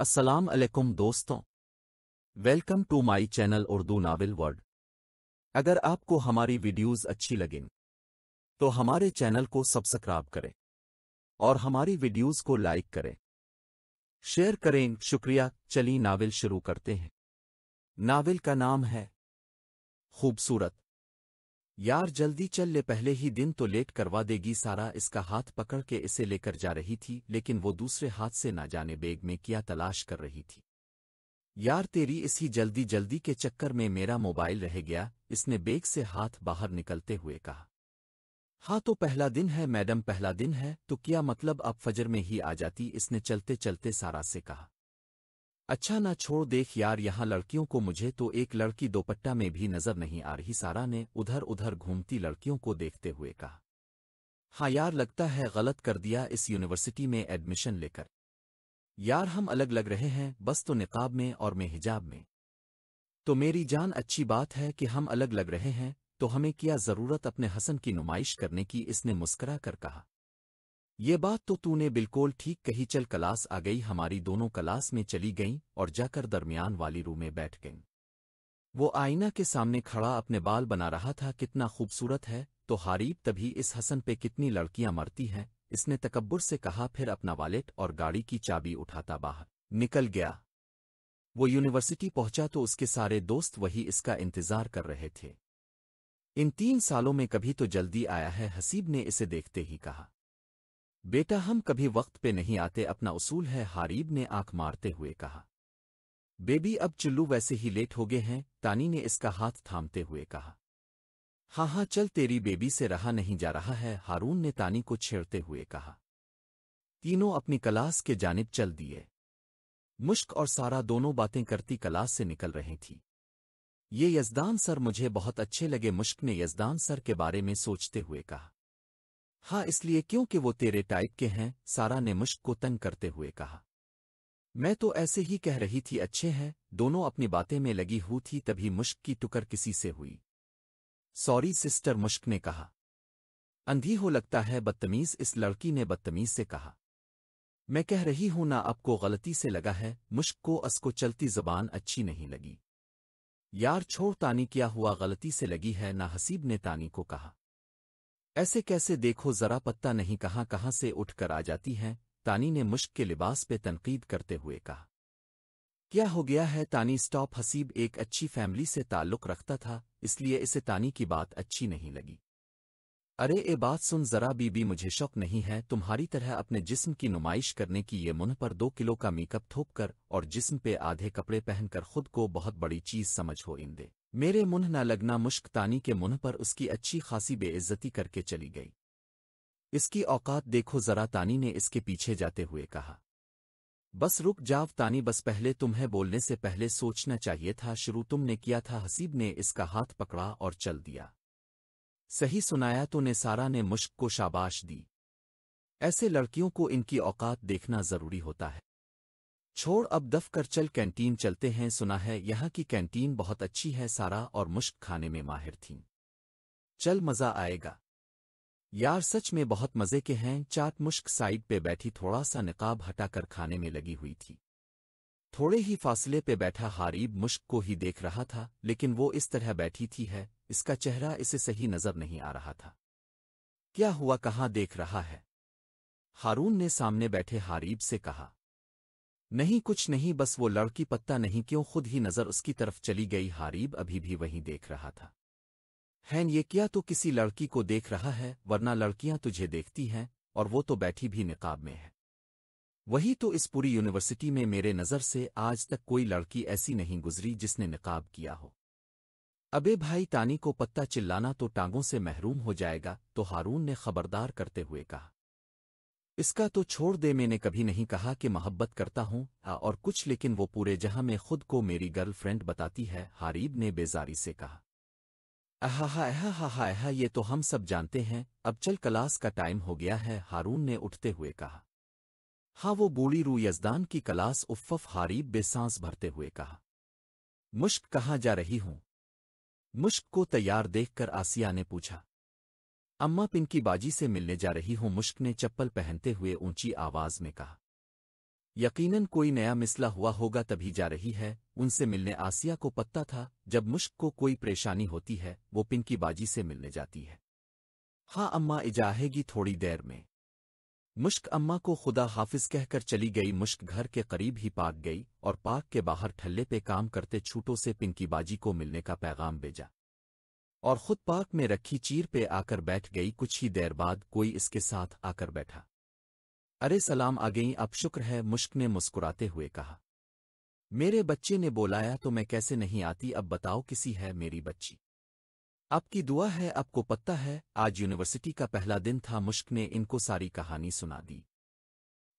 अस्सलाम वालेकुम दोस्तों welcome to my channel Urdu novel word अगर आपको हमारी वीडियोस अच्छी लगें तो हमारे चैनल को सब्सक्राइब करें और हमारी वीडियोस को लाइक करें शेयर करें शुक्रिया चली नावल शुरू करते हैं नावल का नाम है खूबसूरत यार जल्दी चल ले पहले ही दिन तो लेट करवा देगी सारा इसका हाथ पकड़ के इसे लेकर जा रही थी लेकिन वो दूसरे हाथ से ना जाने बेग में किया तलाश कर रही थी यार तेरी इसी जल्दी जल्दी के चक्कर में मेरा मोबाइल रह गया इसने बेग से हाथ बाहर निकलते हुए कहा हाँ तो पहला दिन है मैडम पहला दिन है तो क्या मतलब अब फजर में ही आ जाती इसने चलते चलते सारा से कहा अच्छा ना छोड़ देख यार यहाँ लड़कियों को मुझे तो एक लड़की दोपट्टा में भी नजर नहीं आ रही सारा ने उधर उधर घूमती लड़कियों को देखते हुए कहा हाँ यार लगता है गलत कर दिया इस यूनिवर्सिटी में एडमिशन लेकर यार हम अलग लग रहे हैं बस तो निकाब में और मैं हिजाब में तो मेरी जान अच्छी बात है कि हम अलग लग रहे हैं तो हमें क्या जरूरत अपने हसन की नुमाइश करने की इसने मुस्करा कर कहा ये बात तो तूने बिल्कुल ठीक कही चल क्लास आ गई हमारी दोनों क्लास में चली गईं और जाकर दरमियान वाली रूम में बैठ गईं वो आईना के सामने खड़ा अपने बाल बना रहा था कितना खूबसूरत है तो हारीब तभी इस हसन पे कितनी लड़कियां मरती हैं इसने तकबर से कहा फिर अपना वालेट और गाड़ी की चाबी उठाता बाहर निकल गया वो यूनिवर्सिटी पहुंचा तो उसके सारे दोस्त वही इसका इंतजार कर रहे थे इन तीन सालों में कभी तो जल्दी आया है हसीब ने इसे देखते ही कहा बेटा हम कभी वक्त पे नहीं आते अपना उसूल है हारीब ने आंख मारते हुए कहा बेबी अब चुल्लू वैसे ही लेट हो गए हैं तानी ने इसका हाथ थामते हुए कहा हाँ हाँ चल तेरी बेबी से रहा नहीं जा रहा है हारून ने तानी को छेड़ते हुए कहा तीनों अपनी कलास के जानिब चल दिए मुश्क और सारा दोनों बातें करती कलास से निकल रही थी ये यजदान सर मुझे बहुत अच्छे लगे मुश्क ने यजदान सर के बारे में सोचते हुए कहा हाँ इसलिए क्योंकि वो तेरे टाइप के हैं सारा ने मुश्क को तंग करते हुए कहा मैं तो ऐसे ही कह रही थी अच्छे हैं दोनों अपनी बातें में लगी हुई थी तभी मुश्क की टुकर किसी से हुई सॉरी सिस्टर मुश्क ने कहा अंधी हो लगता है बदतमीज इस लड़की ने बदतमीज से कहा मैं कह रही हूं ना आपको गलती से लगा है मुश्क को असको चलती जबान अच्छी नहीं लगी यार छोड़ तानी क्या हुआ गलती से लगी है ना हसीब ने तानी को कहा ऐसे कैसे देखो जरा पत्ता नहीं कहाँ कहाँ से उठ कर आ जाती हैं तानी ने मुश्क के लिबास पे तनकीद करते हुए कहा क्या हो गया है तानी स्टॉप हसीब एक अच्छी फैमिली से ताल्लुक रखता था इसलिए इसे तानी की बात अच्छी नहीं लगी अरे ये बात सुन जरा बीबी मुझे शौक नहीं है तुम्हारी तरह अपने जिस्म की नुमाइश करने की ये मुंह पर दो किलो का मेकअप थोप कर और जिस्म पे आधे कपड़े पहनकर खुद को बहुत बड़ी चीज समझ हो इंदे मेरे मुंह न लगना मुश्क तानी के मुंह पर उसकी अच्छी खासी बेइज्जती करके चली गई इसकी औकात देखो जरा तानी ने इसके पीछे जाते हुए कहा बस रुक जाओ तानी बस पहले तुम्हें बोलने से पहले सोचना चाहिए था शुरू तुमने किया था हसीब ने इसका हाथ पकड़ा और चल दिया सही सुनाया तो ने सारा ने मुश्क को शाबाश दी ऐसे लड़कियों को इनकी औकात देखना जरूरी होता है छोड़ अब दफ कर चल कैंटीन चलते हैं सुना है यहाँ की कैंटीन बहुत अच्छी है सारा और मुश्क खाने में माहिर थीं चल मज़ा आएगा यार सच में बहुत मज़े के हैं चाट मुश्क साइड पे बैठी थोड़ा सा निकाब हटाकर खाने में लगी हुई थी थोड़े ही फासले पे बैठा हारीब मुश्क को ही देख रहा था लेकिन वो इस तरह बैठी थी है इसका चेहरा इसे सही नज़र नहीं आ रहा था क्या हुआ कहाँ देख रहा है हारून ने सामने बैठे हारीब से कहा नहीं कुछ नहीं बस वो लड़की पत्ता नहीं क्यों खुद ही नज़र उसकी तरफ चली गई हारीब अभी भी वहीं देख रहा था हैन ये क्या तो किसी लड़की को देख रहा है वरना लड़कियां तुझे देखती हैं और वो तो बैठी भी निकाब में है वही तो इस पूरी यूनिवर्सिटी में मेरे नज़र से आज तक कोई लड़की ऐसी नहीं गुजरी जिसने निकाब किया हो अबे भाई तानी को पत्ता चिल्लाना तो टांगों से महरूम हो जाएगा तो हारून ने खबरदार करते हुए कहा इसका तो छोड़ दे मैंने कभी नहीं कहा कि मोहब्बत करता हूँ हाँ, और कुछ लेकिन वो पूरे जहां में खुद को मेरी गर्लफ्रेंड बताती है हारीब ने बेजारी से कहा अहा हा हा ये तो हम सब जानते हैं अब चल क्लास का टाइम हो गया है हारून ने उठते हुए कहा हाँ वो बूढ़ी रू यजदान की क्लास उफ्फ हारीब बेसांस भरते हुए कहा मुश्क कहाँ जा रही हूं मुश्क को तैयार देखकर आसिया ने पूछा अम्मा पिंकी बाजी से मिलने जा रही हूं मुश्क ने चप्पल पहनते हुए ऊंची आवाज में कहा यकीनन कोई नया मिसला हुआ होगा तभी जा रही है उनसे मिलने आसिया को पता था जब मुश्क को कोई परेशानी होती है वो पिंकी बाजी से मिलने जाती है हाँ अम्मा इजाहेगी थोड़ी देर में मुश्क अम्मा को खुदा हाफिज कहकर चली गई मुश्क घर के करीब ही पार्क गई और पार्क के बाहर ठल्ले पे काम करते छूटों से पिनकी बाजी को मिलने का पैगाम भेजा और खुद पार्क में रखी चीर पे आकर बैठ गई कुछ ही देर बाद कोई इसके साथ आकर बैठा अरे सलाम आ गई अब शुक्र है मुश्क ने मुस्कुराते हुए कहा मेरे बच्चे ने बोलाया तो मैं कैसे नहीं आती अब बताओ किसी है मेरी बच्ची आपकी दुआ है आपको पता है आज यूनिवर्सिटी का पहला दिन था मुश्क ने इनको सारी कहानी सुना दी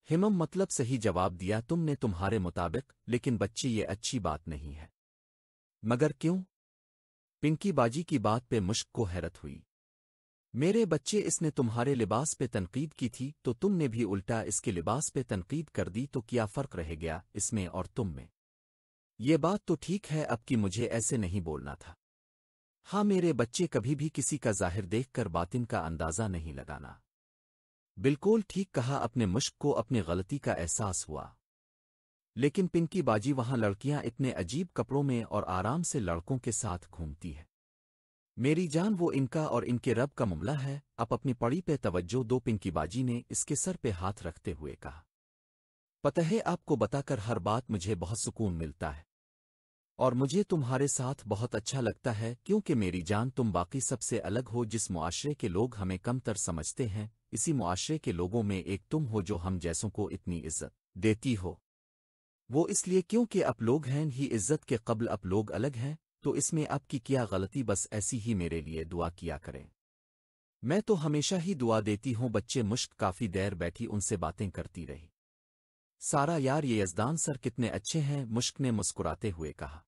हिमम मतलब सही जवाब दिया तुमने तुम्हारे मुताबिक लेकिन बच्ची ये अच्छी बात नहीं है मगर क्यों पिंकी बाजी की बात पे मुश्क को हैरत हुई मेरे बच्चे इसने तुम्हारे लिबास पे तनकीद की थी तो तुमने भी उल्टा इसके लिबास पे तनकीद कर दी तो क्या फ़र्क रह गया इसमें और तुम में ये बात तो ठीक है अब कि मुझे ऐसे नहीं बोलना था हाँ मेरे बच्चे कभी भी किसी का जाहिर देखकर बातिन का अंदाज़ा नहीं लगाना बिल्कुल ठीक कहा अपने मुश्क को अपनी गलती का एहसास हुआ लेकिन पिंकी बाजी वहां लड़कियां इतने अजीब कपड़ों में और आराम से लड़कों के साथ घूमती है मेरी जान वो इनका और इनके रब का मामला है अब अपनी पड़ी पे तवज्जो दो पिंकी बाजी ने इसके सर पे हाथ रखते हुए कहा पता है आपको बताकर हर बात मुझे बहुत सुकून मिलता है और मुझे तुम्हारे साथ बहुत अच्छा लगता है क्योंकि मेरी जान तुम बाकी सबसे अलग हो जिस मुआशरे के लोग हमें कमतर समझते हैं इसी मुआशरे के लोगों में एक तुम हो जो हम जैसों को इतनी इज्जत देती हो वो इसलिए क्योंकि आप लोग हैं ही इज्जत के कबल आप लोग अलग हैं तो इसमें आपकी क्या गलती बस ऐसी ही मेरे लिए दुआ किया करें मैं तो हमेशा ही दुआ देती हूं बच्चे मुश्क काफ़ी देर बैठी उनसे बातें करती रही सारा यार ये यजदान सर कितने अच्छे हैं मुश्क ने मुस्कुराते हुए कहा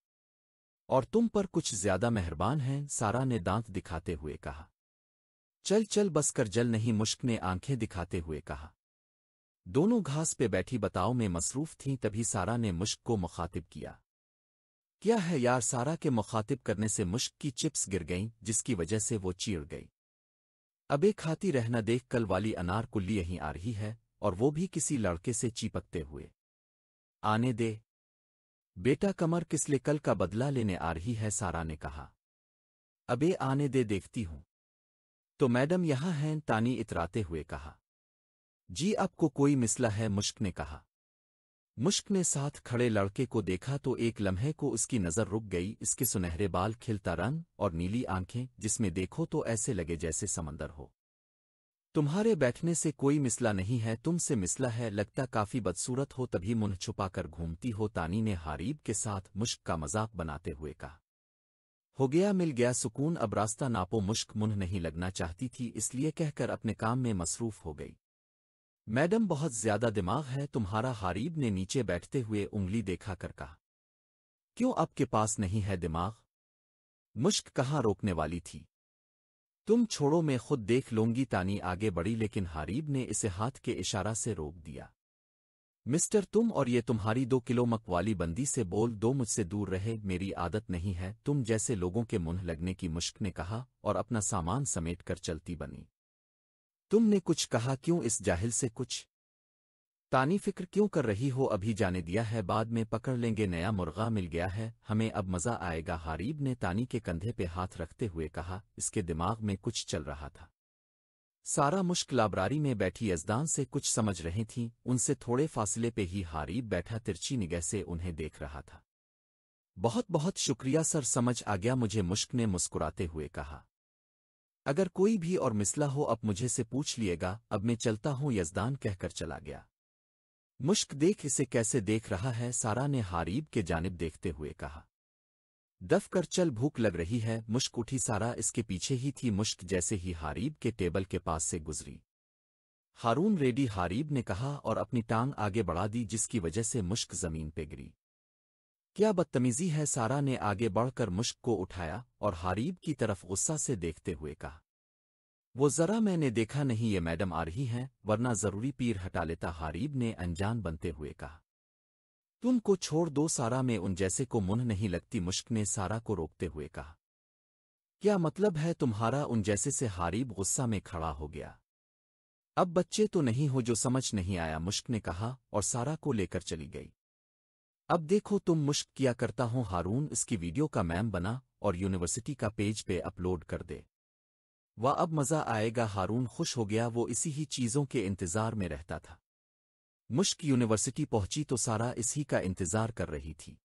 और तुम पर कुछ ज्यादा मेहरबान हैं सारा ने दांत दिखाते हुए कहा चल चल बस कर जल नहीं मुश्क ने आंखें दिखाते हुए कहा दोनों घास पे बैठी बताओ में मसरूफ थीं तभी सारा ने मुश्क को मुखातिब किया क्या है यार सारा के मुखातिब करने से मुश्क की चिप्स गिर गईं जिसकी वजह से वो चीड़ गई अबे खाती रहना देख कल वाली अनार कुल्ली यहीं आ रही है और वो भी किसी लड़के से चीपकते हुए आने दे बेटा कमर किसले कल का बदला लेने आ रही है सारा ने कहा अबे आने दे देखती हूं तो मैडम यहां हैं तानी इतराते हुए कहा जी आपको कोई मिसला है मुश्क ने कहा मुश्क ने साथ खड़े लड़के को देखा तो एक लम्हे को उसकी नज़र रुक गई इसके सुनहरे बाल खिलता रंग और नीली आंखें जिसमें देखो तो ऐसे लगे जैसे समंदर हो तुम्हारे बैठने से कोई मिसला नहीं है तुमसे मिसला है लगता काफ़ी बदसूरत हो तभी मुन्ह छुपाकर घूमती हो तानी ने हारीब के साथ मुश्क का मजाक बनाते हुए कहा हो गया मिल गया सुकून अब रास्ता नापो मुश्क मुन्ह नहीं लगना चाहती थी इसलिए कहकर अपने काम में मसरूफ हो गई मैडम बहुत ज्यादा दिमाग है तुम्हारा हारीब ने नीचे बैठते हुए उंगली देखा कर कहा क्यों आपके पास नहीं है दिमाग मुश्क कहाँ रोकने वाली थी तुम छोड़ो मैं खुद देख लूंगी तानी आगे बढ़ी लेकिन हारीब ने इसे हाथ के इशारा से रोक दिया मिस्टर तुम और ये तुम्हारी दो किलो मकवाली बंदी से बोल दो मुझसे दूर रहे मेरी आदत नहीं है तुम जैसे लोगों के मुंह लगने की मुश्क ने कहा और अपना सामान समेट कर चलती बनी तुमने कुछ कहा क्यों इस जाहिल से कुछ तानी फिक्र क्यों कर रही हो अभी जाने दिया है बाद में पकड़ लेंगे नया मुर्गा मिल गया है हमें अब मज़ा आएगा हारीब ने तानी के कंधे पे हाथ रखते हुए कहा इसके दिमाग में कुछ चल रहा था सारा मुश्क लाबरारी में बैठी यजदान से कुछ समझ रही थीं उनसे थोड़े फ़ासिले पे ही हारीब बैठा तिरछी निगह से उन्हें देख रहा था बहुत बहुत शुक्रिया सर समझ आ गया मुझे मुश्क ने मुस्कुराते हुए कहा अगर कोई भी और मिसला हो अब मुझे से पूछ लिएगा अब मैं चलता हूं यजदान कहकर चला गया मुश्क देख इसे कैसे देख रहा है सारा ने हारीब के जानब देखते हुए कहा दफ कर चल भूख लग रही है मुश्क उठी सारा इसके पीछे ही थी मुश्क जैसे ही हारीब के टेबल के पास से गुजरी हारून रेडी हारीब ने कहा और अपनी टांग आगे बढ़ा दी जिसकी वजह से मुश्क जमीन पे गिरी क्या बदतमीजी है सारा ने आगे बढ़कर मुश्क को उठाया और हारीब की तरफ गुस्सा से देखते हुए कहा वो जरा मैंने देखा नहीं ये मैडम आ रही हैं वरना जरूरी पीर हटा लेता हारीब ने अनजान बनते हुए कहा तुमको छोड़ दो सारा में उन जैसे को मुन नहीं लगती मुश्क ने सारा को रोकते हुए कहा क्या मतलब है तुम्हारा उन जैसे से हारीब गुस्सा में खड़ा हो गया अब बच्चे तो नहीं हो जो समझ नहीं आया मुश्क ने कहा और सारा को लेकर चली गई अब देखो तुम मुश्क किया करता हो हारून इसकी वीडियो का मैम बना और यूनिवर्सिटी का पेज पे अपलोड कर दे वह अब मज़ा आएगा हारून खुश हो गया वो इसी ही चीज़ों के इंतज़ार में रहता था मुश्क यूनिवर्सिटी पहुंची तो सारा इसी का इंतज़ार कर रही थी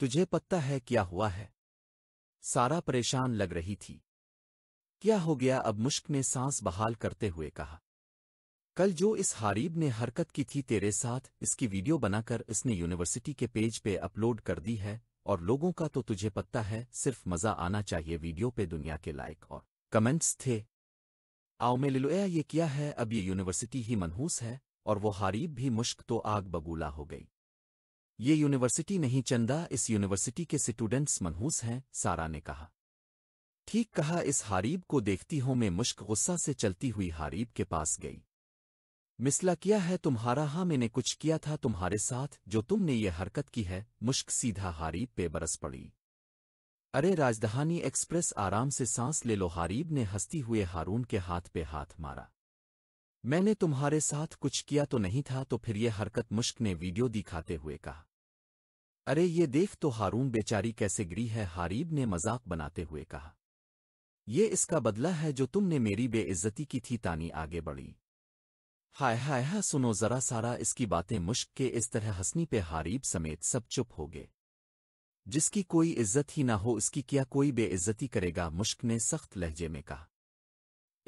तुझे पता है क्या हुआ है सारा परेशान लग रही थी क्या हो गया अब मुश्क ने सांस बहाल करते हुए कहा कल जो इस हारीब ने हरकत की थी तेरे साथ इसकी वीडियो बनाकर इसने यूनिवर्सिटी के पेज पे अपलोड कर दी है और लोगों का तो तुझे पता है सिर्फ मज़ा आना चाहिए वीडियो पे दुनिया के लाइक और कमेंट्स थे आओ में लिलोया ये किया है अब ये यूनिवर्सिटी ही मनहूस है और वो हारीब भी मुश्क तो आग बबूला हो गई ये यूनिवर्सिटी नहीं चंदा इस यूनिवर्सिटी के स्टूडेंट्स मनहूस हैं सारा ने कहा ठीक कहा इस हारीब को देखती हूं मैं मुश्क गुस्सा से चलती हुई हारीब के पास गई मिसला किया है तुम्हारा हाँ मैंने कुछ किया था तुम्हारे साथ जो तुमने ये हरकत की है मुश्क सीधा हारीब पे बरस पड़ी अरे राजधानी एक्सप्रेस आराम से सांस ले लो हारीब ने हंसती हुए हारून के हाथ पे हाथ मारा मैंने तुम्हारे साथ कुछ किया तो नहीं था तो फिर ये हरकत मुश्क ने वीडियो दिखाते हुए कहा अरे ये देख तो हारून बेचारी कैसे गिरी है हारीब ने मजाक बनाते हुए कहा ये इसका बदला है जो तुमने मेरी बेइज्जती की थी तानी आगे बढ़ी हाय हाय हा सुनो जरा सारा इसकी बातें मुश्क के इस तरह हंसनी पे हारीब समेत सब चुप हो गए जिसकी कोई इज्जत ही ना हो उसकी क्या कोई बेइज्जती करेगा मुश्क ने सख्त लहजे में कहा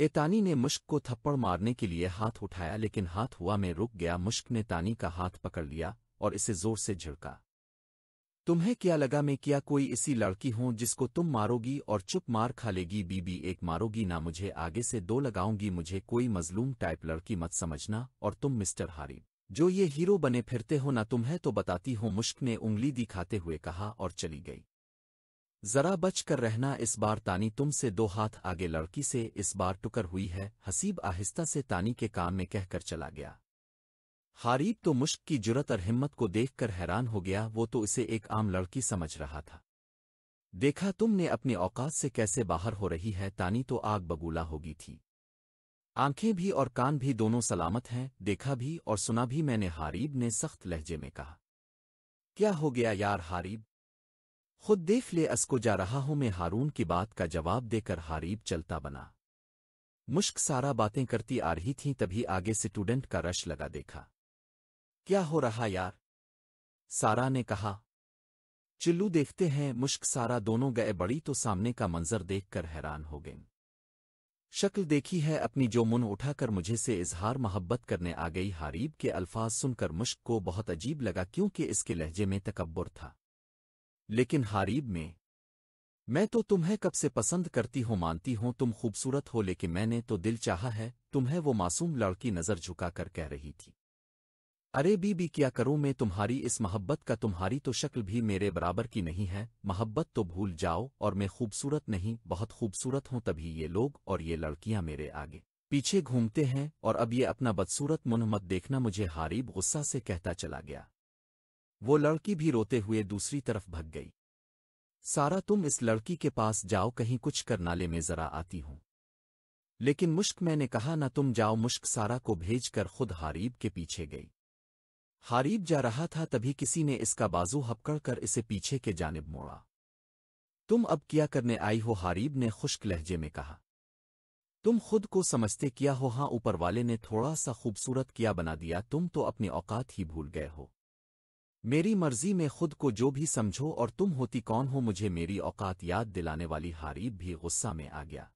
एतानी ने मुश्क को थप्पड़ मारने के लिए हाथ उठाया लेकिन हाथ हुआ में रुक गया मुश्क ने तानी का हाथ पकड़ लिया और इसे जोर से झिड़का तुम्हें क्या लगा मैं क्या कोई इसी लड़की हूं जिसको तुम मारोगी और चुप मार खा लेगी बीबी एक मारोगी ना मुझे आगे से दो लगाऊंगी मुझे कोई मजलूम टाइप लड़की मत समझना और तुम मिस्टर हारी जो ये हीरो बने फिरते हो ना तुम्हें तो बताती हूं मुश्क ने उंगली दिखाते हुए कहा और चली गई जरा बच कर रहना इस बार तानी तुमसे दो हाथ आगे लड़की से इस बार टुकर हुई है हसीब आहिस्ता से तानी के काम में कहकर चला गया हारीब तो मुश्क की जुरत और हिम्मत को देखकर हैरान हो गया वो तो इसे एक आम लड़की समझ रहा था देखा तुमने अपने औकात से कैसे बाहर हो रही है तानी तो आग बगूला होगी थी आंखें भी और कान भी दोनों सलामत हैं देखा भी और सुना भी मैंने हारीब ने सख्त लहजे में कहा क्या हो गया यार हारीब खुद देख ले असको जा रहा हूं मैं हारून की बात का जवाब देकर हारीब चलता बना मुश्क सारा बातें करती आ रही थी तभी आगे स्टूडेंट का रश लगा देखा क्या हो रहा यार सारा ने कहा चिल्लू देखते हैं मुश्क सारा दोनों गए बड़ी तो सामने का मंजर देखकर हैरान हो गई शक्ल देखी है अपनी जो मुन उठाकर मुझे से इजहार मोहब्बत करने आ गई हारीब के अल्फाज सुनकर मुश्क को बहुत अजीब लगा क्योंकि इसके लहजे में तकबर था लेकिन हारीब में मैं तो तुम्हें कब से पसंद करती हूँ मानती हूँ तुम खूबसूरत हो लेकिन मैंने तो दिल चाहा है तुम्हें वो मासूम लड़की नज़र झुकाकर कह रही थी अरे बीबी क्या करूं मैं तुम्हारी इस मोहब्बत का तुम्हारी तो शक्ल भी मेरे बराबर की नहीं है मोहब्बत तो भूल जाओ और मैं खूबसूरत नहीं बहुत खूबसूरत हूं तभी ये लोग और ये लड़कियां मेरे आगे पीछे घूमते हैं और अब ये अपना बदसूरत मुन मत देखना मुझे हारीब गुस्सा से कहता चला गया वो लड़की भी रोते हुए दूसरी तरफ भग गई सारा तुम इस लड़की के पास जाओ कहीं कुछ कर नाले में जरा आती हूं लेकिन मुश्क मैंने कहा न तुम जाओ मुश्क सारा को भेजकर खुद हारीब के पीछे गई हारीब जा रहा था तभी किसी ने इसका बाजू हपकड़ कर इसे पीछे के जानब मोड़ा तुम अब क्या करने आई हो हारीब ने खुश्क लहजे में कहा तुम खुद को समझते किया हो हां ऊपर वाले ने थोड़ा सा खूबसूरत किया बना दिया तुम तो अपनी औकात ही भूल गए हो मेरी मर्जी में खुद को जो भी समझो और तुम होती कौन हो मुझे मेरी औकात याद दिलाने वाली हारीब भी गुस्सा में आ गया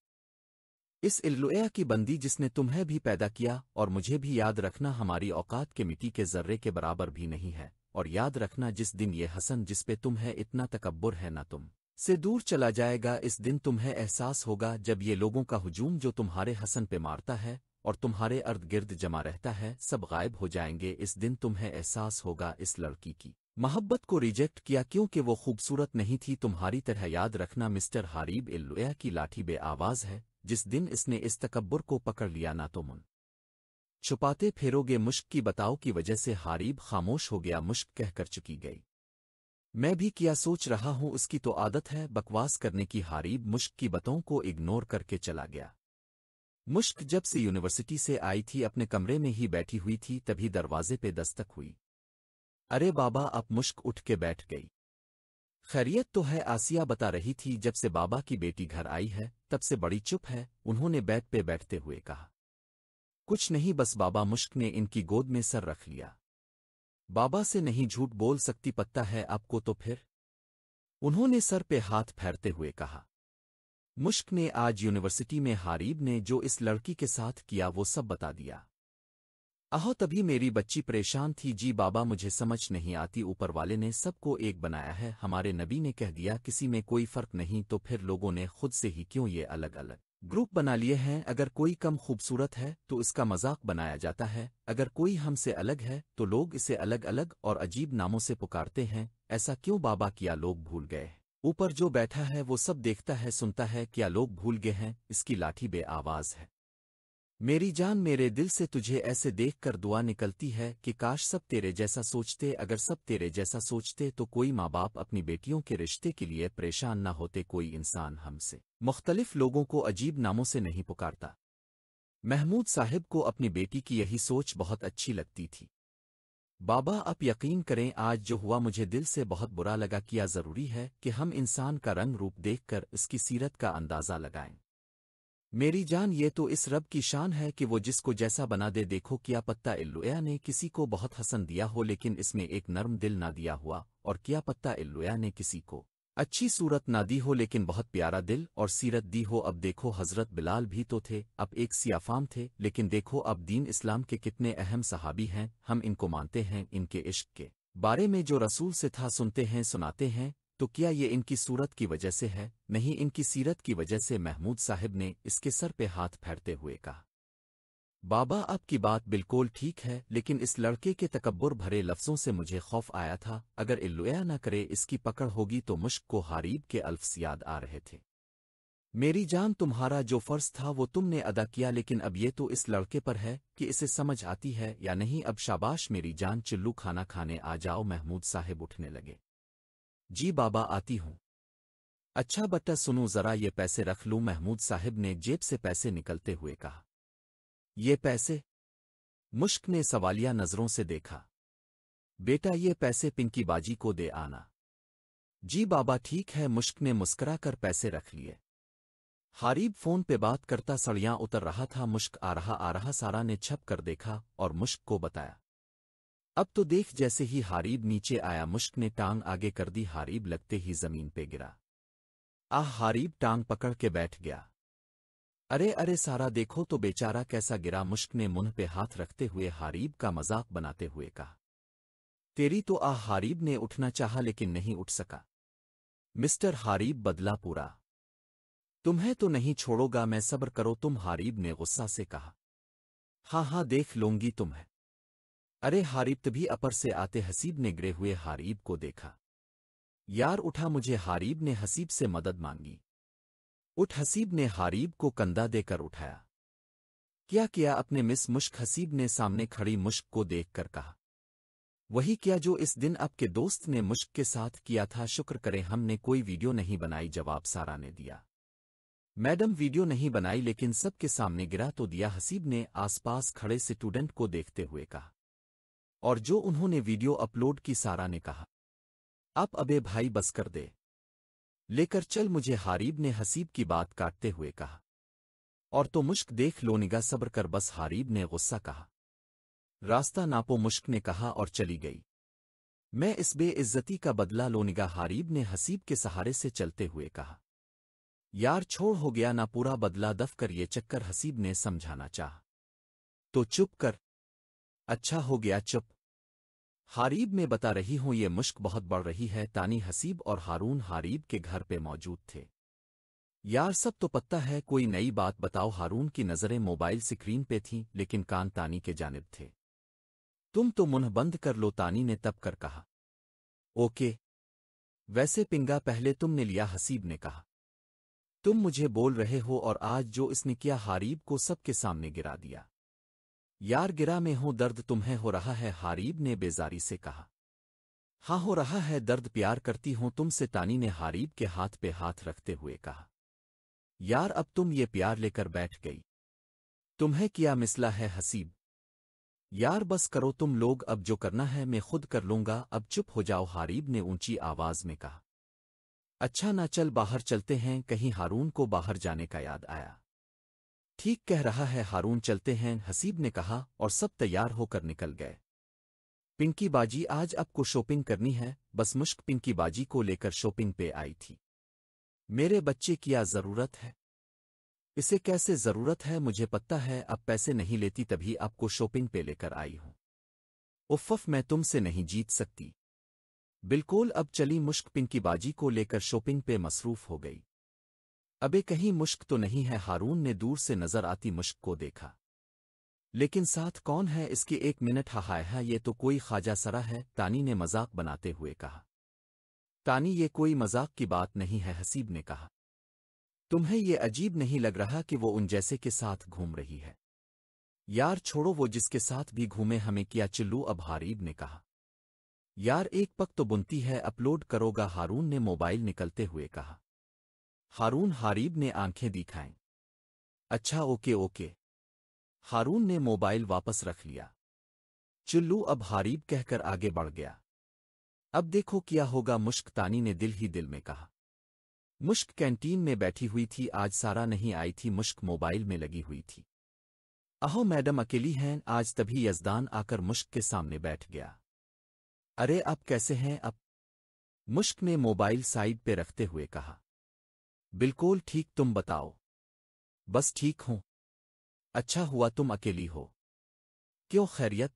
इस इल्लुआ की बंदी जिसने तुम्हें भी पैदा किया और मुझे भी याद रखना हमारी औकात के मिट्टी के जर्रे के बराबर भी नहीं है और याद रखना जिस दिन ये हसन जिस पे तुम है इतना तकबर है न तुम से दूर चला जाएगा इस दिन तुम्हें एहसास होगा जब ये लोगों का हुजूम जो तुम्हारे हसन पे मारता है और तुम्हारे अर्द गिर्द जमा रहता है सब गायब हो जाएंगे इस दिन तुम्हें एहसास होगा इस लड़की की मोहब्बत को रिजेक्ट किया क्योंकि वो खूबसूरत नहीं थी तुम्हारी तरह याद रखना मिस्टर हारीब इल्लुया की लाठी बे आवाज़ है जिस दिन इसने इस तकबर को पकड़ लिया ना तो मुन छुपाते फेरोगे मुश्क की बताओ की वजह से हारीब खामोश हो गया मुश्क कहकर चुकी गई मैं भी किया सोच रहा हूं उसकी तो आदत है बकवास करने की हारीब मुश्क की बतों को इग्नोर करके चला गया मुश्क जब से यूनिवर्सिटी से आई थी अपने कमरे में ही बैठी हुई थी तभी दरवाजे पे दस्तक हुई अरे बाबा अब मुश्क उठ के बैठ गई खैरियत तो है आसिया बता रही थी जब से बाबा की बेटी घर आई है तब से बड़ी चुप है उन्होंने बैठ पे बैठते हुए कहा कुछ नहीं बस बाबा मुश्क ने इनकी गोद में सर रख लिया बाबा से नहीं झूठ बोल सकती पत्ता है आपको तो फिर उन्होंने सर पे हाथ फेरते हुए कहा मुश्क ने आज यूनिवर्सिटी में हारीब ने जो इस लड़की के साथ किया वो सब बता दिया आहो तभी मेरी बच्ची परेशान थी जी बाबा मुझे समझ नहीं आती ऊपर वाले ने सबको एक बनाया है हमारे नबी ने कह दिया किसी में कोई फर्क नहीं तो फिर लोगों ने खुद से ही क्यों ये अलग अलग ग्रुप बना लिए हैं अगर कोई कम खूबसूरत है तो इसका मजाक बनाया जाता है अगर कोई हमसे अलग है तो लोग इसे अलग अलग और अजीब नामों से पुकारते हैं ऐसा क्यों बाबा किया लोग भूल गए ऊपर जो बैठा है वो सब देखता है सुनता है क्या लोग भूल गए हैं इसकी लाठी बे आवाज है मेरी जान मेरे दिल से तुझे ऐसे देख कर दुआ निकलती है कि काश सब तेरे जैसा सोचते अगर सब तेरे जैसा सोचते तो कोई माँ बाप अपनी बेटियों के रिश्ते के लिए परेशान न होते कोई इंसान हमसे मुख्तलिफ लोगों को अजीब नामों से नहीं पुकारता महमूद साहिब को अपनी बेटी की यही सोच बहुत अच्छी लगती थी बाबा आप यकीन करें आज जो हुआ मुझे दिल से बहुत बुरा लगा किया ज़रूरी है कि हम इंसान का रंग रूप देखकर इसकी सीरत का अंदाज़ा लगाएं मेरी जान ये तो इस रब की शान है कि वो जिसको जैसा बना दे देखो किया पत्ता इल्लुया ने किसी को बहुत हसन दिया हो लेकिन इसमें एक नर्म दिल ना दिया हुआ और किया पत्ता इल्लुया ने किसी को अच्छी सूरत ना दी हो लेकिन बहुत प्यारा दिल और सीरत दी हो अब देखो हजरत बिलाल भी तो थे अब एक सियाफाम थे लेकिन देखो अब दीन इस्लाम के कितने अहम सहाबी हैं हम इनको मानते हैं इनके इश्क के बारे में जो रसूल से था सुनते हैं सुनाते हैं तो क्या ये इनकी सूरत की वजह से है नहीं इनकी सीरत की वजह से महमूद साहिब ने इसके सर पे हाथ फेरते हुए कहा बाबा आपकी बात बिल्कुल ठीक है लेकिन इस लड़के के तकबर भरे लफ्ज़ों से मुझे खौफ आया था अगर इल्लुया न करे इसकी पकड़ होगी तो मुश्क को हारीब के अल्फ्स याद आ रहे थे मेरी जान तुम्हारा जो फ़र्ज था वो तुमने अदा किया लेकिन अब ये तो इस लड़के पर है कि इसे समझ आती है या नहीं अब शाबाश मेरी जान चिल्लू खाना खाने आ जाओ महमूद साहेब उठने लगे जी बाबा आती हूँ अच्छा बट्टा सुनो जरा ये पैसे रख लूँ महमूद साहिब ने जेब से पैसे निकलते हुए कहा ये पैसे मुश्क ने सवालिया नज़रों से देखा बेटा ये पैसे पिंकी बाजी को दे आना जी बाबा ठीक है मुश्क ने मुस्करा कर पैसे रख लिए हारीब फोन पे बात करता सड़ियां उतर रहा था मुश्क आ रहा आ रहा सारा ने छप कर देखा और मुश्क को बताया अब तो देख जैसे ही हारीब नीचे आया मुश्क ने टांग आगे कर दी हारीब लगते ही जमीन पे गिरा आह हारीब टांग पकड़ के बैठ गया अरे अरे सारा देखो तो बेचारा कैसा गिरा मुश्क ने मुंह पे हाथ रखते हुए हारीब का मजाक बनाते हुए कहा तेरी तो आह हारीब ने उठना चाहा लेकिन नहीं उठ सका मिस्टर हारीब बदला पूरा तुम्हें तो नहीं छोड़ोगा मैं सब्र करो तुम हारीब ने गुस्सा से कहा हाँ हाँ देख लूंगी तुम्हें अरे हारिब तभी अपर से आते हसीब ने गिरे हुए हारिब को देखा यार उठा मुझे हारिब ने हसीब से मदद मांगी उठ हसीब ने हारिब को कंधा देकर उठाया क्या किया अपने मिस मुश्क हसीब ने सामने खड़ी मुश्क को देखकर कहा वही किया जो इस दिन आपके दोस्त ने मुश्क के साथ किया था शुक्र करें हमने कोई वीडियो नहीं बनाई जवाब सारा ने दिया मैडम वीडियो नहीं बनाई लेकिन सबके सामने गिरा तो दिया हसीब ने आसपास खड़े स्टूडेंट को देखते हुए कहा और जो उन्होंने वीडियो अपलोड की सारा ने कहा अब अबे भाई बस कर दे लेकर चल मुझे हारीब ने हसीब की बात काटते हुए कहा और तो मुश्क देख लो निगा सब्र कर बस हारीब ने गुस्सा कहा रास्ता नापो मुश्क ने कहा और चली गई मैं इस बेइज्जती का बदला लोनिगा हारीब ने हसीब के सहारे से चलते हुए कहा यार छोड़ हो गया ना पूरा बदला दफ कर ये चक्कर हसीब ने समझाना चाह तो चुप कर अच्छा हो गया चुप हारीब में बता रही हूं ये मुश्क बहुत बढ़ रही है तानी हसीब और हारून हारीब के घर पे मौजूद थे यार सब तो पता है कोई नई बात बताओ हारून की नज़रें मोबाइल स्क्रीन पे थीं लेकिन कान तानी के जानिब थे तुम तो मुन्ह बंद कर लो तानी ने तब कर कहा ओके वैसे पिंगा पहले तुमने लिया हसीब ने कहा तुम मुझे बोल रहे हो और आज जो इसने किया हारीब को सबके सामने गिरा दिया यार गिरा में हो दर्द तुम्हें हो रहा है हारीब ने बेजारी से कहा हाँ हो रहा है दर्द प्यार करती हूं तुमसे तानी ने हारीब के हाथ पे हाथ रखते हुए कहा यार अब तुम ये प्यार लेकर बैठ गई तुम्हें किया मिसला है हसीब यार बस करो तुम लोग अब जो करना है मैं खुद कर लूंगा अब चुप हो जाओ हारीब ने ऊंची आवाज में कहा अच्छा ना चल बाहर चलते हैं कहीं हारून को बाहर जाने का याद आया ठीक कह रहा है हारून चलते हैं हसीब ने कहा और सब तैयार होकर निकल गए पिंकी बाजी आज आपको शॉपिंग करनी है बस मुश्क पिंकी बाजी को लेकर शॉपिंग पे आई थी मेरे बच्चे की आज जरूरत है इसे कैसे जरूरत है मुझे पता है अब पैसे नहीं लेती तभी आपको शॉपिंग पे लेकर आई हूं उफ्फ़ मैं तुमसे नहीं जीत सकती बिल्कुल अब चली मुश्क पिंकी बाजी को लेकर शॉपिंग पे मसरूफ हो गई अबे कहीं मुश्क तो नहीं है हारून ने दूर से नजर आती मुश्क को देखा लेकिन साथ कौन है इसके एक मिनट हाय है ये तो कोई खाजा सरा है तानी ने मजाक बनाते हुए कहा तानी ये कोई मजाक की बात नहीं है हसीब ने कहा तुम्हें ये अजीब नहीं लग रहा कि वो उन जैसे के साथ घूम रही है यार छोड़ो वो जिसके साथ भी घूमे हमें किया चिल्लू अब हारीब ने कहा यार एक पक तो बुनती है अपलोड करोगा हारून ने मोबाइल निकलते हुए कहा हारून हारीब ने आंखें दिखाएं अच्छा ओके ओके हारून ने मोबाइल वापस रख लिया चुल्लू अब हारीब कहकर आगे बढ़ गया अब देखो क्या होगा मुश्क तानी ने दिल ही दिल में कहा मुश्क कैंटीन में बैठी हुई थी आज सारा नहीं आई थी मुश्क मोबाइल में लगी हुई थी अहो मैडम अकेली हैं आज तभी यजदान आकर मुश्क के सामने बैठ गया अरे आप कैसे हैं अब मुश्क ने मोबाइल साइड पे रखते हुए कहा बिल्कुल ठीक तुम बताओ बस ठीक हूं अच्छा हुआ तुम अकेली हो क्यों खैरियत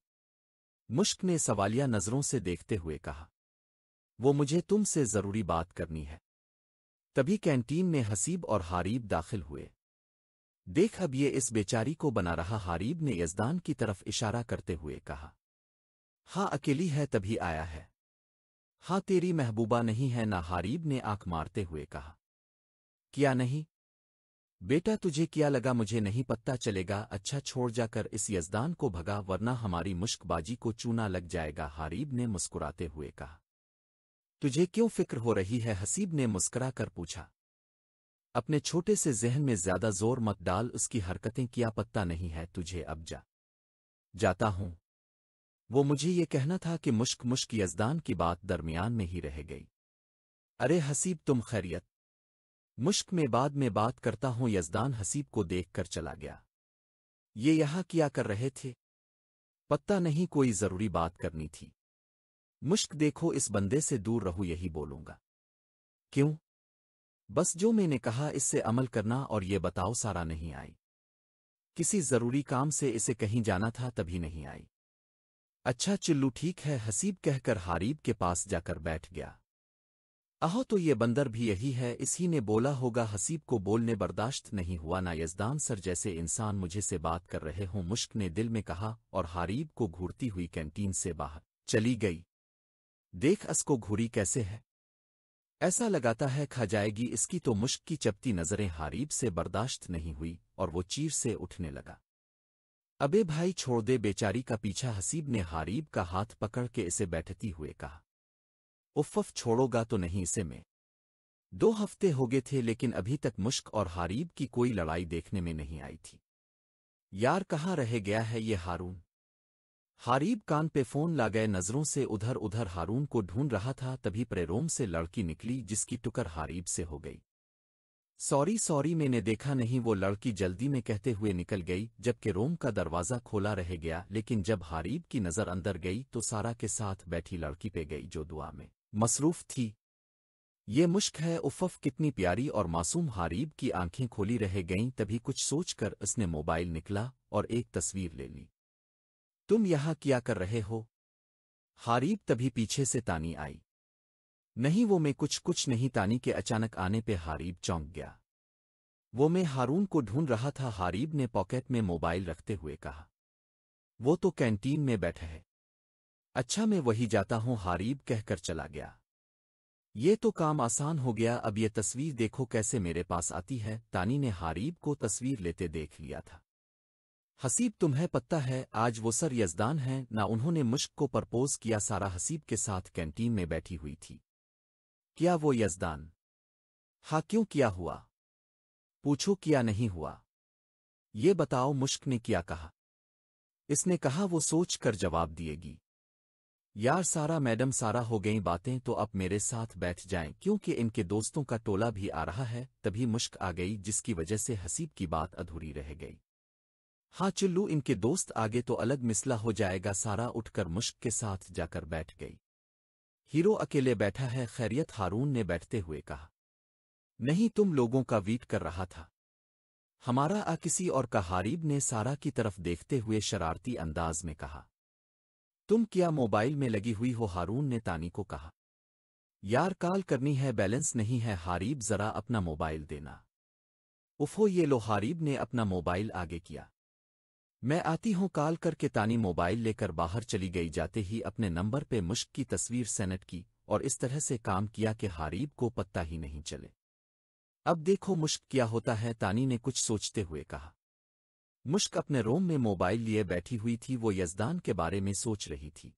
मुश्क ने सवालिया नज़रों से देखते हुए कहा वो मुझे तुमसे ज़रूरी बात करनी है तभी कैंटीन में हसीब और हारीब दाखिल हुए देख अब ये इस बेचारी को बना रहा हारीब ने यजदान की तरफ इशारा करते हुए कहा हाँ अकेली है तभी आया है हां तेरी महबूबा नहीं है ना हारीब ने आंख मारते हुए कहा किया नहीं बेटा तुझे क्या लगा मुझे नहीं पता चलेगा अच्छा छोड़ जाकर इस यजदान को भगा वरना हमारी मुश्कबाजी को चूना लग जाएगा हारीब ने मुस्कुराते हुए कहा तुझे क्यों फिक्र हो रही है हसीब ने मुस्करा कर पूछा अपने छोटे से जहन में ज्यादा जोर मत डाल उसकी हरकतें किया पत्ता नहीं है तुझे अब जा जाता हूं वो मुझे ये कहना था कि मुश्क मुश्क यजदान की बात दरमियान में ही रह गई अरे हसीब तुम खैरियत मुश्क में बाद में बात करता हूं यजदान हसीब को देखकर चला गया ये यहाँ किया कर रहे थे पत्ता नहीं कोई जरूरी बात करनी थी मुश्क देखो इस बंदे से दूर रहो यही बोलूंगा क्यों बस जो मैंने कहा इससे अमल करना और ये बताओ सारा नहीं आई किसी जरूरी काम से इसे कहीं जाना था तभी नहीं आई अच्छा चिल्लू ठीक है हसीब कहकर हारीब के पास जाकर बैठ गया अहो तो ये बंदर भी यही है इसी ने बोला होगा हसीब को बोलने बर्दाश्त नहीं हुआ ना यजदान सर जैसे इंसान मुझे से बात कर रहे हों मुश्क ने दिल में कहा और हारीब को घूरती हुई कैंटीन से बाहर चली गई देख अस को घूरी कैसे है ऐसा लगाता है खा जाएगी इसकी तो मुश्क की चपती नज़रें हारीब से बर्दाश्त नहीं हुई और वो चीर से उठने लगा अबे भाई छोड़ दे बेचारी का पीछा हसीब ने हारीब का हाथ पकड़ के इसे बैठती हुए कहा उफ़फ़ छोड़ोगा तो नहीं इसे में दो हफ्ते हो गए थे लेकिन अभी तक मुश्क और हारीब की कोई लड़ाई देखने में नहीं आई थी यार कहाँ रह गया है ये हारून हारीब कान पे फोन ला गए नज़रों से उधर उधर हारून को ढूंढ रहा था तभी प्रेरोम से लड़की निकली जिसकी टुकर हारीब से हो गई सॉरी सॉरी मैंने देखा नहीं वो लड़की जल्दी में कहते हुए निकल गई जबकि रोम का दरवाज़ा खोला रह गया लेकिन जब हारीब की नज़र अंदर गई तो सारा के साथ बैठी लड़की पे गई जो दुआ में मसरूफ थी ये मुश्क है उफ़फ़ कितनी प्यारी और मासूम हारीब की आंखें खोली रह गईं तभी कुछ सोचकर उसने मोबाइल निकला और एक तस्वीर ले ली तुम यहां क्या कर रहे हो हारीब तभी पीछे से तानी आई नहीं वो मैं कुछ कुछ नहीं तानी के अचानक आने पे हारीब चौंक गया वो मैं हारून को ढूंढ रहा था हारीब ने पॉकेट में मोबाइल रखते हुए कहा वो तो कैंटीन में बैठा है अच्छा मैं वही जाता हूँ हारीब कहकर चला गया ये तो काम आसान हो गया अब ये तस्वीर देखो कैसे मेरे पास आती है तानी ने हारीब को तस्वीर लेते देख लिया था हसीब तुम्हें पता है आज वो सर यजदान हैं ना उन्होंने मुश्क को परपोज किया सारा हसीब के साथ कैंटीन में बैठी हुई थी क्या वो यजदान हाँ क्यों किया हुआ पूछो किया नहीं हुआ ये बताओ मुश्क ने क्या कहा इसने कहा वो सोच कर जवाब दिएगी यार सारा मैडम सारा हो गई बातें तो अब मेरे साथ बैठ जाएं क्योंकि इनके दोस्तों का टोला भी आ रहा है तभी मुश्क आ गई जिसकी वजह से हसीब की बात अधूरी रह गई हाँ चिल्लू इनके दोस्त आगे तो अलग मिसला हो जाएगा सारा उठकर मुश्क के साथ जाकर बैठ गई हीरो अकेले बैठा है खैरियत हारून ने बैठते हुए कहा नहीं तुम लोगों का वीट कर रहा था हमारा आ किसी और का हारीब ने सारा की तरफ देखते हुए शरारती अंदाज में कहा तुम क्या मोबाइल में लगी हुई हो हारून ने तानी को कहा यार कॉल करनी है बैलेंस नहीं है हारीब जरा अपना मोबाइल देना उफो ये लो हारीब ने अपना मोबाइल आगे किया मैं आती हूं कॉल करके तानी मोबाइल लेकर बाहर चली गई जाते ही अपने नंबर पे मुश्क की तस्वीर सेनेट की और इस तरह से काम किया कि हारीब को पत्ता ही नहीं चले अब देखो मुश्क क्या होता है तानी ने कुछ सोचते हुए कहा मुश्क अपने रोम में मोबाइल लिए बैठी हुई थी वो यजदान के बारे में सोच रही थी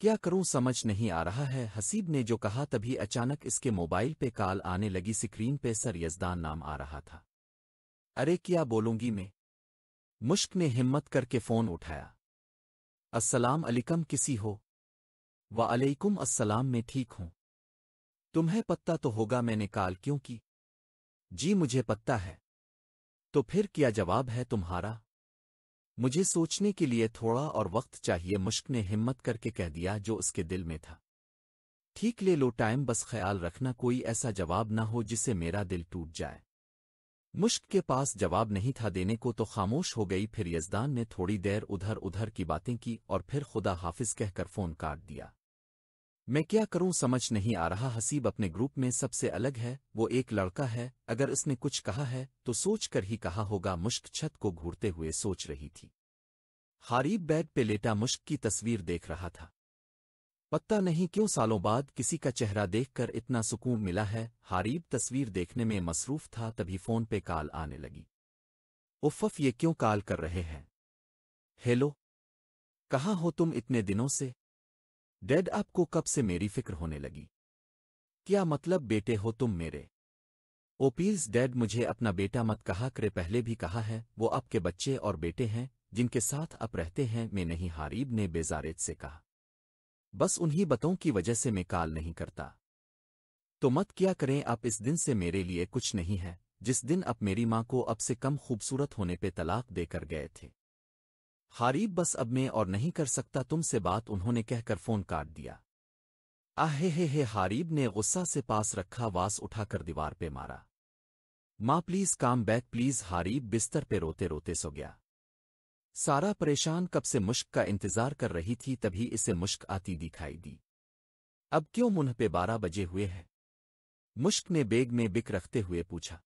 क्या करूं समझ नहीं आ रहा है हसीब ने जो कहा तभी अचानक इसके मोबाइल पे कॉल आने लगी स्क्रीन पे सर यजदान नाम आ रहा था अरे क्या बोलूंगी मैं मुश्क ने हिम्मत करके फ़ोन उठाया अस्सलाम अलिकम किसी हो व अलैकुम अस्सलाम मैं ठीक हूं तुम्हें पत्ता तो होगा मैंने कॉल क्यों की जी मुझे पत्ता है तो फिर क्या जवाब है तुम्हारा मुझे सोचने के लिए थोड़ा और वक्त चाहिए मुश्क ने हिम्मत करके कह दिया जो उसके दिल में था ठीक ले लो टाइम बस ख्याल रखना कोई ऐसा जवाब ना हो जिसे मेरा दिल टूट जाए मुश्क के पास जवाब नहीं था देने को तो खामोश हो गई फिर यजदान ने थोड़ी देर उधर उधर की बातें की और फिर खुदा हाफिज कहकर फोन काट दिया मैं क्या करूं समझ नहीं आ रहा हसीब अपने ग्रुप में सबसे अलग है वो एक लड़का है अगर उसने कुछ कहा है तो सोच कर ही कहा होगा मुश्क छत को घूरते हुए सोच रही थी हारीब बेड पे लेटा मुश्क की तस्वीर देख रहा था पता नहीं क्यों सालों बाद किसी का चेहरा देखकर इतना सुकून मिला है हारीब तस्वीर देखने में मसरूफ था तभी फोन पे कॉल आने लगी उफ़ ये क्यों कॉल कर रहे हैं हेलो कहाँ हो तुम इतने दिनों से डैड आपको कब से मेरी फिक्र होने लगी क्या मतलब बेटे हो तुम मेरे ओ प्लीज डैड मुझे अपना बेटा मत कहा करे पहले भी कहा है वो आपके बच्चे और बेटे हैं जिनके साथ आप रहते हैं मैं नहीं हारीब ने बेजारेत से कहा बस उन्हीं बतों की वजह से मैं काल नहीं करता तो मत क्या करें आप इस दिन से मेरे लिए कुछ नहीं है जिस दिन आप मेरी माँ को अब से कम खूबसूरत होने पे तलाक देकर गए थे हारीब बस अब मैं और नहीं कर सकता तुमसे बात उन्होंने कहकर फोन काट दिया आहे हे हे हारीब ने गुस्सा से पास रखा वास उठाकर दीवार पे मारा माँ प्लीज काम बैक प्लीज हारीब बिस्तर पे रोते रोते सो गया सारा परेशान कब से मुश्क का इंतजार कर रही थी तभी इसे मुश्क आती दिखाई दी अब क्यों मुंह पे बारह बजे हुए हैं मुश्क ने बेग में बिक रखते हुए पूछा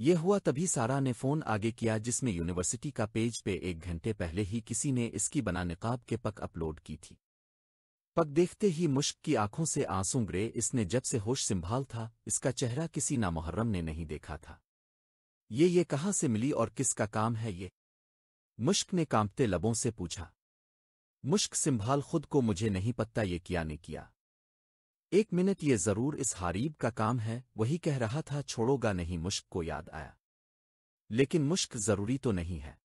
यह हुआ तभी सारा ने फ़ोन आगे किया जिसमें यूनिवर्सिटी का पेज पे एक घंटे पहले ही किसी ने इसकी बना निकाब के पक अपलोड की थी पक देखते ही मुश्क की आंखों से आंसू ग्रे इसने जब से होश संभाल था इसका चेहरा किसी नामोहर्रम ने नहीं देखा था ये ये कहाँ से मिली और किसका काम है ये मुश्क ने कांपते लबों से पूछा मुश्क संभाल खुद को मुझे नहीं पता ये किया ने किया एक मिनट ये ज़रूर इस हारीब का काम है वही कह रहा था छोड़ोगा नहीं मुश्क को याद आया लेकिन मुश्क ज़रूरी तो नहीं है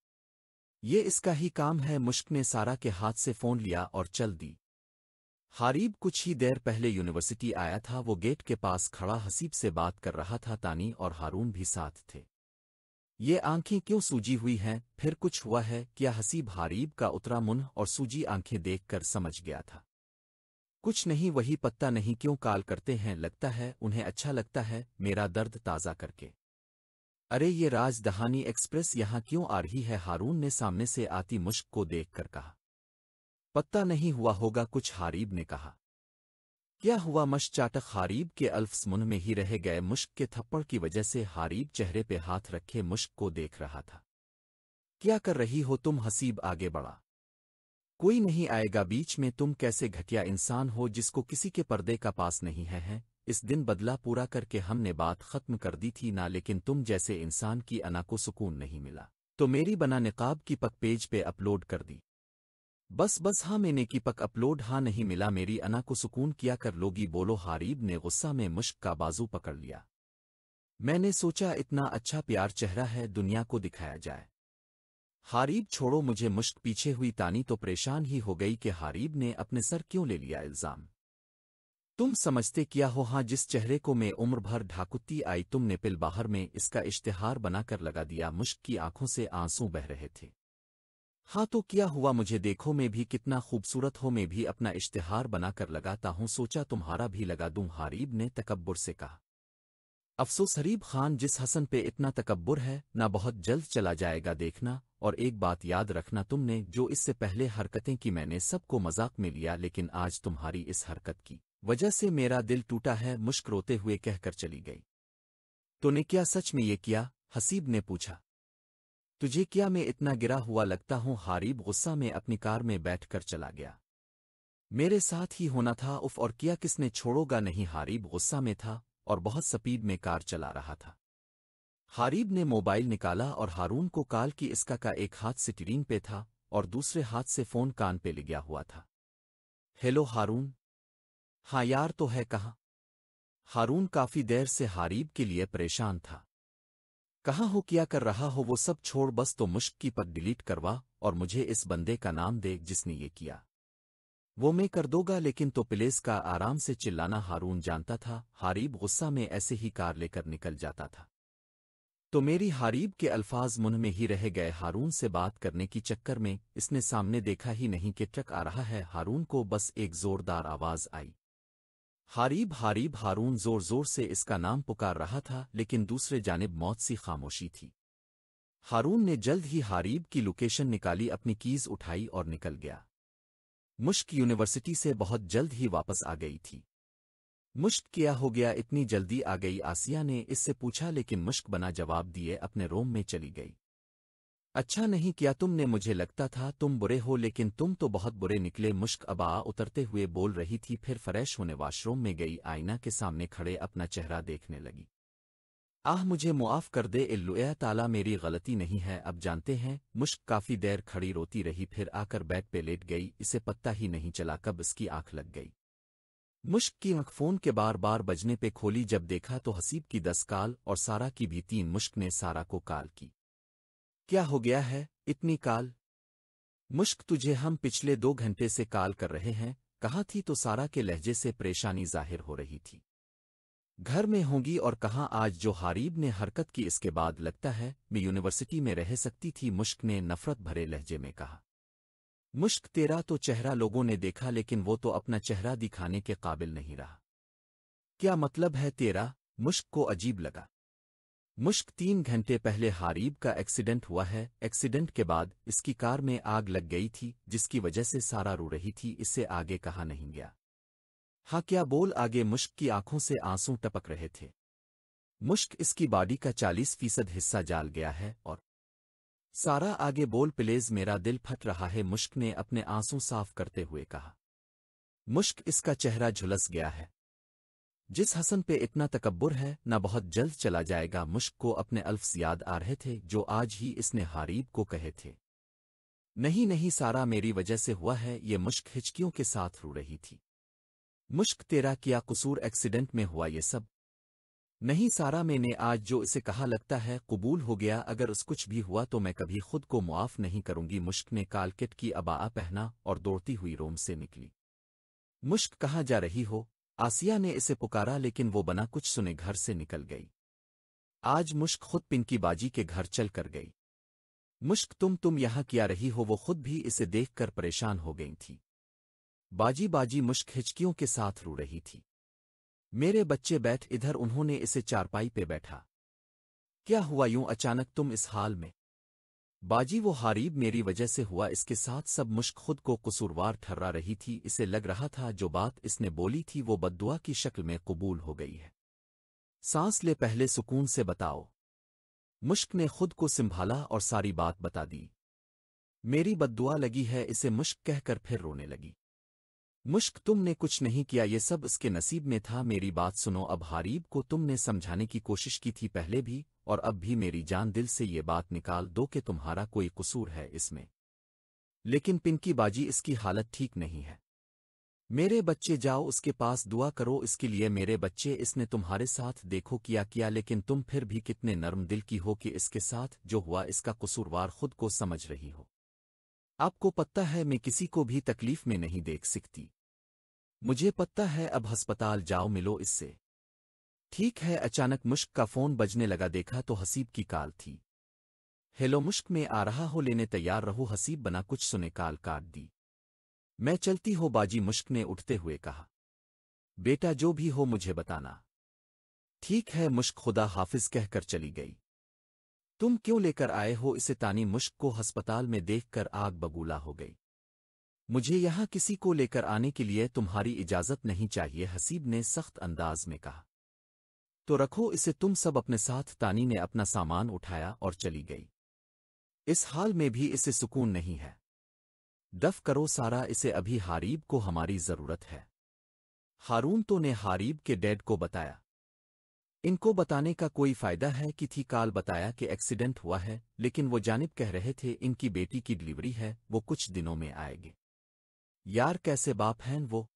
ये इसका ही काम है मुश्क ने सारा के हाथ से फ़ोन लिया और चल दी हारीब कुछ ही देर पहले यूनिवर्सिटी आया था वो गेट के पास खड़ा हसीब से बात कर रहा था तानी और हारून भी साथ थे ये आंखें क्यों सूजी हुई हैं फिर कुछ हुआ है क्या हसीब हारीब का उतरा मुन्ह और सूजी आंखें देखकर समझ गया था कुछ नहीं वही पत्ता नहीं क्यों काल करते हैं लगता है उन्हें अच्छा लगता है मेरा दर्द ताज़ा करके अरे ये राजधानी एक्सप्रेस यहाँ क्यों आ रही है हारून ने सामने से आती मुश्क को देखकर कहा पत्ता नहीं हुआ होगा कुछ हारीब ने कहा क्या हुआ मश चाटक हारीब के अल्फ्स मुन में ही रह गए मुश्क के थप्पड़ की वजह से हारीब चेहरे पे हाथ रखे मुश्क को देख रहा था क्या कर रही हो तुम हसीब आगे बढ़ा कोई नहीं आएगा बीच में तुम कैसे घटिया इंसान हो जिसको किसी के पर्दे का पास नहीं है, है। इस दिन बदला पूरा करके हमने बात खत्म कर दी थी ना लेकिन तुम जैसे इंसान की अना को सुकून नहीं मिला तो मेरी बना निकाब की पक पेज पे अपलोड कर दी बस बस हाँ मैंने की पक अपलोड हाँ नहीं मिला मेरी अना को सुकून किया कर लोगी बोलो हारीब ने गुस्सा में मुश्क का बाजू पकड़ लिया मैंने सोचा इतना अच्छा प्यार चेहरा है दुनिया को दिखाया जाए हारीब छोड़ो मुझे मुश्क पीछे हुई तानी तो परेशान ही हो गई कि हारीब ने अपने सर क्यों ले लिया इल्ज़ाम तुम समझते किया हो हां जिस चेहरे को मैं उम्र भर ढाकुती आई तुमने पिल बाहर में इसका इश्तिहार बनाकर लगा दिया मुश्क की आंखों से आंसू बह रहे थे हाँ तो क्या हुआ मुझे देखो मैं भी कितना खूबसूरत हो मैं भी अपना इश्तिहार बनाकर लगाता हूँ सोचा तुम्हारा भी लगा दूं हारीब ने तकब्बुर से कहा अफसोस हरीब खान जिस हसन पे इतना तकब्बुर है ना बहुत जल्द चला जाएगा देखना और एक बात याद रखना तुमने जो इससे पहले हरकतें की मैंने सबको मजाक में लिया लेकिन आज तुम्हारी इस हरकत की वजह से मेरा दिल टूटा है मुश्क रोते हुए कहकर चली गई तूने क्या सच में ये किया हसीब ने पूछा तुझे क्या मैं इतना गिरा हुआ लगता हूं हारीब गुस्सा में अपनी कार में बैठकर चला गया मेरे साथ ही होना था उफ और किया किसने छोड़ोगा नहीं हारीब गुस्सा में था और बहुत स्पीड में कार चला रहा था हारीब ने मोबाइल निकाला और हारून को काल की इसका का एक हाथ सिटरीन पे था और दूसरे हाथ से फ़ोन कान पे ले गया हुआ था हेलो हारून हाँ यार तो है कहाँ हारून काफ़ी देर से हारीब के लिए परेशान था कहाँ हो क्या कर रहा हो वो सब छोड़ बस तो मुश्क की पग डिलीट करवा और मुझे इस बंदे का नाम दे जिसने ये किया वो मैं कर दोगा लेकिन तो प्लेस का आराम से चिल्लाना हारून जानता था हारीब गुस्सा में ऐसे ही कार लेकर निकल जाता था तो मेरी हारीब के अल्फाज मुन में ही रह गए हारून से बात करने की चक्कर में इसने सामने देखा ही नहीं कि ट्रक आ रहा है हारून को बस एक जोरदार आवाज आई हारीब हारीब हारून जोर जोर से इसका नाम पुकार रहा था लेकिन दूसरे जानब मौत सी खामोशी थी हारून ने जल्द ही हारीब की लोकेशन निकाली अपनी कीज उठाई और निकल गया मुश्क यूनिवर्सिटी से बहुत जल्द ही वापस आ गई थी मुश्क किया हो गया इतनी जल्दी आ गई आसिया ने इससे पूछा लेकिन मुश्क बना जवाब दिए अपने रोम में चली गई अच्छा नहीं किया तुमने मुझे लगता था तुम बुरे हो लेकिन तुम तो बहुत बुरे निकले मुश्क अबा उतरते हुए बोल रही थी फिर फ्रेश होने वॉशरूम में गई आईना के सामने खड़े अपना चेहरा देखने लगी आह मुझे मुआफ़ कर दे इल्लुया ताला मेरी गलती नहीं है अब जानते हैं मुश्क काफ़ी देर खड़ी रोती रही फिर आकर बेड पे लेट गई इसे पत्ता ही नहीं चला कब इसकी आंख लग गई मुश्क की आंख फोन के बार बार बजने पे खोली जब देखा तो हसीब की दस काल और सारा की भी तीन मुश्क ने सारा को काल की क्या हो गया है इतनी काल मुश्क तुझे हम पिछले दो घंटे से काल कर रहे हैं कहा थी तो सारा के लहजे से परेशानी जाहिर हो रही थी घर में होंगी और कहा आज जो हारीब ने हरकत की इसके बाद लगता है मैं यूनिवर्सिटी में रह सकती थी मुश्क ने नफरत भरे लहजे में कहा मुश्क तेरा तो चेहरा लोगों ने देखा लेकिन वो तो अपना चेहरा दिखाने के काबिल नहीं रहा क्या मतलब है तेरा मुश्क को अजीब लगा मुश्क तीन घंटे पहले हारीब का एक्सीडेंट हुआ है एक्सीडेंट के बाद इसकी कार में आग लग गई थी जिसकी वजह से सारा रो रही थी इसे आगे कहा नहीं गया हाँ क्या बोल आगे मुश्क की आंखों से आंसू टपक रहे थे मुश्क इसकी बॉडी का चालीस फीसद हिस्सा जाल गया है और सारा आगे बोल प्लेज मेरा दिल फट रहा है मुश्क ने अपने आंसू साफ करते हुए कहा मुश्क इसका चेहरा झुलस गया है जिस हसन पे इतना तकबर है न बहुत जल्द चला जाएगा मुश्क को अपने अल्फ्स याद आ रहे थे जो आज ही इसने हारीब को कहे थे नहीं नहीं सारा मेरी वजह से हुआ है ये मुश्क हिचकियों के साथ रो रही थी मुश्क तेरा किया कसूर एक्सीडेंट में हुआ ये सब नहीं सारा मैंने आज जो इसे कहा लगता है कबूल हो गया अगर उस कुछ भी हुआ तो मैं कभी खुद को मुआफ नहीं करूंगी मुश्क ने कालकिट की अबा पहना और दौड़ती हुई रोम से निकली मुश्क कहाँ जा रही हो आसिया ने इसे पुकारा लेकिन वो बना कुछ सुने घर से निकल गई आज मुश्क खुद पिंकी बाजी के घर चल कर गई मुश्क तुम तुम यहाँ किया रही हो वो खुद भी इसे देखकर परेशान हो गई थी बाजी बाजी मुश्क हिचकियों के साथ रू रही थी मेरे बच्चे बैठ इधर उन्होंने इसे चारपाई पे बैठा क्या हुआ यूं अचानक तुम इस हाल में बाजी वो हारीब मेरी वजह से हुआ इसके साथ सब मुश्क खुद को कसूरवार ठर्रा रही थी इसे लग रहा था जो बात इसने बोली थी वो बदुआ की शक्ल में कबूल हो गई है सांस ले पहले सुकून से बताओ मुश्क ने खुद को संभाला और सारी बात बता दी मेरी बदुआ लगी है इसे मुश्क कहकर फिर रोने लगी मुश्क तुमने कुछ नहीं किया ये सब उसके नसीब में था मेरी बात सुनो अब हारीब को तुमने समझाने की कोशिश की थी पहले भी और अब भी मेरी जान दिल से ये बात निकाल दो कि तुम्हारा कोई कसूर है इसमें लेकिन पिंकी बाजी इसकी हालत ठीक नहीं है मेरे बच्चे जाओ उसके पास दुआ करो इसके लिए मेरे बच्चे इसने तुम्हारे साथ देखो किया किया लेकिन तुम फिर भी कितने नर्म दिल की हो कि इसके साथ जो हुआ इसका कसूरवार खुद को समझ रही हो आपको पता है मैं किसी को भी तकलीफ में नहीं देख सकती मुझे पता है अब अस्पताल जाओ मिलो इससे ठीक है अचानक मुश्क का फोन बजने लगा देखा तो हसीब की काल थी हेलो मुश्क में आ रहा हो लेने तैयार रहो हसीब बना कुछ सुने काल काट दी मैं चलती हो बाजी मुश्क ने उठते हुए कहा बेटा जो भी हो मुझे बताना ठीक है मुश्क खुदा हाफिज कहकर चली गई तुम क्यों लेकर आए हो इसे तानी मुश्क को अस्पताल में देखकर आग बबूला हो गई मुझे यहां किसी को लेकर आने के लिए तुम्हारी इजाज़त नहीं चाहिए हसीब ने सख्त अंदाज में कहा तो रखो इसे तुम सब अपने साथ तानी ने अपना सामान उठाया और चली गई इस हाल में भी इसे सुकून नहीं है दफ करो सारा इसे अभी हारीब को हमारी ज़रूरत है हारून तो ने हारीब के डैड को बताया इनको बताने का कोई फायदा है कि थी काल बताया कि एक्सीडेंट हुआ है लेकिन वो जानब कह रहे थे इनकी बेटी की डिलीवरी है वो कुछ दिनों में आएगी यार कैसे बाप हैं वो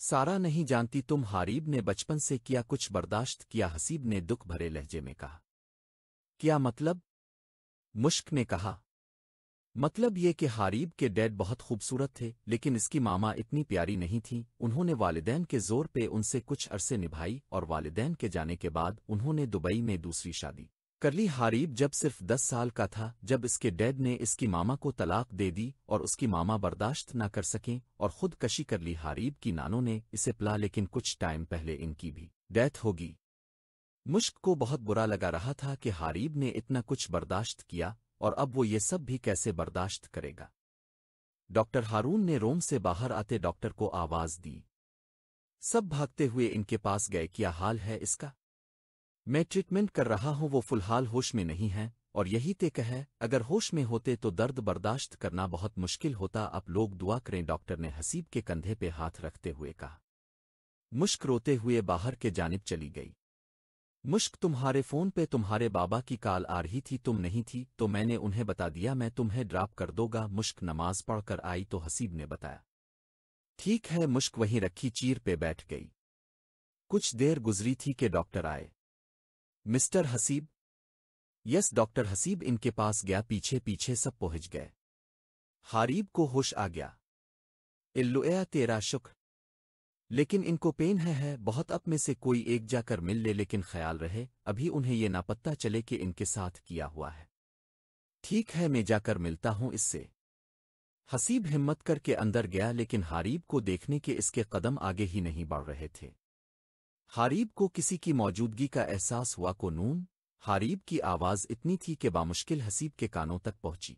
सारा नहीं जानती तुम हारीब ने बचपन से किया कुछ बर्दाश्त किया हसीब ने दुख भरे लहजे में कहा क्या मतलब मुश्क ने कहा मतलब ये कि हारीब के डैड बहुत खूबसूरत थे लेकिन इसकी मामा इतनी प्यारी नहीं थी उन्होंने वालदेन के जोर पे उनसे कुछ अरसे निभाई और वालदेन के जाने के बाद उन्होंने दुबई में दूसरी शादी करली हारीब जब सिर्फ दस साल का था जब इसके डैड ने इसकी मामा को तलाक दे दी और उसकी मामा बर्दाश्त न कर सकें और खुद कशी करली हारीब की नानों ने इसे पिला लेकिन कुछ टाइम पहले इनकी भी डेथ होगी मुश्क को बहुत बुरा लगा रहा था कि हारीब ने इतना कुछ बर्दाश्त किया और अब वो ये सब भी कैसे बर्दाश्त करेगा डॉक्टर हारून ने रोम से बाहर आते डॉक्टर को आवाज दी सब भागते हुए इनके पास गए क्या हाल है इसका मैं ट्रीटमेंट कर रहा हूं वो फिलहाल होश में नहीं है और यही ते कहे अगर होश में होते तो दर्द बर्दाश्त करना बहुत मुश्किल होता आप लोग दुआ करें डॉक्टर ने हसीब के कंधे पे हाथ रखते हुए कहा मुश्क रोते हुए बाहर के जानब चली गई मुश्क तुम्हारे फ़ोन पे तुम्हारे बाबा की काल आ रही थी तुम नहीं थी तो मैंने उन्हें बता दिया मैं तुम्हें ड्राप कर दोगा मुश्क नमाज पढ़कर आई तो हसीब ने बताया ठीक है मुश्क वहीं रखी चीर पे बैठ गई कुछ देर गुजरी थी कि डॉक्टर आए mister Haseeb yes doctor Haseeb इनके पास गया पीछे पीछे सब पहुंच गए हारीब को होश आ गया इल्लुया तेरा शुक्र लेकिन इनको पेन है है बहुत अप में से कोई एक जाकर मिल ले लेकिन ख्याल रहे अभी उन्हें ये नापत्ता चले कि इनके साथ किया हुआ है ठीक है मैं जाकर मिलता हूं इससे हसीब हिम्मत करके अंदर गया लेकिन हारीब को देखने के इसके कदम आगे ही नहीं बढ़ रहे थे हारीब को किसी की मौजूदगी का एहसास हुआ को नून हारीब की आवाज़ इतनी थी कि बामुश्किल हसीब के कानों तक पहुंची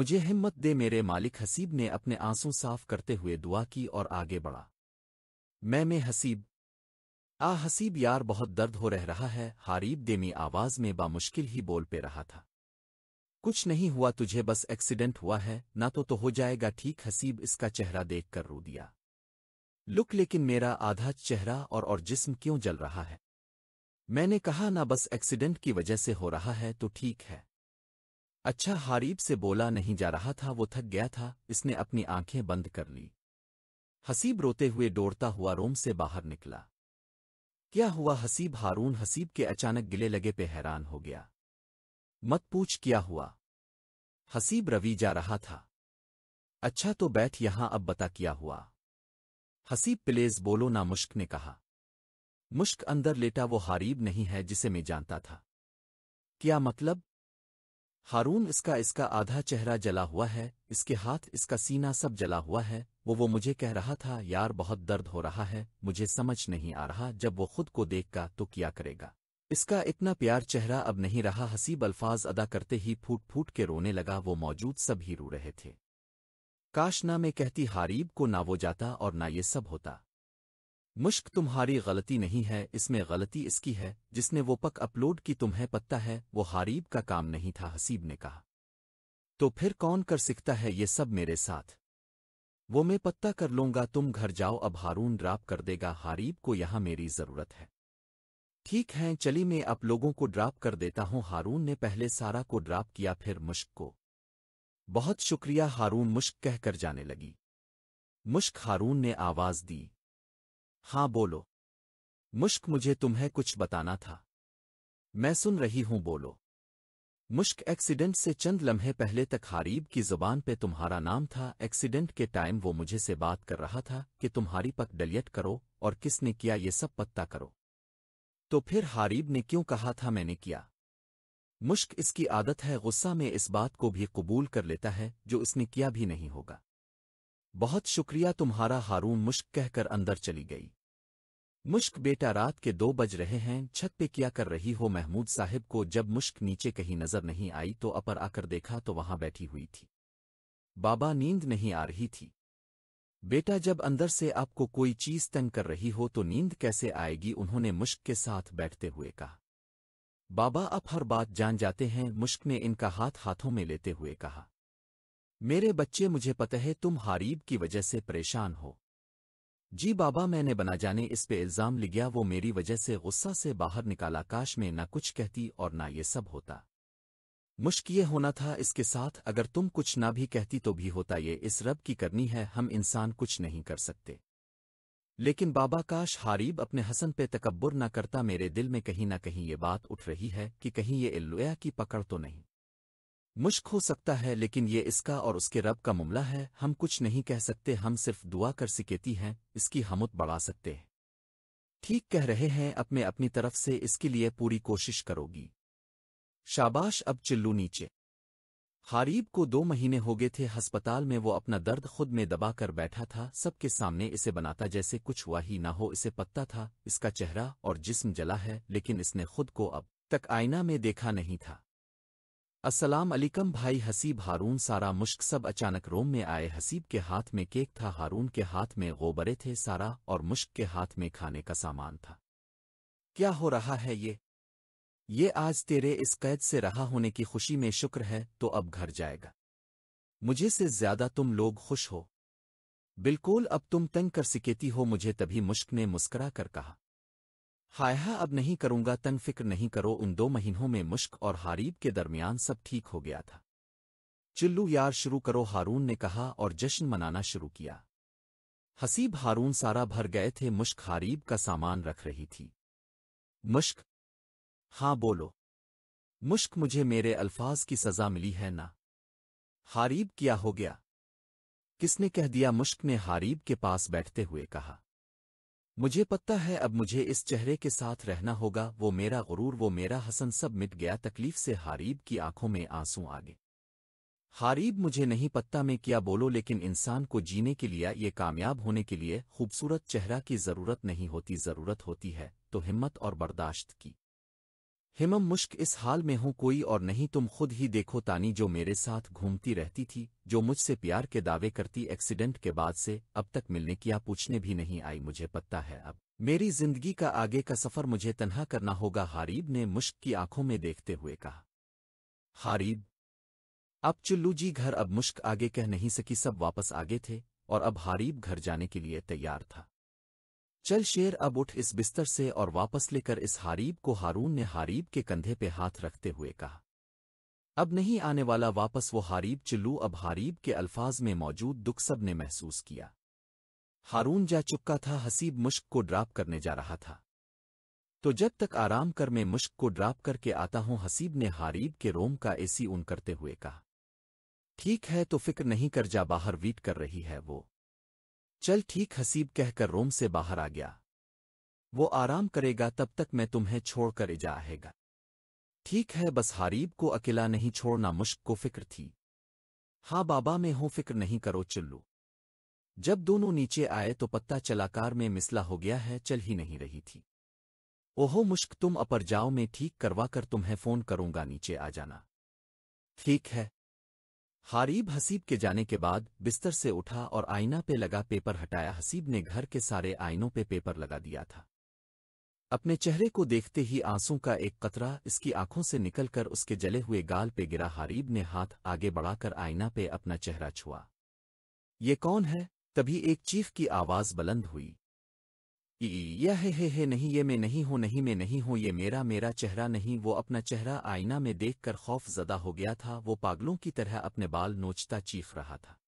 मुझे हिम्मत दे मेरे मालिक हसीब ने अपने आंसू साफ करते हुए दुआ की और आगे बढ़ा मैं में हसीब आ हसीब यार बहुत दर्द हो रह रहा है हारीब देमी आवाज़ में बामुश्किल ही बोल पे रहा था कुछ नहीं हुआ तुझे बस एक्सीडेंट हुआ है ना तो तो हो जाएगा ठीक हसीब इसका चेहरा देखकर रो दिया लुक लेकिन मेरा आधा चेहरा और और जिस्म क्यों जल रहा है मैंने कहा ना बस एक्सीडेंट की वजह से हो रहा है तो ठीक है अच्छा हारीब से बोला नहीं जा रहा था वो थक गया था इसने अपनी आंखें बंद कर ली हसीब रोते हुए डोड़ता हुआ रोम से बाहर निकला क्या हुआ हसीब हारून हसीब के अचानक गिले लगे पे हैरान हो गया मत पूछ क्या हुआ हसीब रवि जा रहा था अच्छा तो बैठ यहां अब बता क्या हुआ हसीब प्लेज बोलो ना मुश्क ने कहा मुश्क अंदर लेटा वो हारीब नहीं है जिसे मैं जानता था क्या मतलब हारून इसका इसका आधा चेहरा जला हुआ है इसके हाथ इसका सीना सब जला हुआ है वो वो मुझे कह रहा था यार बहुत दर्द हो रहा है मुझे समझ नहीं आ रहा जब वो खुद को देखगा तो क्या करेगा इसका इतना प्यार चेहरा अब नहीं रहा हसीब अल्फाज अदा करते ही फूट फूट के रोने लगा वो मौजूद सब ही रो रहे थे काश ना मैं कहती हारीब को ना वो जाता और ना ये सब होता मुश्क तुम्हारी गलती नहीं है इसमें गलती इसकी है जिसने वो पक अपलोड की तुम्हें पत्ता है वो हारीब का काम नहीं था हसीब ने कहा तो फिर कौन कर सकता है ये सब मेरे साथ वो मैं पत्ता कर लूंगा तुम घर जाओ अब हारून ड्राप कर देगा हारीब को यहां मेरी ज़रूरत है ठीक है चली मैं आप लोगों को ड्राप कर देता हूँ हारून ने पहले सारा को ड्राप किया फिर मुश्क को बहुत शुक्रिया हारून मुश्क कहकर जाने लगी मुश्क हारून ने आवाज़ दी हाँ बोलो मुश्क मुझे तुम्हें कुछ बताना था मैं सुन रही हूं बोलो मुश्क एक्सीडेंट से चंद लम्हे पहले तक हारीब की जुबान पे तुम्हारा नाम था एक्सीडेंट के टाइम वो मुझे से बात कर रहा था कि तुम्हारी पक डलियट करो और किसने किया ये सब पत्ता करो तो फिर हारीब ने क्यों कहा था मैंने किया मुश्क इसकी आदत है गुस्सा में इस बात को भी कबूल कर लेता है जो इसने किया भी नहीं होगा बहुत शुक्रिया तुम्हारा हारून मुश्क कहकर अंदर चली गई मुश्क बेटा रात के दो बज रहे हैं छत पे क्या कर रही हो महमूद साहिब को जब मुश्क नीचे कहीं नजर नहीं आई तो अपर आकर देखा तो वहां बैठी हुई थी बाबा नींद नहीं आ रही थी बेटा जब अंदर से आपको कोई चीज तंग कर रही हो तो नींद कैसे आएगी उन्होंने मुश्क के साथ बैठते हुए कहा बाबा अब हर बात जान जाते हैं मुश्क ने इनका हाथ हाथों में लेते हुए कहा मेरे बच्चे मुझे पता है तुम हारीब की वजह से परेशान हो जी बाबा मैंने बना जाने इस पे इल्ज़ाम लिया वो मेरी वजह से गुस्सा से बाहर निकाला काश में न कुछ कहती और न ये सब होता मुश्क ये होना था इसके साथ अगर तुम कुछ ना भी कहती तो भी होता ये इस रब की करनी है हम इंसान कुछ नहीं कर सकते लेकिन बाबा काश हारीब अपने हसन पे तकबर न करता मेरे दिल में कहीं न कहीं ये बात उठ रही है कि कहीं ये इल्लोया की पकड़ तो नहीं मुश्क हो सकता है लेकिन ये इसका और उसके रब का मामला है हम कुछ नहीं कह सकते हम सिर्फ दुआ कर सिकेती हैं इसकी हमत बढ़ा सकते हैं ठीक कह रहे हैं अपने अपनी तरफ से इसके लिए पूरी कोशिश करोगी शाबाश अब चिल्लू नीचे हारीब को दो महीने हो गए थे अस्पताल में वो अपना दर्द खुद में दबा कर बैठा था सबके सामने इसे बनाता जैसे कुछ हुआ ही ना हो इसे पत्ता था इसका चेहरा और जिस्म जला है लेकिन इसने खुद को अब तक आईना में देखा नहीं था असलाम अलीकम भाई हसीब हारून सारा मुश्क सब अचानक रोम में आए हसीब के हाथ में केक था हारून के हाथ में गोबरे थे सारा और मुश्क के हाथ में खाने का सामान था क्या हो रहा है ये ये आज तेरे इस कैद से रहा होने की खुशी में शुक्र है तो अब घर जाएगा मुझे से ज्यादा तुम लोग खुश हो बिल्कुल अब तुम तंग कर सिकेती हो मुझे तभी मुश्क ने मुस्करा कर कहा हाय हा अब नहीं करूंगा तंग फिक्र नहीं करो उन दो महीनों में मुश्क और हारीब के दरमियान सब ठीक हो गया था चिल्लू यार शुरू करो हारून ने कहा और जश्न मनाना शुरू किया हसीब हारून सारा भर गए थे मुश्क हारीब का सामान रख रही थी मुश्क हाँ बोलो मुश्क मुझे मेरे अल्फाज की सज़ा मिली है ना हारीब किया हो गया किसने कह दिया मुश्क ने हारीब के पास बैठते हुए कहा मुझे पता है अब मुझे इस चेहरे के साथ रहना होगा वो मेरा गुरूर वो मेरा हसन सब मिट गया तकलीफ से हारीब की आंखों में आंसू आ गए हारीब मुझे नहीं पता मैं क्या बोलो लेकिन इंसान को जीने के लिए ये कामयाब होने के लिए खूबसूरत चेहरा की ज़रूरत नहीं होती ज़रूरत होती है तो हिम्मत और बर्दाश्त की हिमम मुश्क इस हाल में हूं कोई और नहीं तुम खुद ही देखो तानी जो मेरे साथ घूमती रहती थी जो मुझसे प्यार के दावे करती एक्सीडेंट के बाद से अब तक मिलने की या पूछने भी नहीं आई मुझे पता है अब मेरी जिंदगी का आगे का सफर मुझे तन्हा करना होगा हारीब ने मुश्क की आंखों में देखते हुए कहा हारीब अब चुल्लू जी घर अब मुश्क आगे कह नहीं सकी सब वापस आगे थे और अब हारीब घर जाने के लिए तैयार था चल शेर अब उठ इस बिस्तर से और वापस लेकर इस हारीब को हारून ने हारीब के कंधे पे हाथ रखते हुए कहा अब नहीं आने वाला वापस वो हारीब चिल्लू अब हारीब के अल्फाज में मौजूद दुख सब ने महसूस किया हारून जा चुका था हसीब मुश्क को ड्राप करने जा रहा था तो जब तक आराम कर मैं मुश्क को ड्राप करके आता हूं हसीब ने हारीब के रोम का एसी ऊन करते हुए कहा ठीक है तो फिक्र नहीं कर जा बाहर वीट कर रही है वो चल ठीक हसीब कहकर रोम से बाहर आ गया वो आराम करेगा तब तक मैं तुम्हें छोड़कर इजा आएगा ठीक है बस हारीब को अकेला नहीं छोड़ना मुश्क को फिक्र थी हाँ बाबा मैं हूं फिक्र नहीं करो चिल्लू जब दोनों नीचे आए तो पत्ता चलाकार में मिसला हो गया है चल ही नहीं रही थी ओहो मुश्क तुम अपर जाओ मैं ठीक करवा कर तुम्हें फोन करूंगा नीचे आ जाना ठीक है हारीब हसीब के जाने के बाद बिस्तर से उठा और आईना पे लगा पेपर हटाया हसीब ने घर के सारे आईनों पे पेपर लगा दिया था अपने चेहरे को देखते ही आंसू का एक कतरा इसकी आंखों से निकलकर उसके जले हुए गाल पे गिरा हारीब ने हाथ आगे बढ़ाकर आईना पे अपना चेहरा छुआ ये कौन है तभी एक चीफ की आवाज़ बुलंद हुई यह हे हे नहीं ये मैं नहीं हूँ नहीं मैं नहीं हूँ ये मेरा मेरा चेहरा नहीं वो अपना चेहरा आईना में देखकर खौफ जदा हो गया था वो पागलों की तरह अपने बाल नोचता चीख रहा था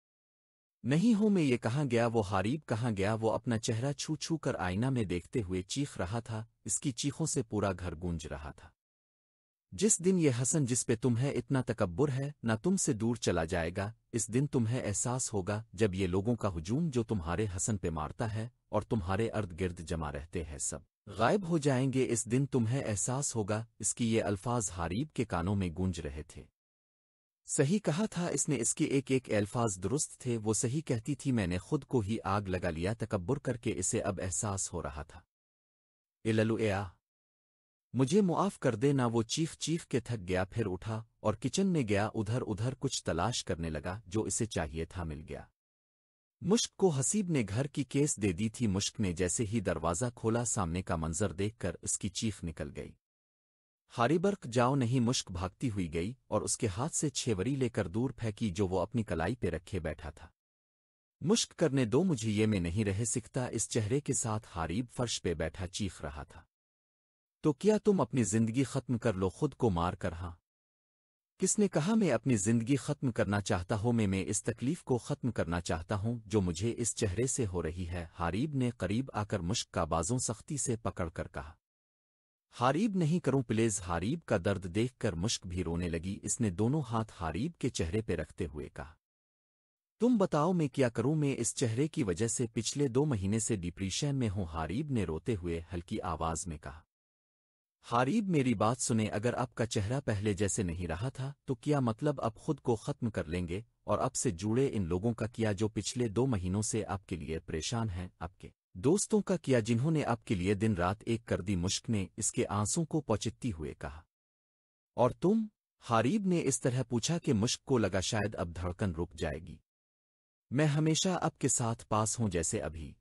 नहीं हूँ मैं ये कहाँ गया वो हारीब कहाँ गया वो अपना चेहरा छू छू कर आईना में देखते हुए चीख रहा था इसकी चीखों से पूरा घर गूंज रहा था जिस दिन ये हसन जिस पे तुम्हें इतना तकबर है न तुमसे दूर चला जाएगा इस दिन तुम्हें एहसास होगा जब ये लोगों का हुजूम जो तुम्हारे हसन पे मारता है और तुम्हारे अर्द गिर्द जमा रहते हैं सब गायब हो जाएंगे इस दिन तुम्हें एहसास होगा इसकी ये अल्फाज हारीब के कानों में गूंज रहे थे सही कहा था इसने इसके एक एक अल्फाज दुरुस्त थे वो सही कहती थी मैंने खुद को ही आग लगा लिया तकबर करके इसे अब एहसास हो रहा था इललुआ मुझे मुआफ़ कर दे ना वो चीफ चीफ के थक गया फिर उठा और किचन में गया उधर उधर कुछ तलाश करने लगा जो इसे चाहिए था मिल गया मुश्क को हसीब ने घर की केस दे दी थी मुश्क ने जैसे ही दरवाज़ा खोला सामने का मंजर देखकर उसकी चीफ निकल गई हारीबर्क जाओ नहीं मुश्क भागती हुई गई और उसके हाथ से छेवरी लेकर दूर फेंकी जो वो अपनी कलाई पे रखे बैठा था मुश्क करने दो मुझे ये में नहीं रह सकता इस चेहरे के साथ हारीब फर्श पे बैठा चीख रहा था तो क्या तुम अपनी जिंदगी खत्म कर लो खुद को मार कर हां किसने कहा मैं अपनी जिंदगी खत्म करना चाहता हूं मैं मैं इस तकलीफ को खत्म करना चाहता हूं जो मुझे इस चेहरे से हो रही है हारीब ने करीब आकर मुश्क का बाजों सख्ती से पकड़कर कहा हारीब नहीं करूं प्लेज हारीब का दर्द देखकर मुश्क भी रोने लगी इसने दोनों हाथ हारीब के चेहरे पर रखते हुए कहा तुम बताओ मैं क्या करूं मैं इस चेहरे की वजह से पिछले दो महीने से डिप्रेशन में हूं हारीब ने रोते हुए हल्की आवाज में कहा हारीब मेरी बात सुने अगर आपका चेहरा पहले जैसे नहीं रहा था तो क्या मतलब आप खुद को ख़त्म कर लेंगे और अब से जुड़े इन लोगों का किया जो पिछले दो महीनों से आपके लिए परेशान हैं आपके दोस्तों का किया जिन्होंने आपके लिए दिन रात एक कर दी मुश्क ने इसके आंसू को पौचित्ती हुए कहा और तुम हारीब ने इस तरह पूछा कि मुश्क को लगा शायद अब धड़कन रुक जाएगी मैं हमेशा आपके साथ पास हूं जैसे अभी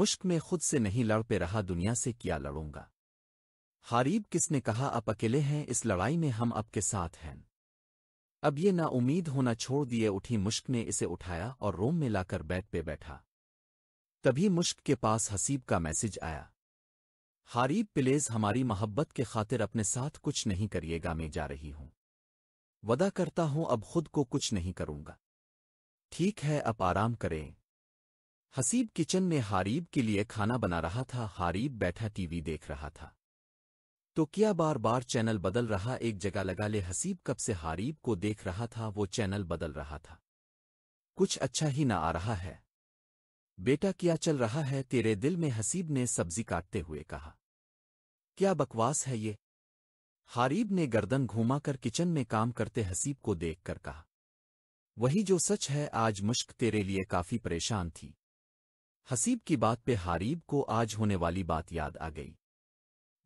मुश्क में खुद से नहीं लड़ पे रहा दुनिया से क्या लड़ूंगा हारीब किसने कहा आप अकेले हैं इस लड़ाई में हम आपके साथ हैं अब ये ना उम्मीद होना छोड़ दिए उठी मुश्क ने इसे उठाया और रोम में लाकर बेड पे बैठा तभी मुश्क के पास हसीब का मैसेज आया हारीब प्लेज हमारी मोहब्बत के खातिर अपने साथ कुछ नहीं करिएगा मैं जा रही हूं वदा करता हूं अब खुद को कुछ नहीं करूंगा ठीक है अब आराम करें हसीब किचन में हारीब के लिए खाना बना रहा था हारीब बैठा टीवी देख रहा था तो क्या बार बार चैनल बदल रहा एक जगह लगा ले हसीब कब से हारीब को देख रहा था वो चैनल बदल रहा था कुछ अच्छा ही ना आ रहा है बेटा क्या चल रहा है तेरे दिल में हसीब ने सब्जी काटते हुए कहा क्या बकवास है ये हारीब ने गर्दन घुमाकर किचन में काम करते हसीब को देखकर कहा वही जो सच है आज मुश्क तेरे लिए काफी परेशान थी हसीब की बात पे हारीब को आज होने वाली बात याद आ गई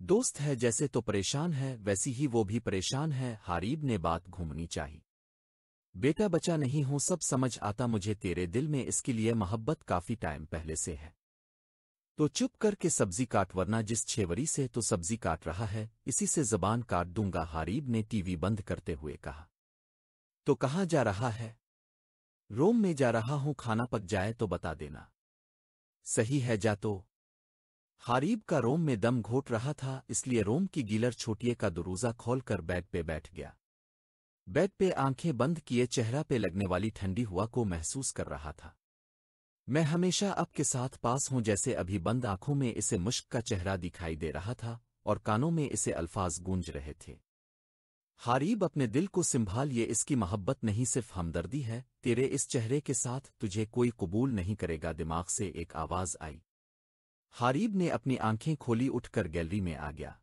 दोस्त है जैसे तो परेशान है वैसी ही वो भी परेशान है हारीब ने बात घूमनी चाही बेटा बचा नहीं हो सब समझ आता मुझे तेरे दिल में इसके लिए मोहब्बत काफी टाइम पहले से है तो चुप करके सब्जी काट वरना जिस छेवरी से तो सब्जी काट रहा है इसी से जबान काट दूंगा हारीब ने टीवी बंद करते हुए कहा तो कहाँ जा रहा है रोम में जा रहा हूं खाना पक जाए तो बता देना सही है जा तो हारीब का रोम में दम घोट रहा था इसलिए रोम की गीलर छोटिए का दुरूजा खोलकर बेड पे बैठ गया बेड पे आंखें बंद किए चेहरा पे लगने वाली ठंडी हुआ को महसूस कर रहा था मैं हमेशा अब के साथ पास हूं जैसे अभी बंद आंखों में इसे मुश्क का चेहरा दिखाई दे रहा था और कानों में इसे अल्फाज गूंज रहे थे हारीब अपने दिल को संभाल ये इसकी मोहब्बत नहीं सिर्फ हमदर्दी है तेरे इस चेहरे के साथ तुझे कोई कबूल नहीं करेगा दिमाग से एक आवाज आई हारीब ने अपनी आंखें खोली उठकर गैलरी में आ गया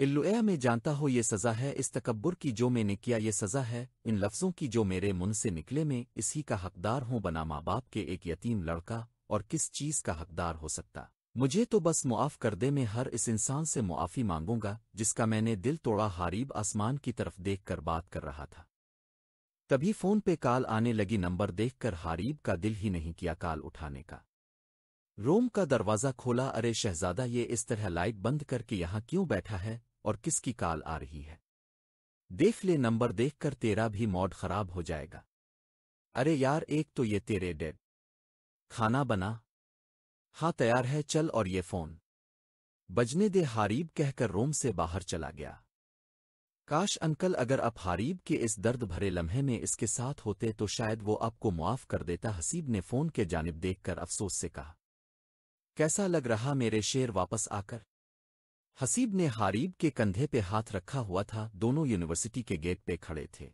इल्लुआ में जानता हो ये सज़ा है इस तकबर की जो मैंने किया ये सज़ा है इन लफ्ज़ों की जो मेरे मुन से निकले में इसी का हकदार हूँ बना माँ बाप के एक यतीम लड़का और किस चीज़ का हकदार हो सकता मुझे तो बस मुआफ़ कर दे मैं हर इस इंसान से मुआफ़ी मांगूंगा जिसका मैंने दिल तोड़ा हारीब आसमान की तरफ देख कर बात कर रहा था तभी फ़ोन पे कॉल आने लगी नंबर देखकर हारीब का दिल ही नहीं किया कॉल उठाने का रोम का दरवाज़ा खोला अरे शहजादा ये इस तरह लाइट बंद करके यहाँ क्यों बैठा है और किसकी काल आ रही है देख ले नंबर देखकर तेरा भी मॉड खराब हो जाएगा अरे यार एक तो ये तेरे डेड खाना बना हाँ तैयार है चल और ये फोन बजने दे हारीब कहकर रोम से बाहर चला गया काश अंकल अगर आप हारीब के इस दर्द भरे लम्हे में इसके साथ होते तो शायद वो आपको मुआफ कर देता हसीब ने फोन के जानब देखकर अफसोस से कहा कैसा लग रहा मेरे शेर वापस आकर हसीब ने हारीब के कंधे पे हाथ रखा हुआ था दोनों यूनिवर्सिटी के गेट पे खड़े थे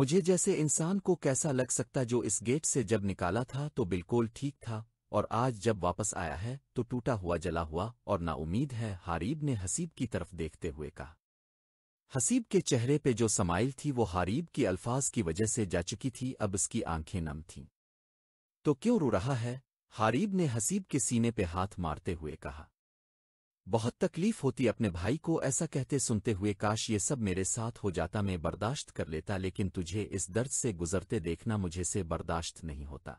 मुझे जैसे इंसान को कैसा लग सकता जो इस गेट से जब निकाला था तो बिल्कुल ठीक था और आज जब वापस आया है तो टूटा हुआ जला हुआ और ना उम्मीद है हारीब ने हसीब की तरफ देखते हुए कहा हसीब के चेहरे पे जो समाइल थी वो हारीब की अल्फाज की वजह से जा चुकी थी अब उसकी आंखें नम थीं तो क्यों रो रहा है हारीब ने हसीब के सीने पे हाथ मारते हुए कहा बहुत तकलीफ होती अपने भाई को ऐसा कहते सुनते हुए काश ये सब मेरे साथ हो जाता मैं बर्दाश्त कर लेता लेकिन तुझे इस दर्द से गुजरते देखना मुझे से बर्दाश्त नहीं होता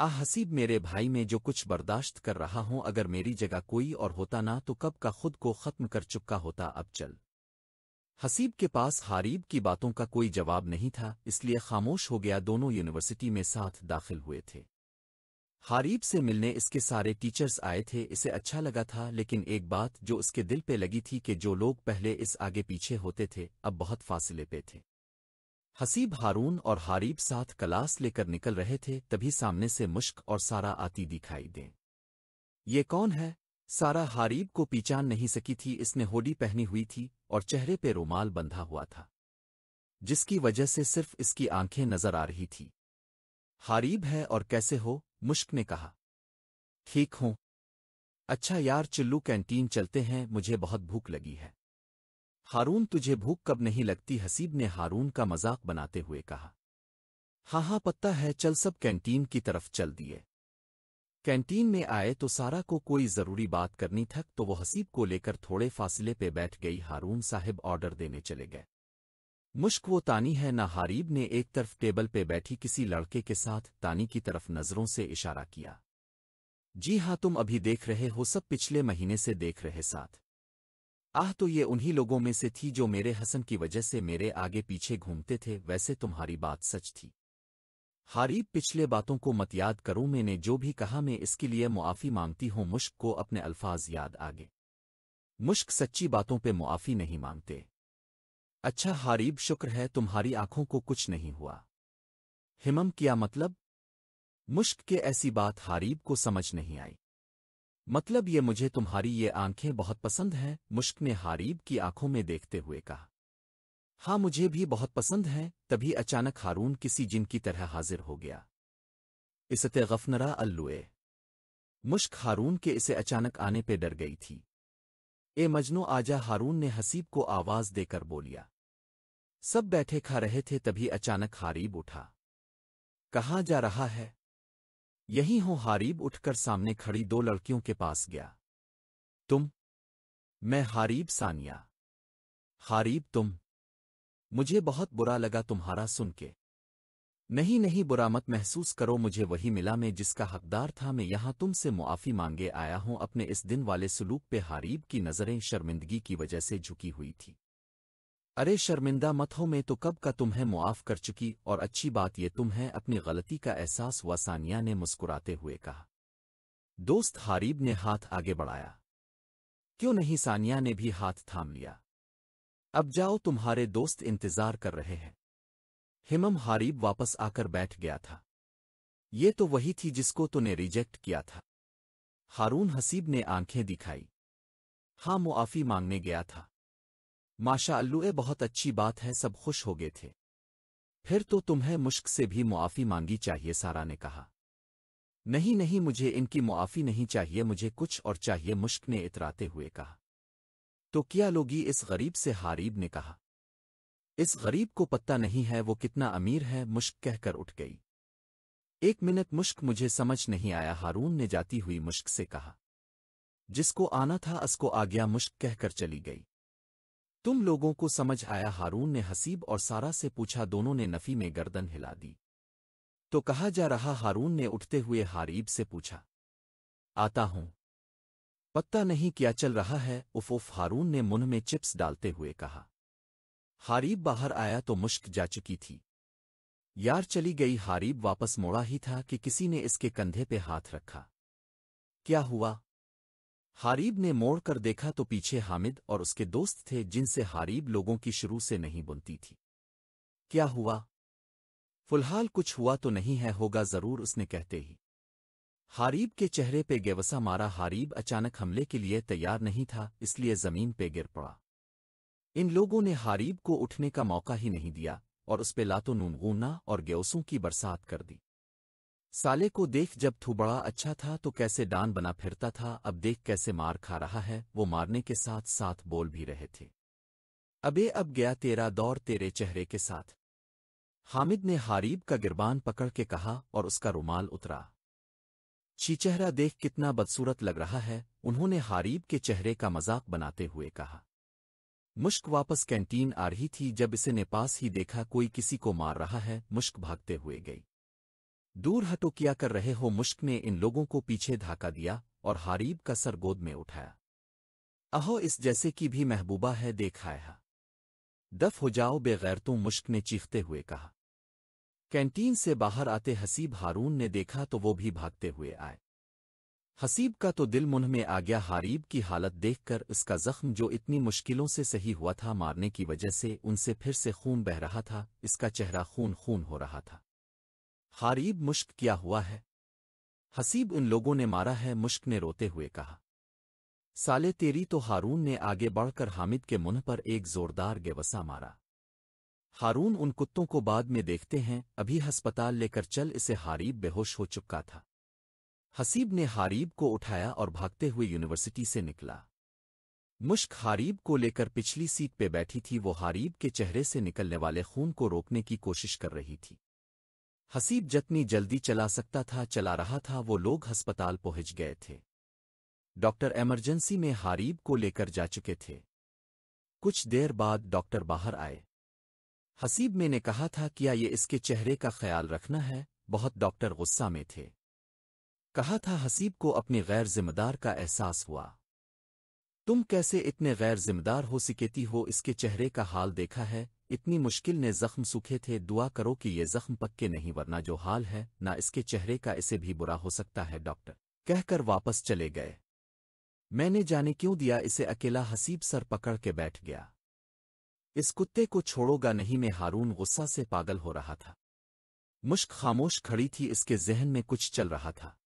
आ हसीब मेरे भाई में जो कुछ बर्दाश्त कर रहा हूं अगर मेरी जगह कोई और होता ना तो कब का खुद को खत्म कर चुका होता अब चल हसीब के पास हारीब की बातों का कोई जवाब नहीं था इसलिए खामोश हो गया दोनों यूनिवर्सिटी में साथ दाखिल हुए थे हारीब से मिलने इसके सारे टीचर्स आए थे इसे अच्छा लगा था लेकिन एक बात जो उसके दिल पे लगी थी कि जो लोग पहले इस आगे पीछे होते थे अब बहुत फासिले पे थे हसीब हारून और हारीब साथ क्लास लेकर निकल रहे थे तभी सामने से मुश्क और सारा आती दिखाई दें ये कौन है सारा हारीब को पहचान नहीं सकी थी इसने होडी पहनी हुई थी और चेहरे पे रोमाल बंधा हुआ था जिसकी वजह से सिर्फ इसकी आंखें नजर आ रही थी हारीब है और कैसे हो मुश्क ने कहा ठीक हूं अच्छा यार चिल्लू कैंटीन चलते हैं मुझे बहुत भूख लगी है हारून तुझे भूख कब नहीं लगती हसीब ने हारून का मजाक बनाते हुए कहा हाँ हाँ पत्ता है चल सब कैंटीन की तरफ चल दिए कैंटीन में आए तो सारा को कोई ज़रूरी बात करनी थक तो वो हसीब को लेकर थोड़े फासले पे बैठ गई हारून साहिब ऑर्डर देने चले गए मुश्क वो तानी है ना हारीब ने एक तरफ टेबल पे बैठी किसी लड़के के साथ तानी की तरफ नज़रों से इशारा किया जी हाँ तुम अभी देख रहे हो सब पिछले महीने से देख रहे साथ आह तो ये उन्हीं लोगों में से थी जो मेरे हसन की वजह से मेरे आगे पीछे घूमते थे वैसे तुम्हारी बात सच थी हारीब पिछले बातों को मत याद करो मैंने जो भी कहा मैं इसके लिए मुआफ़ी मांगती हूँ मुश्क को अपने अल्फाज याद आगे मुश्क सच्ची बातों पे मुआफ़ी नहीं मांगते अच्छा हारीब शुक्र है तुम्हारी आंखों को कुछ नहीं हुआ हिमम किया मतलब मुश्क के ऐसी बात हारीब को समझ नहीं आई मतलब ये मुझे तुम्हारी ये आंखें बहुत पसंद हैं मुश्क ने हारीब की आंखों में देखते हुए कहा हाँ मुझे भी बहुत पसंद है तभी अचानक हारून किसी जिन की तरह हाजिर हो गया इसते गफनरा अल्लुए मुश्क हारून के इसे अचानक आने पे डर गई थी ए मजनू आजा हारून ने हसीब को आवाज देकर बोलिया सब बैठे खा रहे थे तभी अचानक हारीब उठा कहाँ जा रहा है यही हो हारीब उठकर सामने खड़ी दो लड़कियों के पास गया तुम मैं हारीब सानिया हारीब तुम मुझे बहुत बुरा लगा तुम्हारा सुन के नहीं नहीं बुरा मत महसूस करो मुझे वही मिला मैं जिसका हकदार था मैं यहाँ तुमसे मुआफ़ी मांगे आया हूँ अपने इस दिन वाले सुलूक पे हारीब की नज़रें शर्मिंदगी की वजह से झुकी हुई थी अरे शर्मिंदा मत हो मैं तो कब का तुम्हें मुआफ़ कर चुकी और अच्छी बात ये तुम्हें अपनी गलती का एहसास हुआ सानिया ने मुस्कुराते हुए कहा दोस्त हारीब ने हाथ आगे बढ़ाया क्यों नहीं सानिया ने भी हाथ थाम लिया अब जाओ तुम्हारे दोस्त इंतज़ार कर रहे हैं हिमम हारीब वापस आकर बैठ गया था ये तो वही थी जिसको तूने रिजेक्ट किया था हारून हसीब ने आंखें दिखाई हाँ मुआफ़ी मांगने गया था माशा अल्लू बहुत अच्छी बात है सब खुश हो गए थे फिर तो तुम्हें मुश्क से भी मुआफ़ी मांगी चाहिए सारा ने कहा नहीं नहीं मुझे इनकी मुआफ़ी नहीं चाहिए मुझे कुछ और चाहिए मुश्क ने इतराते हुए कहा तो क्या लोगी इस गरीब से हारीब ने कहा इस गरीब को पता नहीं है वो कितना अमीर है मुश्क कहकर उठ गई एक मिनट मुश्क मुझे समझ नहीं आया हारून ने जाती हुई मुश्क से कहा जिसको आना था असको आ गया मुश्क कहकर चली गई तुम लोगों को समझ आया हारून ने हसीब और सारा से पूछा दोनों ने नफी में गर्दन हिला दी तो कहा जा रहा हारून ने उठते हुए हारीब से पूछा आता हूं पत्ता नहीं क्या चल रहा है उफ उफ हारून ने मुन में चिप्स डालते हुए कहा हारीब बाहर आया तो मुश्क जा चुकी थी यार चली गई हारीब वापस मोड़ा ही था कि किसी ने इसके कंधे पे हाथ रखा क्या हुआ हारीब ने मोड़ कर देखा तो पीछे हामिद और उसके दोस्त थे जिनसे हारीब लोगों की शुरू से नहीं बुनती थी क्या हुआ फिलहाल कुछ हुआ तो नहीं है होगा जरूर उसने कहते ही हारीब के चेहरे पे गेवसा मारा हारीब अचानक हमले के लिए तैयार नहीं था इसलिए जमीन पे गिर पड़ा इन लोगों ने हारीब को उठने का मौका ही नहीं दिया और उस पे लातो नूनगूना और ग्योसों की बरसात कर दी साले को देख जब थू बड़ा अच्छा था तो कैसे डान बना फिरता था अब देख कैसे मार खा रहा है वो मारने के साथ साथ बोल भी रहे थे अबे अब गया तेरा दौर तेरे चेहरे के साथ हामिद ने हारीब का गिरबान पकड़ के कहा और उसका रुमाल उतरा चीचेहरा देख कितना बदसूरत लग रहा है उन्होंने हारीब के चेहरे का मजाक बनाते हुए कहा मुश्क वापस कैंटीन आ रही थी जब इसे ने पास ही देखा कोई किसी को मार रहा है मुश्क भागते हुए गई दूर हटो किया कर रहे हो मुश्क ने इन लोगों को पीछे धाका दिया और हारीब का सर गोद में उठाया अहो इस जैसे की भी महबूबा है देखाया दफ हो जाओ बेगैरतों मुश्क ने चीखते हुए कहा कैंटीन से बाहर आते हसीब हारून ने देखा तो वो भी भागते हुए आए हसीब का तो दिल मुन में आ गया हारीब की हालत देखकर उसका जख्म जो इतनी मुश्किलों से सही हुआ था मारने की वजह से उनसे फिर से खून बह रहा था इसका चेहरा खून खून हो रहा था हारीब मुश्क क्या हुआ है हसीब उन लोगों ने मारा है मुश्क ने रोते हुए कहा साले तेरी तो हारून ने आगे बढ़कर हामिद के मुन पर एक जोरदार गेवसा मारा हारून उन कुत्तों को बाद में देखते हैं अभी हस्पताल लेकर चल इसे हारीब बेहोश हो चुका था हसीब ने हारीब को उठाया और भागते हुए यूनिवर्सिटी से निकला मुश्क हारीब को लेकर पिछली सीट पे बैठी थी वो हारीब के चेहरे से निकलने वाले खून को रोकने की कोशिश कर रही थी हसीब जतनी जल्दी चला सकता था चला रहा था वो लोग अस्पताल पहुंच गए थे डॉक्टर एमरजेंसी में हारीब को लेकर जा चुके थे कुछ देर बाद डॉक्टर बाहर आए हसीब में ने कहा था क्या ये इसके चेहरे का ख्याल रखना है बहुत डॉक्टर गुस्सा में थे कहा था हसीब को अपने गैर जिम्मेदार का एहसास हुआ तुम कैसे इतने गैर जिम्मेदार हो सिकेती हो इसके चेहरे का हाल देखा है इतनी मुश्किल ने जख्म सूखे थे दुआ करो कि ये जख्म पक्के नहीं वरना जो हाल है ना इसके चेहरे का इसे भी बुरा हो सकता है डॉक्टर कहकर वापस चले गए मैंने जाने क्यों दिया इसे अकेला हसीब सर पकड़ के बैठ गया इस कुत्ते को छोड़ोगा नहीं मैं हारून गुस्सा से पागल हो रहा था मुश्क खामोश खड़ी थी इसके जहन में कुछ चल रहा था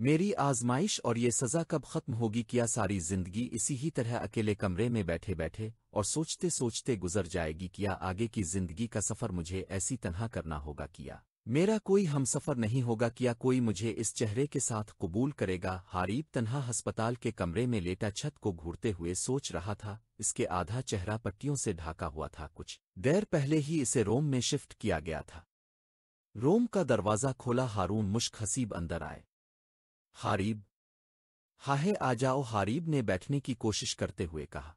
मेरी आजमाइश और ये सज़ा कब ख़त्म होगी क्या सारी ज़िंदगी इसी ही तरह अकेले कमरे में बैठे बैठे और सोचते सोचते गुजर जाएगी क्या आगे की ज़िंदगी का सफ़र मुझे ऐसी तनहा करना होगा किया मेरा कोई हम सफ़र नहीं होगा किया कोई मुझे इस चेहरे के साथ कबूल करेगा हारीब तनहा हस्पताल के कमरे में लेटा छत को घूरते हुए सोच रहा था इसके आधा चेहरा पट्टियों से ढाका हुआ था कुछ देर पहले ही इसे रोम में शिफ्ट किया गया था रोम का दरवाज़ा खोला हारून मुश्क हसीब अंदर आए हारीब हाहे आ जाओ हारीब ने बैठने की कोशिश करते हुए कहा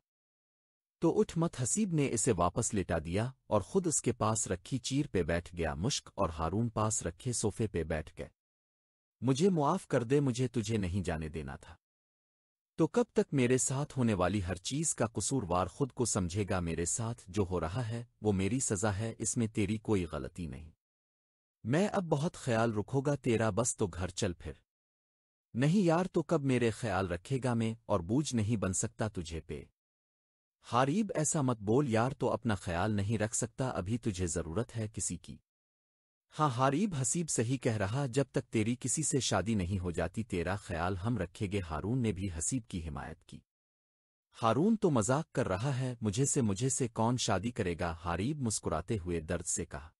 तो उठ मत हसीब ने इसे वापस लेटा दिया और खुद उसके पास रखी चीर पे बैठ गया मुश्क और हारून पास रखे सोफे पे बैठ गए मुझे मुआफ कर दे मुझे तुझे नहीं जाने देना था तो कब तक मेरे साथ होने वाली हर चीज का कसूरवार खुद को समझेगा मेरे साथ जो हो रहा है वो मेरी सजा है इसमें तेरी कोई गलती नहीं मैं अब बहुत ख्याल रखोगा तेरा बस तो घर चल फिर नहीं यार तो कब मेरे ख्याल रखेगा मैं और बूझ नहीं बन सकता तुझे पे हारीब ऐसा मत बोल यार तो अपना ख्याल नहीं रख सकता अभी तुझे ज़रूरत है किसी की हाँ हारीब हसीब सही कह रहा जब तक तेरी किसी से शादी नहीं हो जाती तेरा ख्याल हम रखेंगे हारून ने भी हसीब की हिमायत की हारून तो मजाक कर रहा है मुझे से मुझे से कौन शादी करेगा हारीब मुस्कुराते हुए दर्द से कहा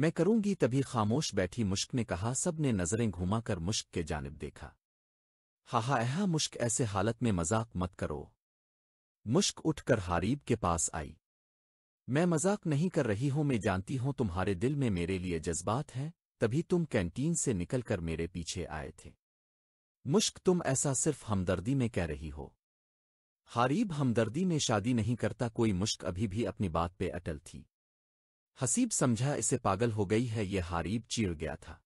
मैं करूंगी तभी खामोश बैठी मुश्क ने कहा सब ने नज़रें घुमाकर मुश्क के जानब देखा हाहा एहा मुश्क ऐसे हालत में मजाक मत करो मुश्क उठकर हारीब के पास आई मैं मजाक नहीं कर रही हूं मैं जानती हूं तुम्हारे दिल में मेरे लिए जज्बात हैं तभी तुम कैंटीन से निकलकर मेरे पीछे आए थे मुश्क तुम ऐसा सिर्फ हमदर्दी में कह रही हो हारीब हमदर्दी में शादी नहीं करता कोई मुश्क अभी भी अपनी बात पे अटल थी हसीब समझा इसे पागल हो गई है ये हारीब चीर गया था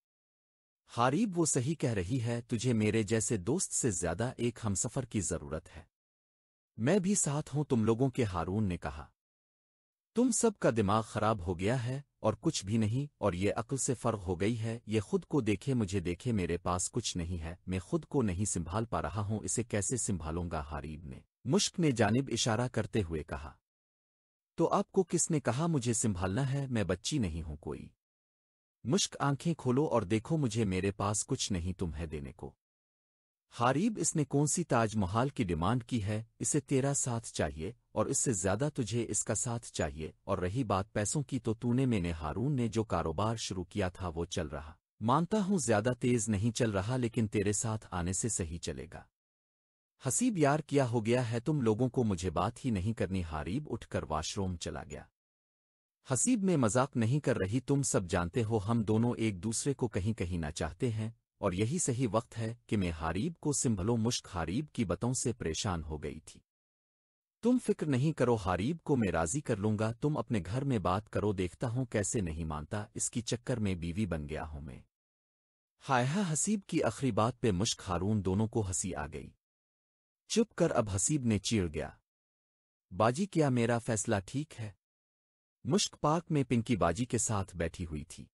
हारीब वो सही कह रही है तुझे मेरे जैसे दोस्त से ज्यादा एक हमसफर की जरूरत है मैं भी साथ हूं तुम लोगों के हारून ने कहा तुम सब का दिमाग खराब हो गया है और कुछ भी नहीं और ये अक्ल से फर्क हो गई है ये खुद को देखे मुझे देखे मेरे पास कुछ नहीं है मैं खुद को नहीं संभाल पा रहा हूं इसे कैसे संभालूंगा हारीब ने मुश्क ने जानिब इशारा करते हुए कहा तो आपको किसने कहा मुझे संभालना है मैं बच्ची नहीं हूं कोई मुश्क आंखें खोलो और देखो मुझे मेरे पास कुछ नहीं तुम है देने को हारीब इसने कौन सी ताजमहल की डिमांड की है इसे तेरा साथ चाहिए और इससे ज्यादा तुझे इसका साथ चाहिए और रही बात पैसों की तो तूने मैंने हारून ने जो कारोबार शुरू किया था वो चल रहा मानता हूं ज्यादा तेज नहीं चल रहा लेकिन तेरे साथ आने से सही चलेगा हसीब यार किया हो गया है तुम लोगों को मुझे बात ही नहीं करनी हारीब उठकर वाशरूम चला गया हसीब में मजाक नहीं कर रही तुम सब जानते हो हम दोनों एक दूसरे को कहीं कहीं ना चाहते हैं और यही सही वक्त है कि मैं हारीब को सिंभलो मुश्क हारीब की बतों से परेशान हो गई थी तुम फिक्र नहीं करो हारीब को मैं राजी कर लूंगा तुम अपने घर में बात करो देखता हूं कैसे नहीं मानता इसकी चक्कर में बीवी बन गया हूं मैं हायहा हसीब की आखिरी बात पे मुश्क हारून दोनों को हंसी आ गई चुप कर अब हसीब ने चीड़ गया बाजी क्या मेरा फैसला ठीक है मुश्क पार्क में पिंकी बाजी के साथ बैठी हुई थी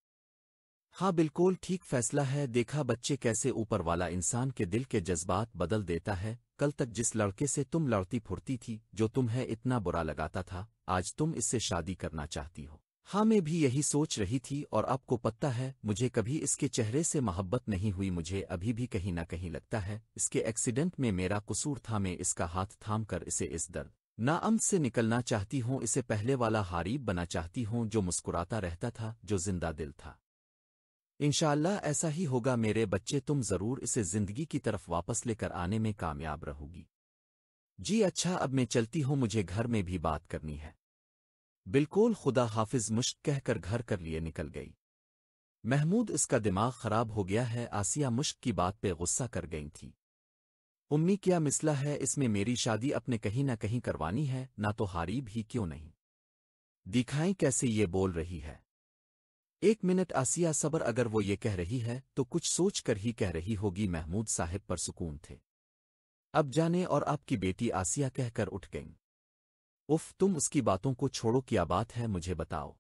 हाँ बिल्कुल ठीक फैसला है देखा बच्चे कैसे ऊपर वाला इंसान के दिल के जज्बात बदल देता है कल तक जिस लड़के से तुम लड़ती फुरती थी जो तुम्हें इतना बुरा लगाता था आज तुम इससे शादी करना चाहती हो हाँ मैं भी यही सोच रही थी और आपको पता है मुझे कभी इसके चेहरे से मोहब्बत नहीं हुई मुझे अभी भी कहीं ना कहीं लगता है इसके एक्सीडेंट में मेरा कसूर था मैं इसका हाथ थाम कर इसे इस दर्द नाअम से निकलना चाहती हूँ इसे पहले वाला हारीब बना चाहती हूँ जो मुस्कुराता रहता था जो जिंदा दिल था इनशाला ऐसा ही होगा मेरे बच्चे तुम ज़रूर इसे ज़िंदगी की तरफ वापस लेकर आने में कामयाब रहोगी जी अच्छा अब मैं चलती हूँ मुझे घर में भी बात करनी है बिल्कुल खुदा हाफिज मुश्क कहकर घर कर लिए निकल गई महमूद इसका दिमाग खराब हो गया है आसिया मुश्क की बात पे गुस्सा कर गई थी उम्मी क्या मिसला है इसमें मेरी शादी अपने कहीं ना कहीं करवानी है ना तो हारीब ही क्यों नहीं दिखाएं कैसे ये बोल रही है एक मिनट आसिया सबर अगर वो ये कह रही है तो कुछ सोच कर ही कह रही होगी महमूद साहिब पर सुकून थे अब जाने और आपकी बेटी आसिया कहकर उठ गईं उफ तुम उसकी बातों को छोड़ो क्या बात है मुझे बताओ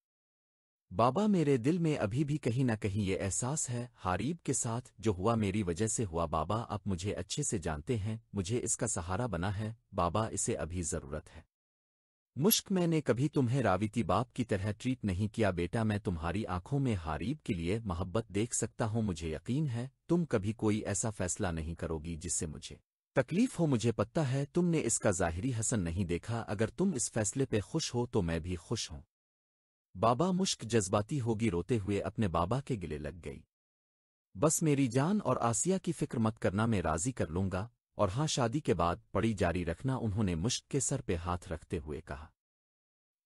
बाबा मेरे दिल में अभी भी कहीं ना कहीं ये एहसास है हारीब के साथ जो हुआ मेरी वजह से हुआ बाबा आप मुझे अच्छे से जानते हैं मुझे इसका सहारा बना है बाबा इसे अभी ज़रूरत है मुश्क मैंने कभी तुम्हें राविती बाप की तरह ट्रीट नहीं किया बेटा मैं तुम्हारी आंखों में हारीब के लिए मोहब्बत देख सकता हूँ मुझे यकीन है तुम कभी कोई ऐसा फैसला नहीं करोगी जिससे मुझे तकलीफ हो मुझे पता है तुमने इसका जाहिरी हसन नहीं देखा अगर तुम इस फैसले पे खुश हो तो मैं भी खुश हूं बाबा मुश्क जज्बाती होगी रोते हुए अपने बाबा के गिले लग गई बस मेरी जान और आसिया की फिक्र मत करना मैं राजी कर लूंगा और हां शादी के बाद पड़ी जारी रखना उन्होंने मुश्क के सर पे हाथ रखते हुए कहा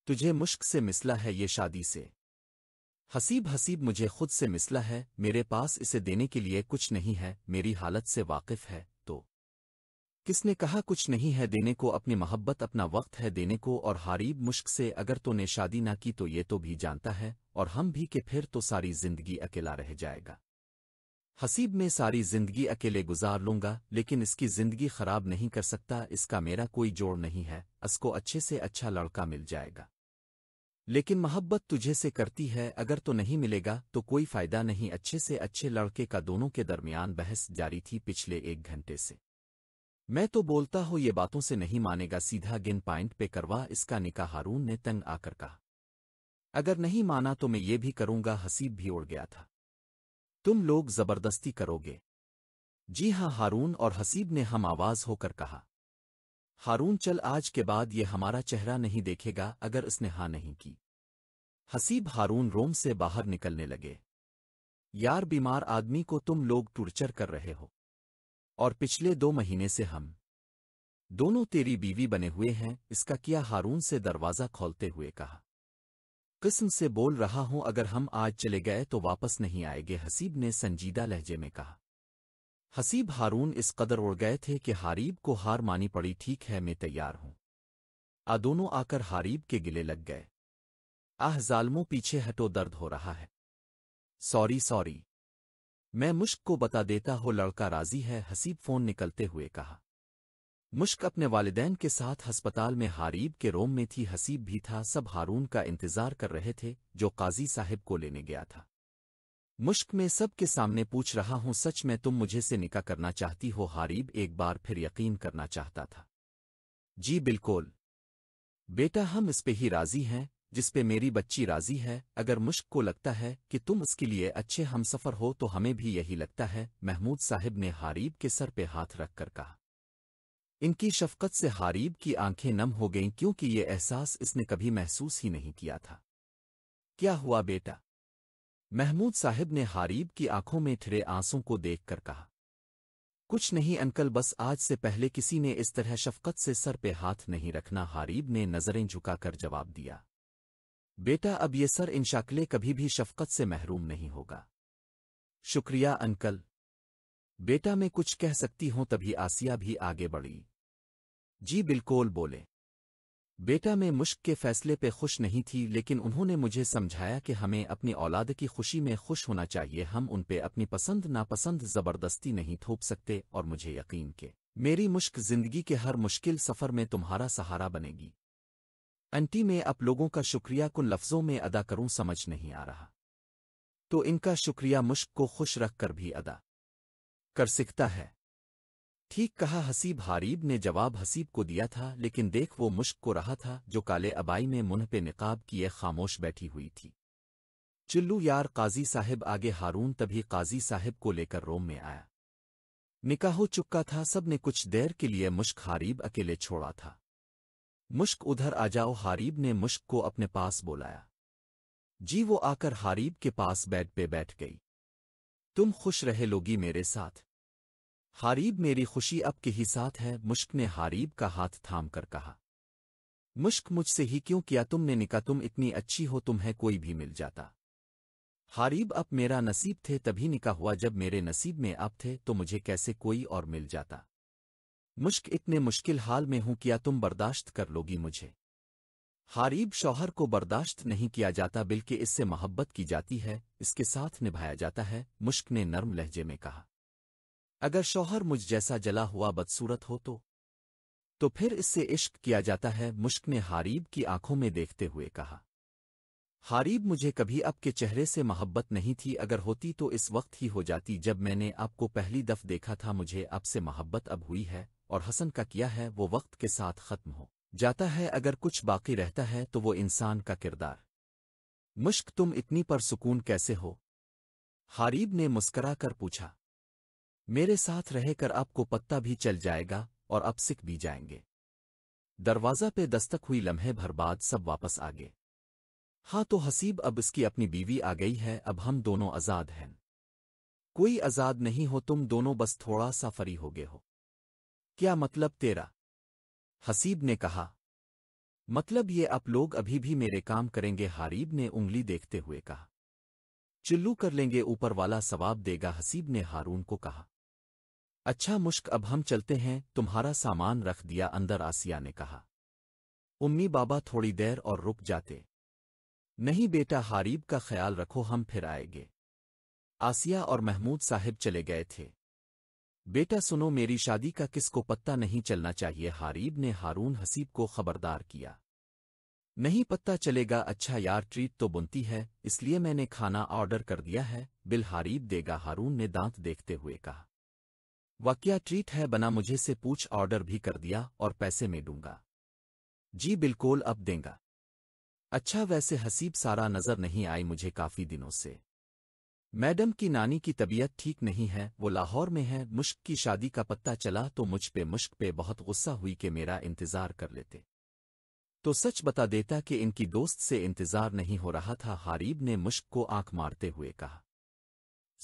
तुझे मुश्क से मिसला है ये शादी से हसीब हसीब मुझे खुद से मिसला है मेरे पास इसे देने के लिए कुछ नहीं है मेरी हालत से वाकिफ है किसने कहा कुछ नहीं है देने को अपनी मोहब्बत अपना वक्त है देने को और हारीब मुश्क से अगर तो ने शादी ना की तो ये तो भी जानता है और हम भी के फिर तो सारी जिंदगी अकेला रह जाएगा हसीब में सारी जिंदगी अकेले गुजार लूंगा लेकिन इसकी जिंदगी खराब नहीं कर सकता इसका मेरा कोई जोड़ नहीं है इसको अच्छे से अच्छा लड़का मिल जाएगा लेकिन मोहब्बत तुझे से करती है अगर तो नहीं मिलेगा तो कोई फायदा नहीं अच्छे से अच्छे लड़के का दोनों के दरमियान बहस जारी थी पिछले एक घंटे से मैं तो बोलता हूँ ये बातों से नहीं मानेगा सीधा गिन पॉइंट पे करवा इसका निका हारून ने तंग आकर कहा अगर नहीं माना तो मैं ये भी करूंगा हसीब भी उड़ गया था तुम लोग जबरदस्ती करोगे जी हां हारून और हसीब ने हम आवाज होकर कहा हारून चल आज के बाद ये हमारा चेहरा नहीं देखेगा अगर उसने हाँ नहीं की हसीब हारून रोम से बाहर निकलने लगे यार बीमार आदमी को तुम लोग टूर्चर कर रहे हो और पिछले दो महीने से हम दोनों तेरी बीवी बने हुए हैं इसका किया हारून से दरवाज़ा खोलते हुए कहा किस्म से बोल रहा हूं अगर हम आज चले गए तो वापस नहीं आएंगे हसीब ने संजीदा लहजे में कहा हसीब हारून इस कदर उड़ गए थे कि हारीब को हार मानी पड़ी ठीक है मैं तैयार हूं आ दोनों आकर हारीब के गिले लग गए आह जालमों पीछे हटो दर्द हो रहा है सॉरी सॉरी मैं मुश्क को बता देता हो लड़का राजी है हसीब फोन निकलते हुए कहा मुश्क अपने वालदेन के साथ हस्पताल में हारीब के रोम में थी हसीब भी था सब हारून का इंतजार कर रहे थे जो काजी साहिब को लेने गया था मुश्क में सब के सामने पूछ रहा हूं सच में तुम मुझे से निका करना चाहती हो हारीब एक बार फिर यकीन करना चाहता था जी बिल्कुल बेटा हम इस पे ही राजी हैं जिस पे मेरी बच्ची राजी है अगर मुश्क को लगता है कि तुम उसके लिए अच्छे हमसफ़र हो तो हमें भी यही लगता है महमूद साहिब ने हारीब के सर पे हाथ रखकर कहा इनकी शफकत से हारीब की आंखें नम हो गईं क्योंकि ये एहसास इसने कभी महसूस ही नहीं किया था क्या हुआ बेटा महमूद साहिब ने हारीब की आंखों में ठिरे आंसू को देखकर कहा कुछ नहीं अंकल बस आज से पहले किसी ने इस तरह शफकत से सर पे हाथ नहीं रखना हारीब ने नज़रें झुकाकर जवाब दिया बेटा अब ये सर इन शक्ले कभी भी शफकत से महरूम नहीं होगा शुक्रिया अंकल बेटा मैं कुछ कह सकती हूं तभी आसिया भी आगे बढ़ी जी बिल्कुल बोले बेटा मैं मुश्क के फैसले पे खुश नहीं थी लेकिन उन्होंने मुझे समझाया कि हमें अपनी औलाद की खुशी में खुश होना चाहिए हम उन पे अपनी पसंद नापसंद जबरदस्ती नहीं थोप सकते और मुझे यकीन के मेरी मुश्क जिंदगी के हर मुश्किल सफ़र में तुम्हारा सहारा बनेगी अंटी मैं आप लोगों का शुक्रिया कुन लफ्ज़ों में अदा करूं समझ नहीं आ रहा तो इनका शुक्रिया मुश्क को खुश रख कर भी अदा कर सकता है ठीक कहा हसीब हारीब ने जवाब हसीब को दिया था लेकिन देख वो मुश्क को रहा था जो काले अबाई में मुन पे निकाब किए खामोश बैठी हुई थी चिल्लू यार काजी साहिब आगे हारून तभी काजी साहिब को लेकर रोम में आया निकाह हो चुका था सब ने कुछ देर के लिए मुश्क हारीब अकेले छोड़ा था मुश्क उधर आ जाओ हारीब ने मुश्क को अपने पास बोलाया जी वो आकर हारीब के पास बेड पे बैठ गई तुम खुश रहे लोगी मेरे साथ हारीब मेरी खुशी अब के ही साथ है मुश्क ने हारीब का हाथ थाम कर कहा मुश्क मुझसे ही क्यों किया तुमने निका तुम इतनी अच्छी हो तुम्हें कोई भी मिल जाता हारीब अब मेरा नसीब थे तभी निका हुआ जब मेरे नसीब में अब थे तो मुझे कैसे कोई और मिल जाता मुश्क इतने मुश्किल हाल में हूं क्या तुम बर्दाश्त कर लोगी मुझे हारीब शौहर को बर्दाश्त नहीं किया जाता बल्कि इससे मोहब्बत की जाती है इसके साथ निभाया जाता है मुश्क ने नर्म लहजे में कहा अगर शौहर मुझ जैसा जला हुआ बदसूरत हो तो तो फिर इससे इश्क किया जाता है मुश्क ने हारीब की आंखों में देखते हुए कहा हारीब मुझे कभी आपके चेहरे से मोहब्बत नहीं थी अगर होती तो इस वक्त ही हो जाती जब मैंने आपको पहली दफ देखा था मुझे अब से मोहब्बत अब हुई है और हसन का किया है वो वक्त के साथ खत्म हो जाता है अगर कुछ बाकी रहता है तो वो इंसान का किरदार मुश्क तुम इतनी पर सुकून कैसे हो हारीब ने मुस्करा कर पूछा मेरे साथ रहकर आपको पत्ता भी चल जाएगा और अब सिक भी जाएंगे दरवाज़ा पे दस्तक हुई लम्हे भर बाद सब वापस आ गए हाँ तो हसीब अब इसकी अपनी बीवी आ गई है अब हम दोनों आज़ाद हैं कोई आज़ाद नहीं हो तुम दोनों बस थोड़ा सा फरी हो गए हो क्या मतलब तेरा हसीब ने कहा मतलब ये आप लोग अभी भी मेरे काम करेंगे हारीब ने उंगली देखते हुए कहा चिल्लू कर लेंगे ऊपर वाला सवाब देगा हसीब ने हारून को कहा अच्छा मुश्क अब हम चलते हैं तुम्हारा सामान रख दिया अंदर आसिया ने कहा उम्मी बाबा थोड़ी देर और रुक जाते नहीं बेटा हारीब का ख्याल रखो हम फिर आएंगे आसिया और महमूद साहिब चले गए थे बेटा सुनो मेरी शादी का किसको पत्ता नहीं चलना चाहिए हारीब ने हारून हसीब को खबरदार किया नहीं पत्ता चलेगा अच्छा यार ट्रीट तो बुनती है इसलिए मैंने खाना ऑर्डर कर दिया है बिल हारीब देगा हारून ने दांत देखते हुए कहा वाकया ट्रीट है बना मुझे से पूछ ऑर्डर भी कर दिया और पैसे में दूंगा जी बिल्कुल अब देंगा अच्छा वैसे हसीब सारा नजर नहीं आई मुझे काफी दिनों से मैडम की नानी की तबीयत ठीक नहीं है वो लाहौर में है मुश्क की शादी का पत्ता चला तो मुझ पे मुश्क पे बहुत गुस्सा हुई कि मेरा इंतज़ार कर लेते तो सच बता देता कि इनकी दोस्त से इंतज़ार नहीं हो रहा था हारीब ने मुश्क को आंख मारते हुए कहा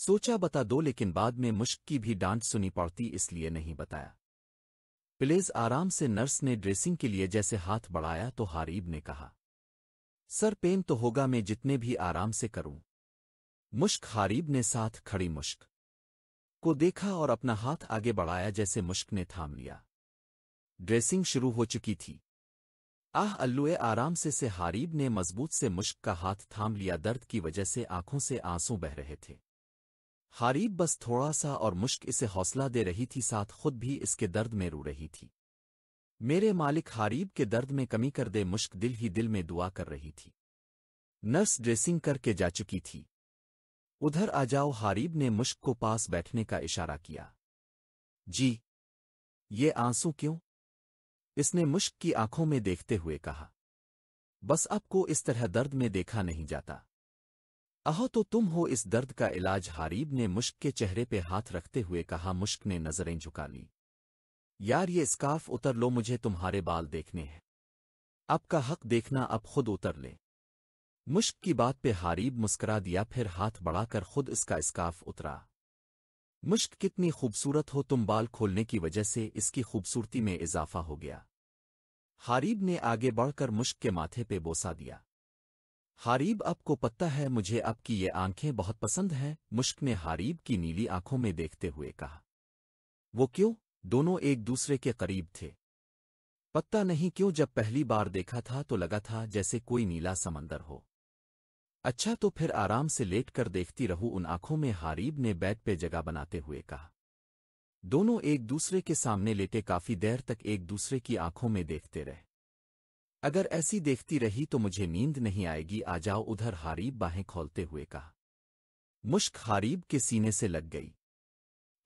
सोचा बता दो लेकिन बाद में मुश्क की भी डांट सुनी पड़ती इसलिए नहीं बताया प्लेज आराम से नर्स ने ड्रेसिंग के लिए जैसे हाथ बढ़ाया तो हारीब ने कहा सर पेन तो होगा मैं जितने भी आराम से करूं मुश्क हारीब ने साथ खड़ी मुश्क को देखा और अपना हाथ आगे बढ़ाया जैसे मुश्क ने थाम लिया ड्रेसिंग शुरू हो चुकी थी आह अल्लुए आराम से से हारीब ने मजबूत से मुश्क का हाथ थाम लिया दर्द की वजह से आंखों से आंसू बह रहे थे हारीब बस थोड़ा सा और मुश्क इसे हौसला दे रही थी साथ खुद भी इसके दर्द में रो रही थी मेरे मालिक हारीब के दर्द में कमी कर दे मुश्क दिल ही दिल में दुआ कर रही थी नर्स ड्रेसिंग करके जा चुकी थी उधर आ जाओ हारीब ने मुश्क को पास बैठने का इशारा किया जी ये आंसू क्यों इसने मुश्क की आंखों में देखते हुए कहा बस आपको इस तरह दर्द में देखा नहीं जाता अहो तो तुम हो इस दर्द का इलाज हारीब ने मुश्क के चेहरे पे हाथ रखते हुए कहा मुश्क ने नजरें झुका ली यार ये स्काफ उतर लो मुझे तुम्हारे बाल देखने हैं आपका हक देखना अब खुद उतर ले मुश्क की बात पे हारीब मुस्करा दिया फिर हाथ बढ़ाकर खुद इसका स्काफ उतरा मुश्क कितनी खूबसूरत हो तुम बाल खोलने की वजह से इसकी खूबसूरती में इजाफा हो गया हारीब ने आगे बढ़कर मुश्क के माथे पे बोसा दिया हारीब अब को पता है मुझे अब की ये आंखें बहुत पसंद हैं मुश्क ने हारीब की नीली आंखों में देखते हुए कहा वो क्यों दोनों एक दूसरे के करीब थे पता नहीं क्यों जब पहली बार देखा था तो लगा था जैसे कोई नीला समंदर हो अच्छा तो फिर आराम से लेट कर देखती रहू उन आंखों में हारीब ने बेड पे जगह बनाते हुए कहा दोनों एक दूसरे के सामने लेटे काफी देर तक एक दूसरे की आंखों में देखते रहे अगर ऐसी देखती रही तो मुझे नींद नहीं आएगी आ जाओ उधर हारीब बाहें खोलते हुए कहा मुश्क हारीब के सीने से लग गई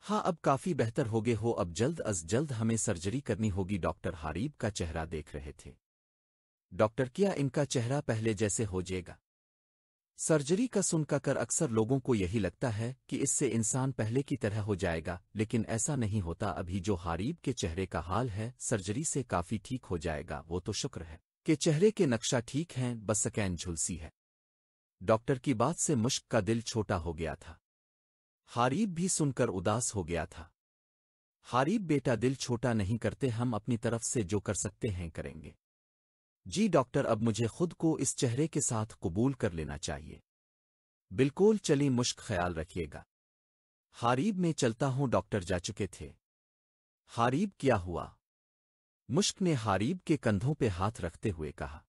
हाँ अब काफी बेहतर हो गए हो अब जल्द अज जल्द हमें सर्जरी करनी होगी डॉक्टर हारीब का चेहरा देख रहे थे डॉक्टर किया इनका चेहरा पहले जैसे हो जाएगा सर्जरी का सुनकर कर अक्सर लोगों को यही लगता है कि इससे इंसान पहले की तरह हो जाएगा लेकिन ऐसा नहीं होता अभी जो हारीब के चेहरे का हाल है सर्जरी से काफ़ी ठीक हो जाएगा वो तो शुक्र है कि चेहरे के नक्शा ठीक हैं बस सकैन झुलसी है डॉक्टर की बात से मुश्क का दिल छोटा हो गया था हारीब भी सुनकर उदास हो गया था हारीब बेटा दिल छोटा नहीं करते हम अपनी तरफ से जो कर सकते हैं करेंगे जी डॉक्टर अब मुझे खुद को इस चेहरे के साथ कबूल कर लेना चाहिए बिल्कुल चली मुश्क ख्याल रखिएगा हारीब में चलता हूं डॉक्टर जा चुके थे हारीब क्या हुआ मुश्क ने हारीब के कंधों पे हाथ रखते हुए कहा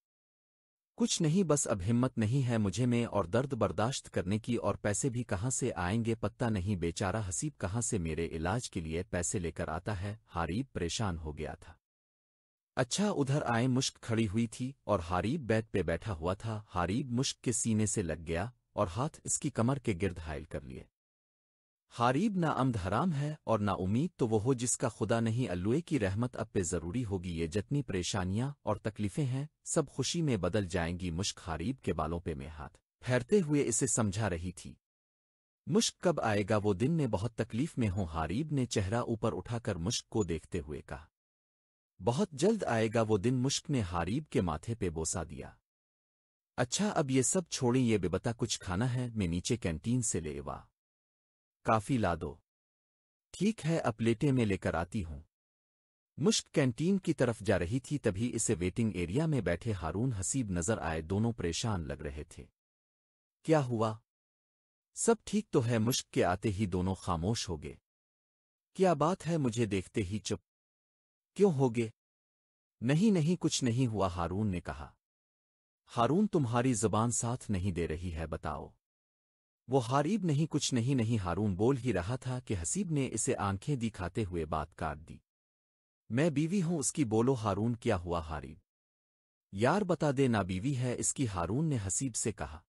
कुछ नहीं बस अब हिम्मत नहीं है मुझे में और दर्द बर्दाश्त करने की और पैसे भी कहाँ से आएंगे पत्ता नहीं बेचारा हसीब कहाँ से मेरे इलाज के लिए पैसे लेकर आता है हारीब परेशान हो गया था अच्छा उधर आए मुश्क खड़ी हुई थी और हारीब बैत पे बैठा हुआ था हारीब मुश्क के सीने से लग गया और हाथ इसकी कमर के गिर्द हायल कर लिए हारीब ना अमद हराम है और ना उम्मीद तो वो हो जिसका खुदा नहीं अल्लुए की रहमत अब पे ज़रूरी होगी ये जितनी परेशानियां और तकलीफें हैं सब खुशी में बदल जाएंगी मुश्क हारीब के बालों पे में हाथ फेरते हुए इसे समझा रही थी मुश्क कब आएगा वो दिन में बहुत तकलीफ में हो हारीब ने चेहरा ऊपर उठाकर मुश्क को देखते हुए कहा बहुत जल्द आएगा वो दिन मुश्क ने हारीब के माथे पे बोसा दिया अच्छा अब ये सब छोड़ें ये बेबता कुछ खाना है मैं नीचे कैंटीन से ले वा काफ़ी ला दो ठीक है अब लेटे में लेकर आती हूं मुश्क कैंटीन की तरफ जा रही थी तभी इसे वेटिंग एरिया में बैठे हारून हसीब नजर आए दोनों परेशान लग रहे थे क्या हुआ सब ठीक तो है मुश्क के आते ही दोनों खामोश हो गए क्या बात है मुझे देखते ही चुप क्यों होगे नहीं नहीं कुछ नहीं हुआ हारून ने कहा हारून तुम्हारी जबान साथ नहीं दे रही है बताओ वो हारीब नहीं कुछ नहीं नहीं हारून बोल ही रहा था कि हसीब ने इसे आंखें दिखाते हुए बात काट दी मैं बीवी हूं उसकी बोलो हारून क्या हुआ हारीब यार बता दे ना बीवी है इसकी हारून ने हसीब से कहा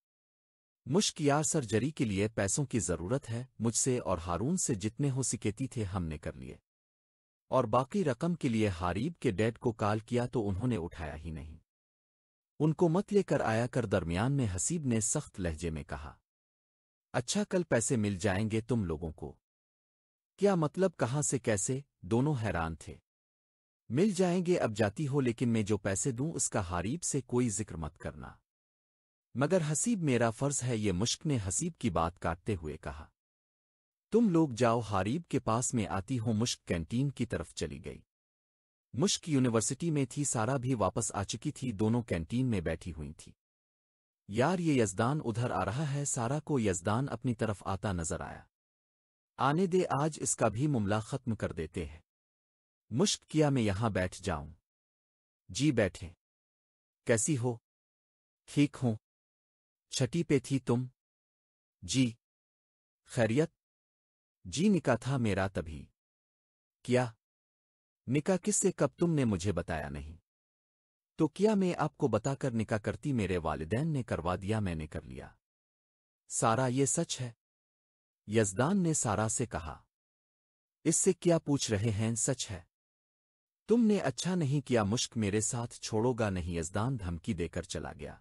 मुश्क यार सर्जरी के लिए पैसों की जरूरत है मुझसे और हारून से जितने हो सिकेती थे हमने कर लिए और बाकी रकम के लिए हारीब के डैड को कॉल किया तो उन्होंने उठाया ही नहीं उनको मत लेकर आया कर दरमियान में हसीब ने सख्त लहजे में कहा अच्छा कल पैसे मिल जाएंगे तुम लोगों को क्या मतलब कहाँ से कैसे दोनों हैरान थे मिल जाएंगे अब जाती हो लेकिन मैं जो पैसे दूं उसका हारीब से कोई जिक्र मत करना मगर हसीब मेरा फर्ज है ये मुश्क ने हसीब की बात काटते हुए कहा तुम लोग जाओ हारीब के पास में आती हो मुश्क कैंटीन की तरफ चली गई मुश्क यूनिवर्सिटी में थी सारा भी वापस आ चुकी थी दोनों कैंटीन में बैठी हुई थी यार ये यजदान उधर आ रहा है सारा को यजदान अपनी तरफ आता नजर आया आने दे आज इसका भी मुमला खत्म कर देते हैं मुश्क किया मैं यहां बैठ जाऊं जी बैठे कैसी हो ठीक हो छठी पे थी तुम जी खैरियत जी निका था मेरा तभी क्या निका किससे कब तुमने मुझे बताया नहीं तो क्या मैं आपको बताकर निका करती मेरे वालिदैन ने करवा दिया मैंने कर लिया सारा ये सच है यजदान ने सारा से कहा इससे क्या पूछ रहे हैं सच है तुमने अच्छा नहीं किया मुश्क मेरे साथ छोड़ोगा नहीं यजदान धमकी देकर चला गया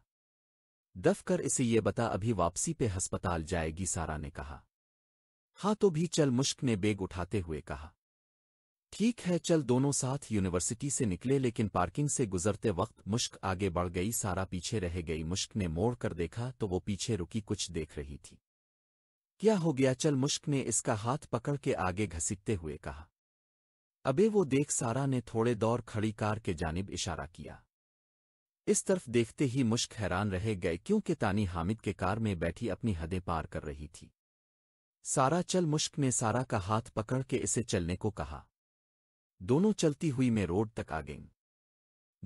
दफ कर इसे ये बता अभी वापसी पे हस्पताल जाएगी सारा ने कहा हाँ तो भी चल मुश्क ने बेग उठाते हुए कहा ठीक है चल दोनों साथ यूनिवर्सिटी से निकले लेकिन पार्किंग से गुजरते वक्त मुश्क आगे बढ़ गई सारा पीछे रह गई मुश्क ने मोड़ कर देखा तो वो पीछे रुकी कुछ देख रही थी क्या हो गया चल मुश्क ने इसका हाथ पकड़ के आगे घसीटते हुए कहा अबे वो देख सारा ने थोड़े दौर खड़ी कार के जानिब इशारा किया इस तरफ देखते ही मुश्क हैरान रह गए क्योंकि तानी हामिद के कार में बैठी अपनी हदें पार कर रही थी सारा चल मुश्क ने सारा का हाथ पकड़ के इसे चलने को कहा दोनों चलती हुई मैं रोड तक आ गईं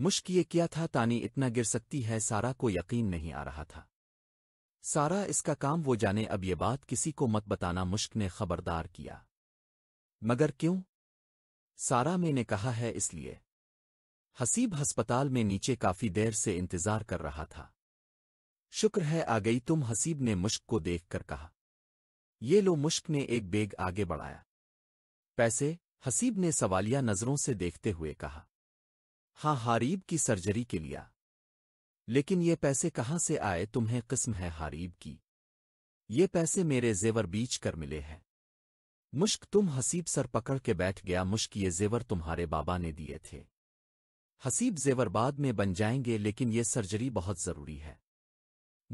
मुश्क ये किया था तानी इतना गिर सकती है सारा को यकीन नहीं आ रहा था सारा इसका काम वो जाने अब ये बात किसी को मत बताना मुश्क ने खबरदार किया मगर क्यों सारा मैंने कहा है इसलिए हसीब अस्पताल में नीचे काफी देर से इंतजार कर रहा था शुक्र है आ गई तुम हसीब ने मुश्क को देखकर कहा ये लो मुश्क ने एक बेग आगे बढ़ाया पैसे हसीब ने सवालिया नज़रों से देखते हुए कहा हाँ हारीब की सर्जरी के लिया लेकिन ये पैसे कहाँ से आए तुम्हें किस्म है हारीब की ये पैसे मेरे जेवर बीच कर मिले हैं मुश्क तुम हसीब सर पकड़ के बैठ गया मुश्क ये जेवर तुम्हारे बाबा ने दिए थे हसीब जेवर बाद में बन जाएंगे लेकिन ये सर्जरी बहुत ज़रूरी है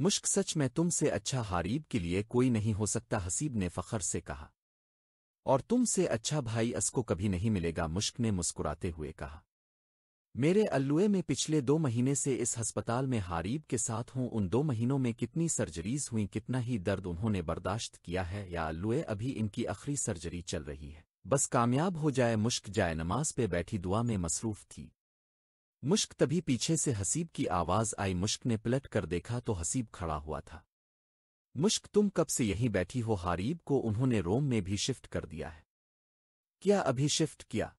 मुश्क सच में तुम से अच्छा हारीब के लिए कोई नहीं हो सकता हसीब ने फ़खर से कहा और तुम से अच्छा भाई असको कभी नहीं मिलेगा मुश्क ने मुस्कुराते हुए कहा मेरे अल्लुए में पिछले दो महीने से इस हस्पताल में हारीब के साथ हूं उन दो महीनों में कितनी सर्जरीज हुई कितना ही दर्द उन्होंने बर्दाश्त किया है या अल्लुए अभी इनकी आखिरी सर्जरी चल रही है बस कामयाब हो जाए मुश्क जाए नमाज पे बैठी दुआ में मसरूफ थी मुश्क तभी पीछे से हसीब की आवाज़ आई मुश्क ने पलट कर देखा तो हसीब खड़ा हुआ था मुश्क तुम कब से यहीं बैठी हो हारीब को उन्होंने रोम में भी शिफ्ट कर दिया है क्या अभी शिफ्ट किया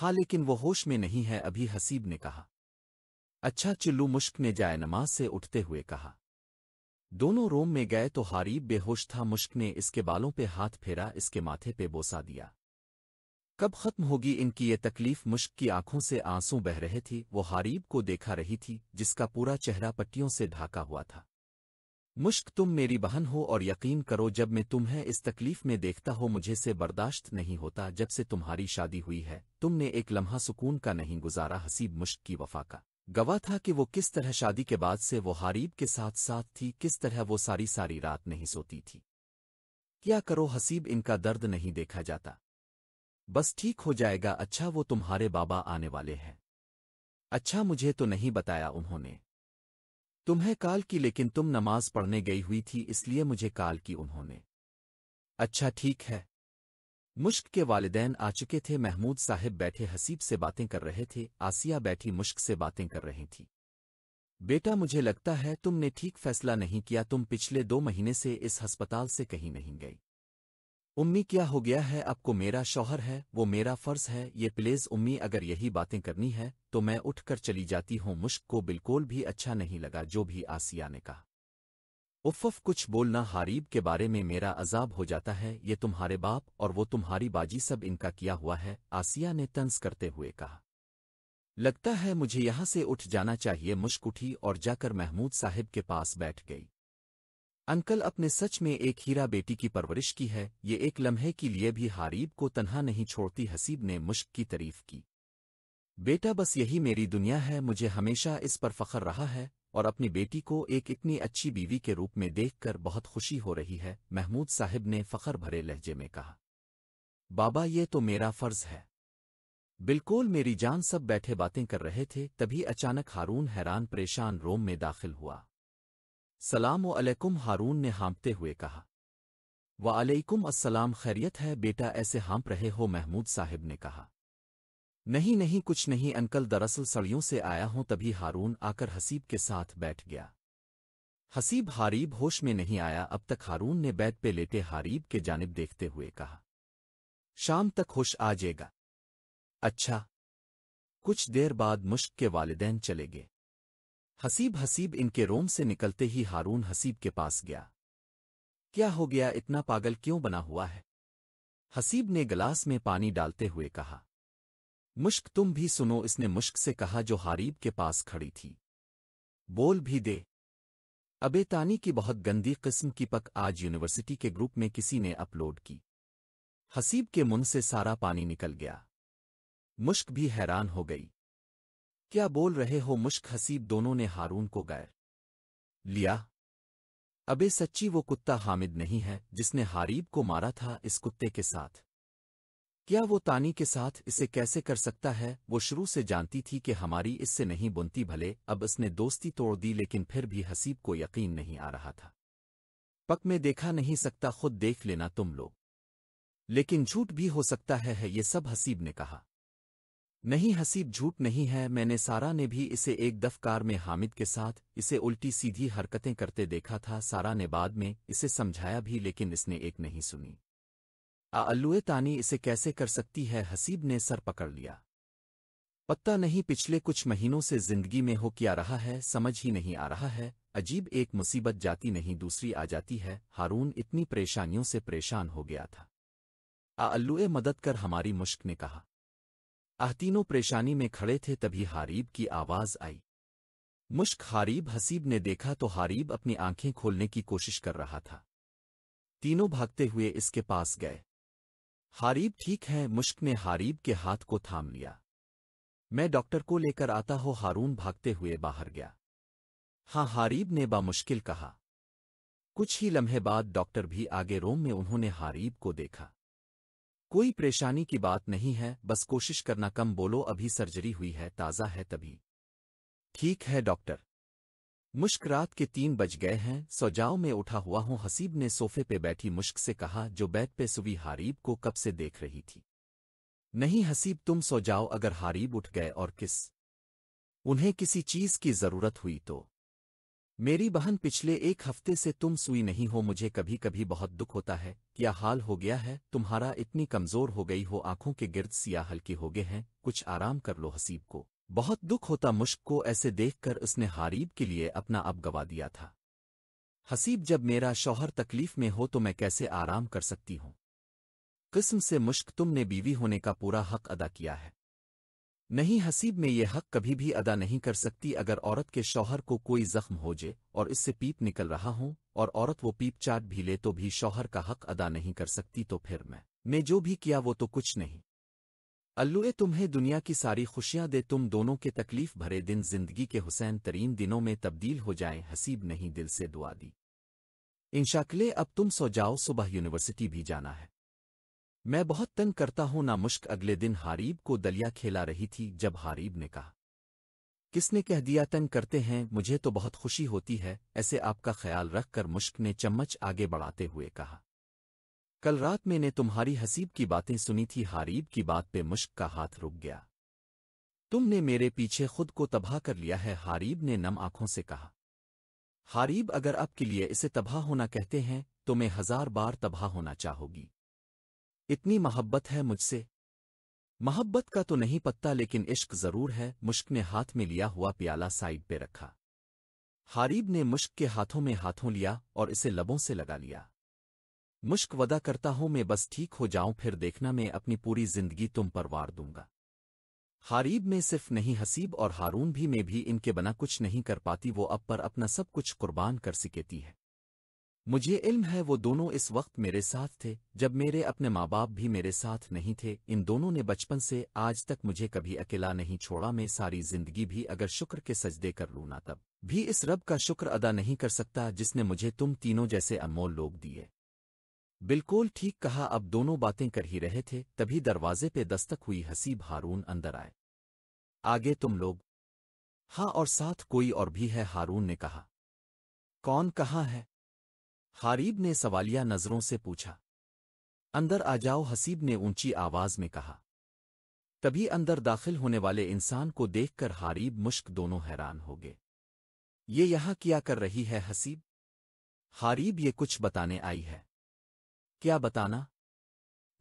हाँ लेकिन वो होश में नहीं है अभी हसीब ने कहा अच्छा चिल्लू मुश्क ने जाए नमाज से उठते हुए कहा दोनों रोम में गए तो हारीब बेहोश था मुश्क ने इसके बालों पे हाथ फेरा इसके माथे पे बोसा दिया कब खत्म होगी इनकी ये तकलीफ मुश्क की आंखों से आंसू बह रहे थी वो हारीब को देखा रही थी जिसका पूरा चेहरा पट्टियों से ढाका हुआ था मुश्क तुम मेरी बहन हो और यकीन करो जब मैं तुम्हें इस तकलीफ में देखता हो मुझे से बर्दाश्त नहीं होता जब से तुम्हारी शादी हुई है तुमने एक लम्हा सुकून का नहीं गुजारा हसीब मुश्क की वफा का गवाह था कि वो किस तरह शादी के बाद से वो हारीब के साथ साथ थी किस तरह वो सारी सारी रात नहीं सोती थी क्या करो हसीब इनका दर्द नहीं देखा जाता बस ठीक हो जाएगा अच्छा वो तुम्हारे बाबा आने वाले हैं अच्छा मुझे तो नहीं बताया उन्होंने तुम्हें काल की लेकिन तुम नमाज पढ़ने गई हुई थी इसलिए मुझे काल की उन्होंने अच्छा ठीक है मुश्क के वालदेन आ चुके थे महमूद साहब बैठे हसीब से बातें कर रहे थे आसिया बैठी मुश्क से बातें कर रही थी बेटा मुझे लगता है तुमने ठीक फैसला नहीं किया तुम पिछले दो महीने से इस हस्पताल से कहीं नहीं गई उम्मी क्या हो गया है आपको मेरा शौहर है वो मेरा फ़र्ज है ये प्लेज उम्मी अगर यही बातें करनी है तो मैं उठकर चली जाती हूँ मुश्क को बिल्कुल भी अच्छा नहीं लगा जो भी आसिया ने कहा उफफ़ कुछ बोलना हारीब के बारे में मेरा अजाब हो जाता है ये तुम्हारे बाप और वो तुम्हारी बाजी सब इनका किया हुआ है आसिया ने तंज करते हुए कहा लगता है मुझे यहां से उठ जाना चाहिए मुश्क उठी और जाकर महमूद साहिब के पास बैठ गई अंकल अपने सच में एक हीरा बेटी की परवरिश की है ये एक लम्हे के लिए भी हारीब को तनहा नहीं छोड़ती हसीब ने मुश्क की तारीफ की बेटा बस यही मेरी दुनिया है मुझे हमेशा इस पर फखर रहा है और अपनी बेटी को एक इतनी अच्छी बीवी के रूप में देखकर बहुत खुशी हो रही है महमूद साहिब ने फखर भरे लहजे में कहा बाबा ये तो मेरा फर्ज है बिल्कुल मेरी जान सब बैठे बातें कर रहे थे तभी अचानक हारून हैरान परेशान रोम में दाखिल हुआ सलाम अलैकुम हारून ने हाँपते हुए कहा वालेकुम अस्सलाम खैरियत है बेटा ऐसे हाँप रहे हो महमूद साहिब ने कहा नहीं नहीं कुछ नहीं अंकल दरअसल सड़ियों से आया हूं तभी हारून आकर हसीब के साथ बैठ गया हसीब हारीब होश में नहीं आया अब तक हारून ने बैद पे लेटे हारीब के जानब देखते हुए कहा शाम तक होश आ जाएगा अच्छा कुछ देर बाद मुश्क के वालदेन चले गए हसीब हसीब इनके रोम से निकलते ही हारून हसीब के पास गया क्या हो गया इतना पागल क्यों बना हुआ है हसीब ने गिलास में पानी डालते हुए कहा मुश्क तुम भी सुनो इसने मुश्क से कहा जो हारीब के पास खड़ी थी बोल भी दे अबेतानी की बहुत गंदी किस्म की पक आज यूनिवर्सिटी के ग्रुप में किसी ने अपलोड की हसीब के मुंह से सारा पानी निकल गया मुश्क भी हैरान हो गई क्या बोल रहे हो मुश्क हसीब दोनों ने हारून को गैर लिया अबे सच्ची वो कुत्ता हामिद नहीं है जिसने हारीब को मारा था इस कुत्ते के साथ क्या वो तानी के साथ इसे कैसे कर सकता है वो शुरू से जानती थी कि हमारी इससे नहीं बुनती भले अब इसने दोस्ती तोड़ दी लेकिन फिर भी हसीब को यकीन नहीं आ रहा था पक में देखा नहीं सकता खुद देख लेना तुम लोग लेकिन झूठ भी हो सकता है, है ये सब हसीब ने कहा नहीं हसीब झूठ नहीं है मैंने सारा ने भी इसे एक दफकार में हामिद के साथ इसे उल्टी सीधी हरकतें करते देखा था सारा ने बाद में इसे समझाया भी लेकिन इसने एक नहीं सुनी आल्लुए तानी इसे कैसे कर सकती है हसीब ने सर पकड़ लिया पत्ता नहीं पिछले कुछ महीनों से जिंदगी में हो क्या रहा है समझ ही नहीं आ रहा है अजीब एक मुसीबत जाती नहीं दूसरी आ जाती है हारून इतनी परेशानियों से परेशान हो गया था आल्लुए मदद कर हमारी मुश्क ने कहा आह तीनों परेशानी में खड़े थे तभी हारीब की आवाज़ आई मुश्क हारीब हसीब ने देखा तो हारीब अपनी आंखें खोलने की कोशिश कर रहा था तीनों भागते हुए इसके पास गए हारीब ठीक है मुश्क ने हारीब के हाथ को थाम लिया मैं डॉक्टर को लेकर आता हो हारून भागते हुए बाहर गया हाँ हारीब ने बामुश्किल कहा कुछ ही लम्हे बाद डॉक्टर भी आगे रोम में उन्होंने हारीब को देखा कोई परेशानी की बात नहीं है बस कोशिश करना कम बोलो अभी सर्जरी हुई है ताज़ा है तभी ठीक है डॉक्टर मुश्क रात के तीन बज गए हैं सौजाओ में उठा हुआ हूं हसीब ने सोफे पे बैठी मुश्क से कहा जो बैठ पे सुबी हारीब को कब से देख रही थी नहीं हसीब तुम सो जाओ अगर हारीब उठ गए और किस उन्हें किसी चीज की जरूरत हुई तो मेरी बहन पिछले एक हफ्ते से तुम सुई नहीं हो मुझे कभी कभी बहुत दुख होता है क्या हाल हो गया है तुम्हारा इतनी कमजोर हो गई हो आंखों के गिर्द सिया हल्के हो गए हैं कुछ आराम कर लो हसीब को बहुत दुख होता मुश्क को ऐसे देखकर उसने हारीब के लिए अपना अब गवा दिया था हसीब जब मेरा शौहर तकलीफ में हो तो मैं कैसे आराम कर सकती हूँ किस्म से मुश्क तुमने बीवी होने का पूरा हक अदा किया है नहीं हसीब में ये हक कभी भी अदा नहीं कर सकती अगर औरत के शौहर को कोई जख्म हो जे और इससे पीप निकल रहा हूं और औरत वो पीप चाट भी ले तो भी शौहर का हक अदा नहीं कर सकती तो फिर मैं मैं जो भी किया वो तो कुछ नहीं अल्लुए तुम्हें दुनिया की सारी खुशियां दे तुम दोनों के तकलीफ भरे दिन जिंदगी के हुसैन तरीन दिनों में तब्दील हो जाए हसीब नहीं दिल से दुआ दी इन शक्ले अब तुम सो जाओ सुबह यूनिवर्सिटी भी जाना है मैं बहुत तंग करता हूं ना मुश्क अगले दिन हारीब को दलिया खेला रही थी जब हारीब ने कहा किसने कह दिया तंग करते हैं मुझे तो बहुत खुशी होती है ऐसे आपका ख्याल रखकर मुश्क ने चम्मच आगे बढ़ाते हुए कहा कल रात मैंने तुम्हारी हसीब की बातें सुनी थी हारीब की बात पे मुश्क का हाथ रुक गया तुमने मेरे पीछे खुद को तबाह कर लिया है हारीब ने नम आंखों से कहा हारीब अगर आपके लिए इसे तबाह होना कहते हैं तो मैं हजार बार तबाह होना चाहोगी इतनी मोहब्बत है मुझसे मोहब्बत का तो नहीं पत्ता लेकिन इश्क जरूर है मुश्क ने हाथ में लिया हुआ प्याला साइड पे रखा हारीब ने मुश्क के हाथों में हाथों लिया और इसे लबों से लगा लिया मुश्क वदा करता हूं मैं बस ठीक हो जाऊं फिर देखना मैं अपनी पूरी जिंदगी तुम पर वार दूंगा हारीब में सिर्फ नहीं हसीब और हारून भी मैं भी इनके बना कुछ नहीं कर पाती वो अब पर अपना सब कुछ कुर्बान कर सकेती है मुझे इल्म है वो दोनों इस वक्त मेरे साथ थे जब मेरे अपने माँ बाप भी मेरे साथ नहीं थे इन दोनों ने बचपन से आज तक मुझे कभी अकेला नहीं छोड़ा मैं सारी जिंदगी भी अगर शुक्र के सजदे कर लू ना तब भी इस रब का शुक्र अदा नहीं कर सकता जिसने मुझे तुम तीनों जैसे अमोल लोग दिए बिल्कुल ठीक कहा अब दोनों बातें कर ही रहे थे तभी दरवाजे पे दस्तक हुई हसीब हारून अंदर आए आगे तुम लोग हाँ और साथ कोई और भी है हारून ने कहा कौन कहाँ है खारीब ने सवालिया नज़रों से पूछा अंदर आ जाओ हसीब ने ऊंची आवाज में कहा तभी अंदर दाखिल होने वाले इंसान को देखकर हारीब मुश्क दोनों हैरान हो गए ये यहाँ क्या कर रही है हसीब हारीब ये कुछ बताने आई है क्या बताना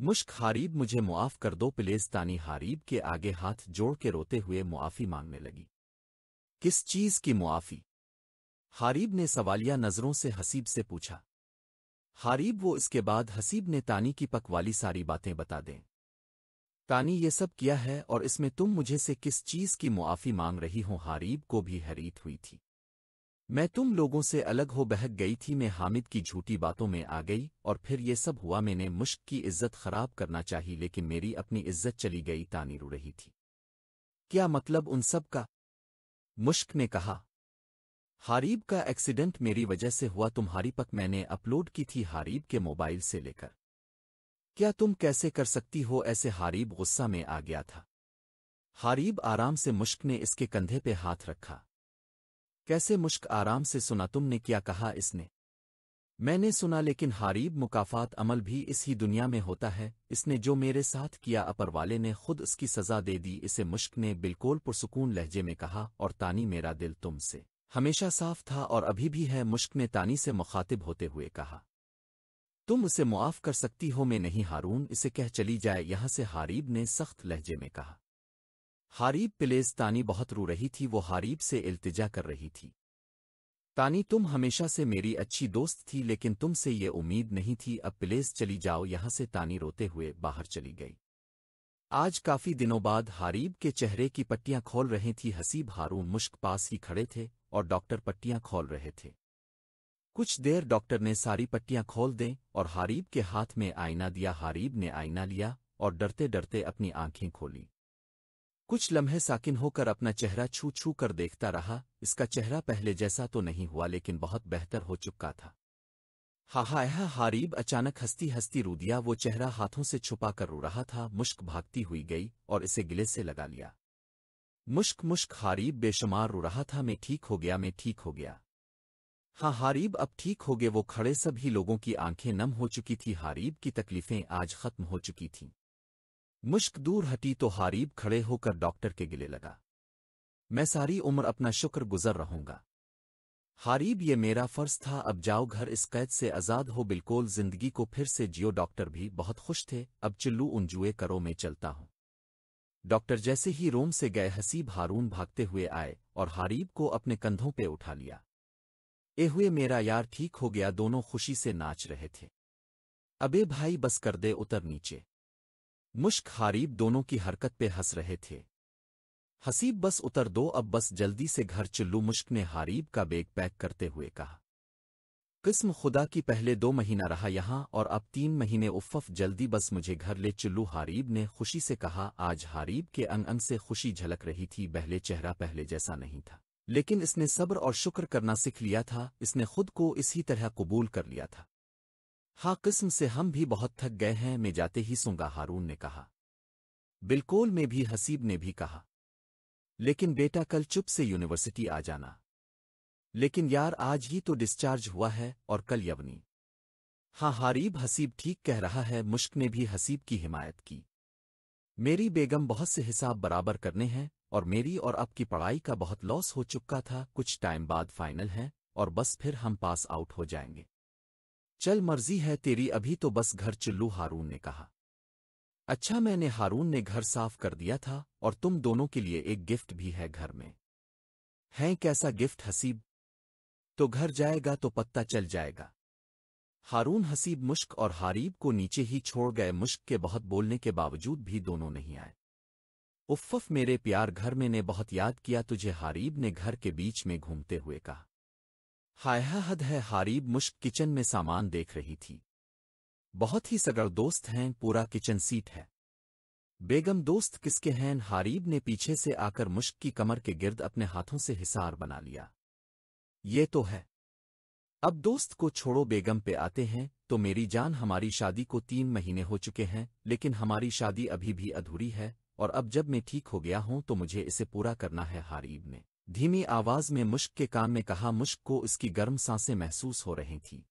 मुश्क हारीब मुझे मुआफ़ कर दो प्लेज तानी हारीब के आगे हाथ जोड़ के रोते हुए मुआफ़ी मांगने लगी किस चीज़ की मुआफ़ी हारीब ने सवालिया नज़रों से हसीब से पूछा हारीब वो इसके बाद हसीब ने तानी की पकवाली सारी बातें बता दें तानी ये सब किया है और इसमें तुम मुझे से किस चीज़ की मुआफ़ी मांग रही हो हारीब को भी हरीत हुई थी मैं तुम लोगों से अलग हो बहक गई थी मैं हामिद की झूठी बातों में आ गई और फिर ये सब हुआ मैंने मुश्क की इज्जत खराब करना चाहिए लेकिन मेरी अपनी इज्जत चली गई तानी रो रही थी क्या मतलब उन सब का मुश्क ने कहा हारीब का एक्सीडेंट मेरी वजह से हुआ तुम्हारी पक मैंने अपलोड की थी हारीब के मोबाइल से लेकर क्या तुम कैसे कर सकती हो ऐसे हारीब गुस्सा में आ गया था हारीब आराम से मुश्क ने इसके कंधे पे हाथ रखा कैसे मुश्क आराम से सुना तुमने क्या कहा इसने मैंने सुना लेकिन हारीब मुकाफात अमल भी इस ही दुनिया में होता है इसने जो मेरे साथ किया अपर वाले ने खुद उसकी सजा दे दी इसे मुश्क ने बिल्कुल पुरसकून लहजे में कहा और तानी मेरा दिल तुमसे हमेशा साफ था और अभी भी है मुश्क ने तानी से मुखातिब होते हुए कहा तुम उसे मुआफ़ कर सकती हो मैं नहीं हारून इसे कह चली जाए यहां से हारीब ने सख्त लहजे में कहा हारीब पिलेज तानी बहुत रो रही थी वो हारीब से इल्तिजा कर रही थी तानी तुम हमेशा से मेरी अच्छी दोस्त थी लेकिन तुमसे ये उम्मीद नहीं थी अब पिलेज चली जाओ यहां से तानी रोते हुए बाहर चली गई आज काफी दिनों बाद हारीब के चेहरे की पट्टियां खोल रही थी हसीब हारून मुश्क पास ही खड़े थे और डॉक्टर पट्टियां खोल रहे थे कुछ देर डॉक्टर ने सारी पट्टियां खोल दें और हारीब के हाथ में आईना दिया हारीब ने आईना लिया और डरते डरते अपनी आंखें खोली कुछ लम्हे साकिन होकर अपना चेहरा छू छू कर देखता रहा इसका चेहरा पहले जैसा तो नहीं हुआ लेकिन बहुत बेहतर हो चुका था हा हारीब अचानक हंसती हंसती रू दिया वो चेहरा हाथों से छुपा कर रो रहा था मुश्क भागती हुई गई और इसे गिले से लगा लिया मुश्क मुश्क हारीब बेशुमार रो रहा था मैं ठीक हो गया मैं ठीक हो गया हाँ हारीब अब ठीक हो गए वो खड़े सभी लोगों की आंखें नम हो चुकी थी हारीब की तकलीफें आज खत्म हो चुकी थीं मुश्क दूर हटी तो हारीब खड़े होकर डॉक्टर के गिले लगा मैं सारी उम्र अपना शुक्र गुजर रहूंगा हारीब ये मेरा फ़र्ज था अब जाओ घर इस कैद से आज़ाद हो बिल्कुल ज़िंदगी को फिर से जियो डॉक्टर भी बहुत खुश थे अब चिल्लू उन जुए करो मैं चलता हूँ डॉक्टर जैसे ही रोम से गए हसीब हारून भागते हुए आए और हारीब को अपने कंधों पे उठा लिया ए हुए मेरा यार ठीक हो गया दोनों खुशी से नाच रहे थे अबे भाई बस कर दे उतर नीचे मुश्क हारीब दोनों की हरकत पे हंस रहे थे हसीब बस उतर दो अब बस जल्दी से घर चिल्लू मुश्क ने हारीब का बेग पैक करते हुए कहा किस्म खुदा की पहले दो महीना रहा यहां और अब तीन महीने उफ़फ जल्दी बस मुझे घर ले चिल्लू हारीब ने खुशी से कहा आज हारीब के अन अन से खुशी झलक रही थी पहले चेहरा पहले जैसा नहीं था लेकिन इसने सब्र और शुक्र करना सीख लिया था इसने खुद को इसी तरह कबूल कर लिया था हाँ किस्म से हम भी बहुत थक गए हैं मैं जाते ही सूंगा हारून ने कहा बिल्कुल में भी हसीब ने भी कहा लेकिन बेटा कल चुप से यूनिवर्सिटी आ जाना लेकिन यार आज ही तो डिस्चार्ज हुआ है और कल यवनी हाँ हारीब हसीब ठीक कह रहा है मुश्क ने भी हसीब की हिमायत की मेरी बेगम बहुत से हिसाब बराबर करने हैं और मेरी और अब की पढ़ाई का बहुत लॉस हो चुका था कुछ टाइम बाद फाइनल है और बस फिर हम पास आउट हो जाएंगे चल मर्जी है तेरी अभी तो बस घर चुल्लू हारून ने कहा अच्छा मैंने हारून ने घर साफ कर दिया था और तुम दोनों के लिए एक गिफ्ट भी है घर में है कैसा गिफ्ट हसीब तो घर जाएगा तो पत्ता चल जाएगा हारून हसीब मुश्क और हारीब को नीचे ही छोड़ गए मुश्क के बहुत बोलने के बावजूद भी दोनों नहीं आए उफ्फ मेरे प्यार घर में ने बहुत याद किया तुझे हारीब ने घर के बीच में घूमते हुए कहा हाय हद है हारीब मुश्क किचन में सामान देख रही थी बहुत ही सगर दोस्त हैं पूरा किचन सीट है बेगम दोस्त किसके हैं हारीब ने पीछे से आकर मुश्क की कमर के गिर्द अपने हाथों से हिसार बना लिया ये तो है अब दोस्त को छोड़ो बेगम पे आते हैं तो मेरी जान हमारी शादी को तीन महीने हो चुके हैं लेकिन हमारी शादी अभी भी अधूरी है और अब जब मैं ठीक हो गया हूं तो मुझे इसे पूरा करना है हारीब ने धीमी आवाज में मुश्क के कान में कहा मुश्क को उसकी गर्म सांसें महसूस हो रही थीं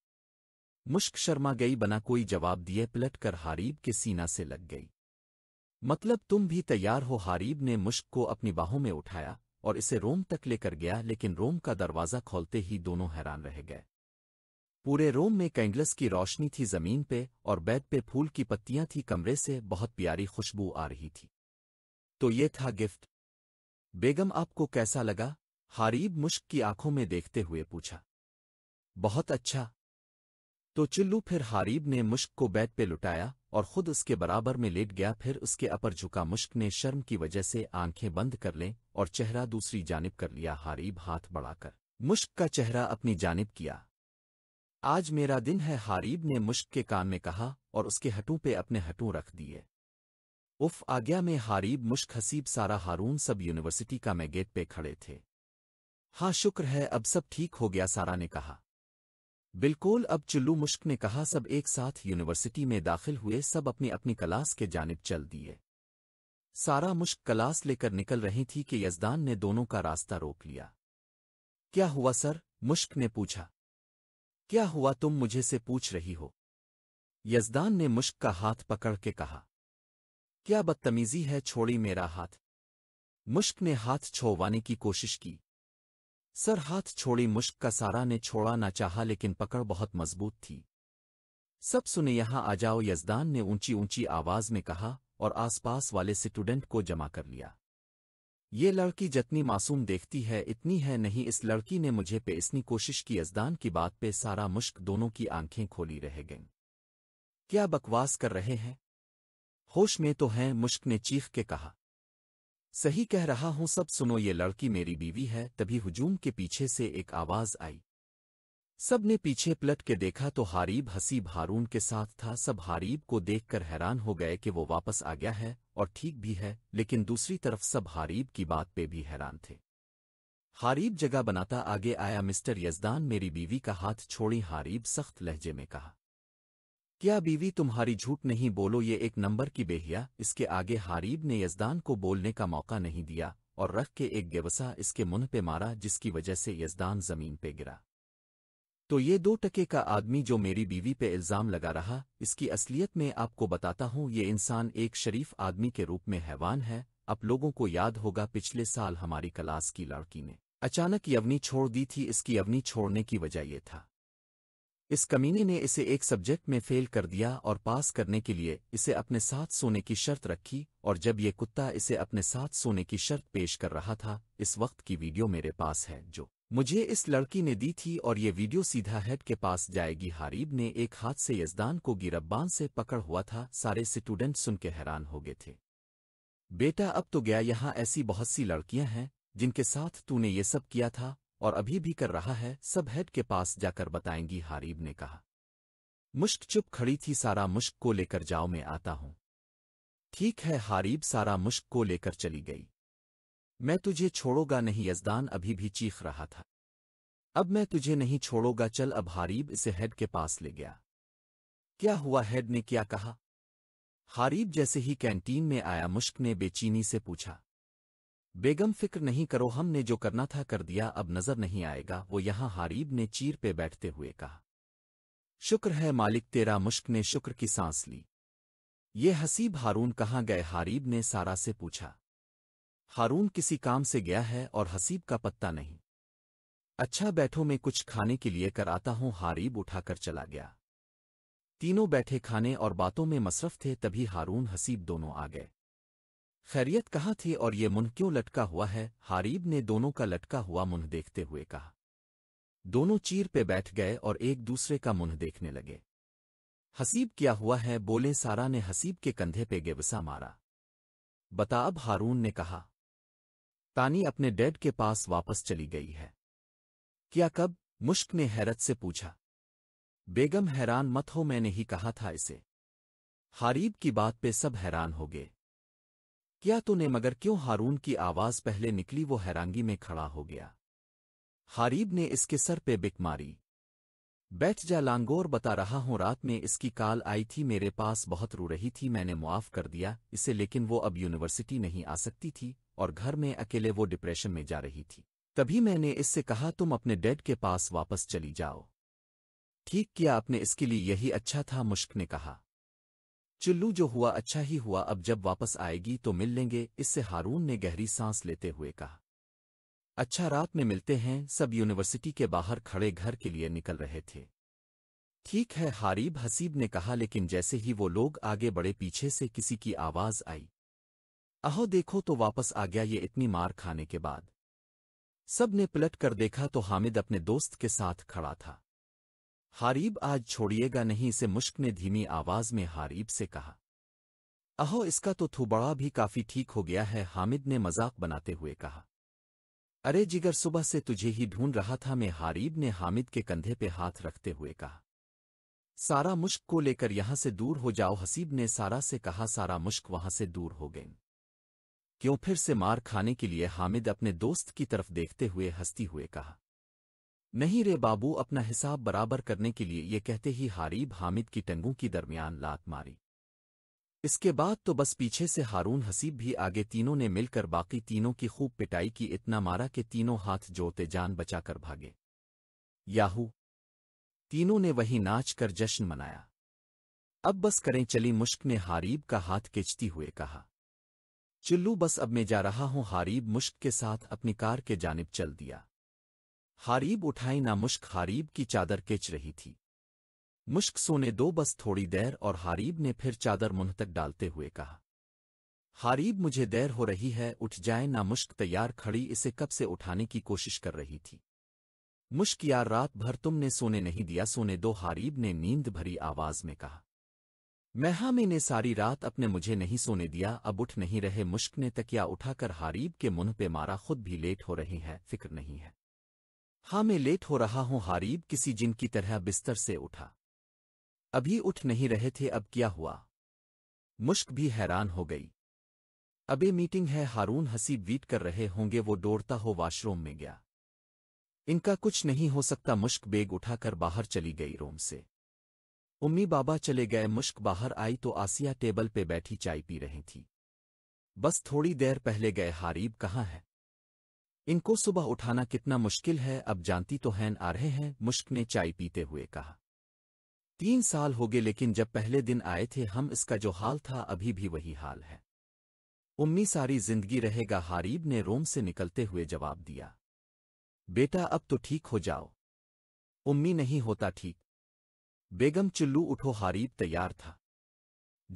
मुश्क शर्मा गई बना कोई जवाब दिए पलट कर हारीब के सीना से लग गई मतलब तुम भी तैयार हो हारीब ने मुश्क को अपनी बाहों में उठाया और इसे रोम तक लेकर गया लेकिन रोम का दरवाज़ा खोलते ही दोनों हैरान रह गए पूरे रोम में कैंडलस की रोशनी थी जमीन पे और बेड पे फूल की पत्तियां थी कमरे से बहुत प्यारी खुशबू आ रही थी तो ये था गिफ्ट बेगम आपको कैसा लगा हारीब मुश्क की आंखों में देखते हुए पूछा बहुत अच्छा तो चिल्लू फिर हारीब ने मुश्क को बैट पे लुटाया और खुद उसके बराबर में लेट गया फिर उसके अपर झुका मुश्क ने शर्म की वजह से आंखें बंद कर लें और चेहरा दूसरी जानब कर लिया हारीब हाथ बढ़ाकर मुश्क का चेहरा अपनी जानब किया आज मेरा दिन है हारीब ने मुश्क के कान में कहा और उसके हटू पे अपने हटू रख दिए उफ आज्ञा में हारीब मुश्क हसीब सारा हारून सब यूनिवर्सिटी का मैं गेट पे खड़े थे हाँ शुक्र है अब सब ठीक हो गया सारा ने कहा बिल्कुल अब चुल्लू मुश्क ने कहा सब एक साथ यूनिवर्सिटी में दाखिल हुए सब अपनी अपनी क्लास के जानब चल दिए सारा मुश्क क्लास लेकर निकल रही थी कि यजदान ने दोनों का रास्ता रोक लिया क्या हुआ सर मुश्क ने पूछा क्या हुआ तुम मुझे से पूछ रही हो यजदान ने मुश्क का हाथ पकड़ के कहा क्या बदतमीजी है छोड़ी मेरा हाथ मुश्क ने हाथ छोवाने की कोशिश की सर हाथ छोड़ी मुश्क का सारा ने छोड़ा ना चाहा लेकिन पकड़ बहुत मजबूत थी सब सुने यहां आ जाओ यजदान ने ऊंची ऊंची आवाज में कहा और आसपास वाले स्टूडेंट को जमा कर लिया ये लड़की जितनी मासूम देखती है इतनी है नहीं इस लड़की ने मुझे पे इसनी कोशिश की यजदान की बात पे सारा मुश्क दोनों की आंखें खोली रह गईं क्या बकवास कर रहे हैं होश में तो हैं मुश्क ने चीख के कहा सही कह रहा हूं सब सुनो ये लड़की मेरी बीवी है तभी हुजूम के पीछे से एक आवाज आई सब ने पीछे पलट के देखा तो हारीब हसीब हारून के साथ था सब हारीब को देखकर हैरान हो गए कि वो वापस आ गया है और ठीक भी है लेकिन दूसरी तरफ सब हारीब की बात पे भी हैरान थे हारीब जगह बनाता आगे आया मिस्टर यजदान मेरी बीवी का हाथ छोड़ी हारीब सख्त लहजे में कहा क्या बीवी तुम्हारी झूठ नहीं बोलो ये एक नंबर की बेहिया इसके आगे हारीब ने यजदान को बोलने का मौका नहीं दिया और रख के एक गेवसा इसके मुंह पे मारा जिसकी वजह से यजदान जमीन पे गिरा तो ये दो टके का आदमी जो मेरी बीवी पे इल्ज़ाम लगा रहा इसकी असलियत में आपको बताता हूँ ये इंसान एक शरीफ आदमी के रूप में हैवान है आप लोगों को याद होगा पिछले साल हमारी क्लास की लड़की ने अचानक यवनी छोड़ दी थी इसकी यवनी छोड़ने की वजह यह था इस कमीने ने इसे एक सब्जेक्ट में फेल कर दिया और पास करने के लिए इसे अपने साथ सोने की शर्त रखी और जब ये कुत्ता इसे अपने साथ सोने की शर्त पेश कर रहा था इस वक्त की वीडियो मेरे पास है जो मुझे इस लड़की ने दी थी और ये वीडियो सीधा हेड के पास जाएगी हारीब ने एक हाथ से यजदान को गिरब्बान से पकड़ हुआ था सारे स्टूडेंट सुन के हैरान हो गए थे बेटा अब तो गया यहाँ ऐसी बहुत सी लड़कियां हैं जिनके साथ तूने ये सब किया था और अभी भी कर रहा है सब हेड के पास जाकर बताएंगी हारीब ने कहा मुश्क चुप खड़ी थी सारा मुश्क को लेकर जाओ मैं आता हूं ठीक है हारीब सारा मुश्क को लेकर चली गई मैं तुझे छोड़ोगा नहीं यजदान अभी भी चीख रहा था अब मैं तुझे नहीं छोड़ोगा चल अब हारीब इसे हेड के पास ले गया क्या हुआ हेड ने क्या कहा हारीब जैसे ही कैंटीन में आया मुश्क ने बेचीनी से पूछा बेगम फिक्र नहीं करो हमने जो करना था कर दिया अब नजर नहीं आएगा वो यहां हारीब ने चीर पे बैठते हुए कहा शुक्र है मालिक तेरा मुश्क ने शुक्र की सांस ली ये हसीब हारून कहाँ गए हारीब ने सारा से पूछा हारून किसी काम से गया है और हसीब का पत्ता नहीं अच्छा बैठो मैं कुछ खाने के लिए कर आता हूं हारीब उठाकर चला गया तीनों बैठे खाने और बातों में मसरफ थे तभी हारून हसीब दोनों आ गए खैरियत कहाँ थी और ये मुन क्यों लटका हुआ है हारीब ने दोनों का लटका हुआ मुन देखते हुए कहा दोनों चीर पे बैठ गए और एक दूसरे का मुन देखने लगे हसीब क्या हुआ है बोले सारा ने हसीब के कंधे पे गेवसा मारा बताब हारून ने कहा तानी अपने डैड के पास वापस चली गई है क्या कब मुश्क ने हैरत से पूछा बेगम हैरान मत हो मैंने ही कहा था इसे हारीब की बात पे सब हैरान हो गए किया तूने मगर क्यों हारून की आवाज़ पहले निकली वो हैरानगी में खड़ा हो गया हारीब ने इसके सर पे बिक मारी बैठ जा लांगोर बता रहा हूं रात में इसकी काल आई थी मेरे पास बहुत रू रही थी मैंने मुआफ़ कर दिया इसे लेकिन वो अब यूनिवर्सिटी नहीं आ सकती थी और घर में अकेले वो डिप्रेशन में जा रही थी तभी मैंने इससे कहा तुम अपने डैड के पास वापस चली जाओ ठीक किया आपने इसके लिए यही अच्छा था मुश्क ने कहा चुल्लू जो हुआ अच्छा ही हुआ अब जब वापस आएगी तो मिल लेंगे इससे हारून ने गहरी सांस लेते हुए कहा अच्छा रात में मिलते हैं सब यूनिवर्सिटी के बाहर खड़े घर के लिए निकल रहे थे ठीक है हारीब हसीब ने कहा लेकिन जैसे ही वो लोग आगे बढ़े पीछे से किसी की आवाज आई अहो देखो तो वापस आ गया ये इतनी मार खाने के बाद सब ने पलट कर देखा तो हामिद अपने दोस्त के साथ खड़ा था हारीब आज छोड़िएगा नहीं से मुश्क ने धीमी आवाज में हारीब से कहा अहो इसका तो थुबड़ा भी काफी ठीक हो गया है हामिद ने मजाक बनाते हुए कहा अरे जिगर सुबह से तुझे ही ढूंढ रहा था मैं हारीब ने हामिद के कंधे पे हाथ रखते हुए कहा सारा मुश्क को लेकर यहां से दूर हो जाओ हसीब ने सारा से कहा सारा मुश्क वहां से दूर हो गई क्यों फिर से मार खाने के लिए हामिद अपने दोस्त की तरफ देखते हुए हंसती हुए कहा नहीं रे बाबू अपना हिसाब बराबर करने के लिए ये कहते ही हारीब हामिद की टंगों की दरमियान लात मारी इसके बाद तो बस पीछे से हारून हसीब भी आगे तीनों ने मिलकर बाकी तीनों की खूब पिटाई की इतना मारा कि तीनों हाथ जोते जान बचाकर भागे याहू तीनों ने वही नाच कर जश्न मनाया अब बस करें चली मुश्क ने हारीब का हाथ खिंचती हुए कहा चिल्लू बस अब मैं जा रहा हूं हारीब मुश्क के साथ अपनी कार के जानिब चल दिया हारीब उठाई ना मुश्क हारीब की चादर किच रही थी मुश्क सोने दो बस थोड़ी देर और हारीब ने फिर चादर मुंह तक डालते हुए कहा हारीब मुझे देर हो रही है उठ जाए ना मुश्क तैयार खड़ी इसे कब से उठाने की कोशिश कर रही थी मुश्क यार रात भर तुमने सोने नहीं दिया सोने दो हारीब ने नींद भरी आवाज में कहा मैहामे ने सारी रात अपने मुझे नहीं सोने दिया अब उठ नहीं रहे मुश्क ने तकिया उठाकर हारीब के मुंह पे मारा खुद भी लेट हो रही है फिक्र नहीं है हाँ मैं लेट हो रहा हूँ हारीब किसी जिन की तरह बिस्तर से उठा अभी उठ नहीं रहे थे अब क्या हुआ मुश्क भी हैरान हो गई अबे मीटिंग है हारून हसीब वीट कर रहे होंगे वो दौड़ता हो वॉशरूम में गया इनका कुछ नहीं हो सकता मुश्क बेग उठाकर बाहर चली गई रूम से उम्मी बाबा चले गए मुश्क बाहर आई तो आसिया टेबल पे बैठी चाय पी रही थी बस थोड़ी देर पहले गए हारीब कहाँ है इनको सुबह उठाना कितना मुश्किल है अब जानती तो हैन आ रहे हैं मुश्क ने चाय पीते हुए कहा तीन साल हो गए लेकिन जब पहले दिन आए थे हम इसका जो हाल था अभी भी वही हाल है उम्मी सारी जिंदगी रहेगा हारीब ने रोम से निकलते हुए जवाब दिया बेटा अब तो ठीक हो जाओ उम्मी नहीं होता ठीक बेगम चुल्लू उठो हारीब तैयार था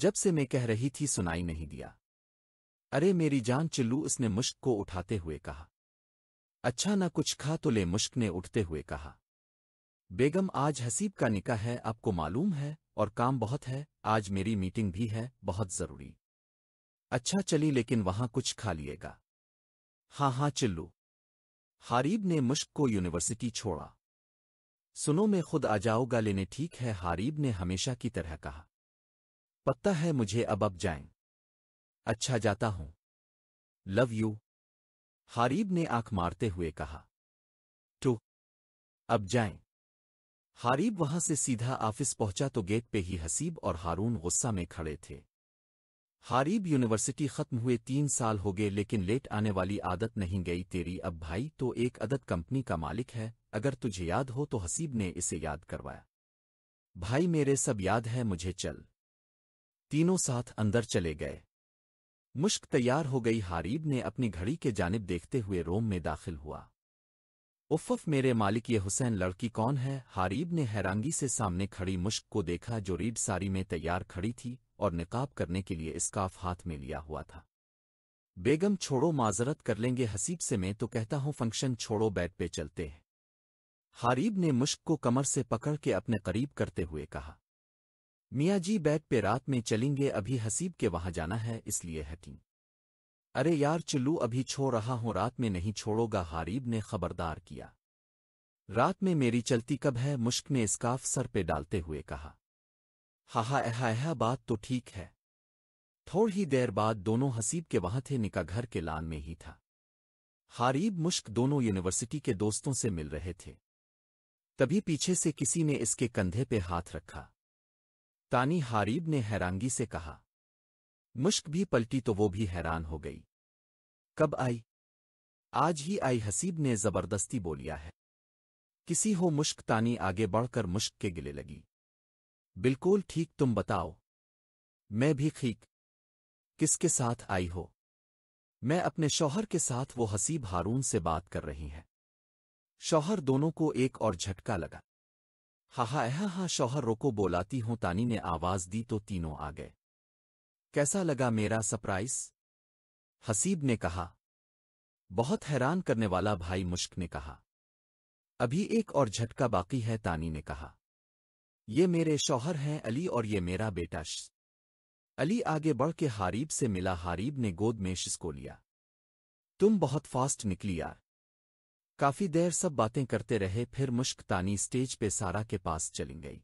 जब से मैं कह रही थी सुनाई नहीं दिया अरे मेरी जान चुल्लू उसने मुश्क को उठाते हुए कहा अच्छा ना कुछ खा तो ले मुश्क ने उठते हुए कहा बेगम आज हसीब का निका है आपको मालूम है और काम बहुत है आज मेरी मीटिंग भी है बहुत ज़रूरी अच्छा चली लेकिन वहां कुछ खा लिएगा हाँ हाँ चिल्लू हारीब ने मुश्क को यूनिवर्सिटी छोड़ा सुनो मैं खुद आ जाऊंगा लेने ठीक है हारीब ने हमेशा की तरह कहा पता है मुझे अब अब जाएं। अच्छा जाता हूं लव यू हारीब ने आंख मारते हुए कहा टू अब जाएं। हारीब वहां से सीधा ऑफिस पहुंचा तो गेट पे ही हसीब और हारून गुस्सा में खड़े थे हारीब यूनिवर्सिटी खत्म हुए तीन साल हो गए लेकिन लेट आने वाली आदत नहीं गई तेरी अब भाई तो एक अदद कंपनी का मालिक है अगर तुझे याद हो तो हसीब ने इसे याद करवाया भाई मेरे सब याद है मुझे चल तीनों साथ अंदर चले गए मुश्क तैयार हो गई हारीब ने अपनी घड़ी के जानब देखते हुए रोम में दाखिल हुआ उफफ मेरे मालिक ये हुसैन लड़की कौन है हारीब ने हैरानगी से सामने खड़ी मुश्क को देखा जो रीड सारी में तैयार खड़ी थी और निकाब करने के लिए स्काफ हाथ में लिया हुआ था बेगम छोड़ो माजरत कर लेंगे हसीब से मैं तो कहता हूँ फंक्शन छोड़ो बेड पे चलते हैं हारीब ने मुश्क को कमर से पकड़ के अपने करीब करते हुए कहा मियाँ जी बैग पे रात में चलेंगे अभी हसीब के वहां जाना है इसलिए हटी अरे यार चुल्लू अभी छोड़ रहा हूँ रात में नहीं छोड़ोगा हारीब ने खबरदार किया रात में मेरी चलती कब है मुश्क ने स्काफ सर पे डालते हुए कहा हाहा एहा एहा बात तो ठीक है थोड़ी ही देर बाद दोनों हसीब के वहाँ थे निका घर के लान में ही था हारीब मुश्क दोनों यूनिवर्सिटी के दोस्तों से मिल रहे थे तभी पीछे से किसी ने इसके कंधे पे हाथ रखा तानी हारीब ने हैरानगी से कहा मुश्क भी पलटी तो वो भी हैरान हो गई कब आई आज ही आई हसीब ने जबरदस्ती बोलिया है किसी हो मुश्क तानी आगे बढ़कर मुश्क के गिले लगी बिल्कुल ठीक तुम बताओ मैं भी ठीक किसके साथ आई हो मैं अपने शौहर के साथ वो हसीब हारून से बात कर रही है शौहर दोनों को एक और झटका लगा हाहा हा हा शौहर रोको बोलाती हूं तानी ने आवाज़ दी तो तीनों आ गए कैसा लगा मेरा सरप्राइज हसीब ने कहा बहुत हैरान करने वाला भाई मुश्क ने कहा अभी एक और झटका बाकी है तानी ने कहा ये मेरे शौहर हैं अली और ये मेरा बेटा श अली आगे बढ़ के हारीब से मिला हारीब ने गोद में शिस को लिया तुम बहुत फास्ट निकली यार काफ़ी देर सब बातें करते रहे फिर मुश्क तानी स्टेज पे सारा के पास चली गई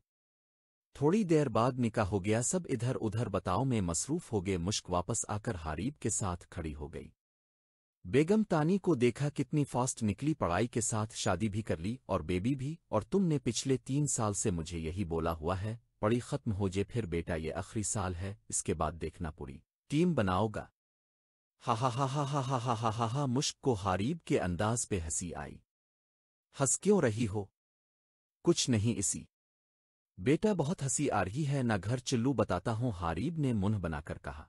थोड़ी देर बाद निका हो गया सब इधर उधर बताओ में मसरूफ हो गए मुश्क वापस आकर हारीब के साथ खड़ी हो गई बेगम तानी को देखा कितनी फास्ट निकली पढ़ाई के साथ शादी भी कर ली और बेबी भी और तुमने पिछले तीन साल से मुझे यही बोला हुआ है पढ़ी खत्म हो जे फिर बेटा ये आखिरी साल है इसके बाद देखना पूरी टीम बनाओगा हा हा हा हा हा हा हा हा हा मुश्क को हारीब के अंदाज पे हंसी आई हंस क्यों रही हो कुछ नहीं इसी बेटा बहुत हंसी आ रही है ना घर चिल्लू बताता हूँ हारीब ने मुन्ह बनाकर कहा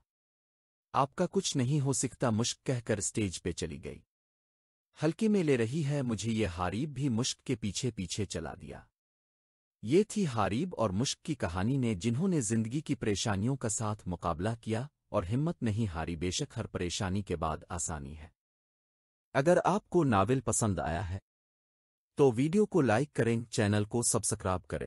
आपका कुछ नहीं हो सकता मुश्क कहकर स्टेज पे चली गई हल्के में ले रही है मुझे ये हारीब भी मुश्क के पीछे पीछे चला दिया ये थी हारीब और मुश्क की कहानी ने जिन्होंने जिंदगी की परेशानियों का साथ मुकाबला किया और हिम्मत नहीं हारी बेशक हर परेशानी के बाद आसानी है अगर आपको नावल पसंद आया है तो वीडियो को लाइक करें चैनल को सब्सक्राइब करें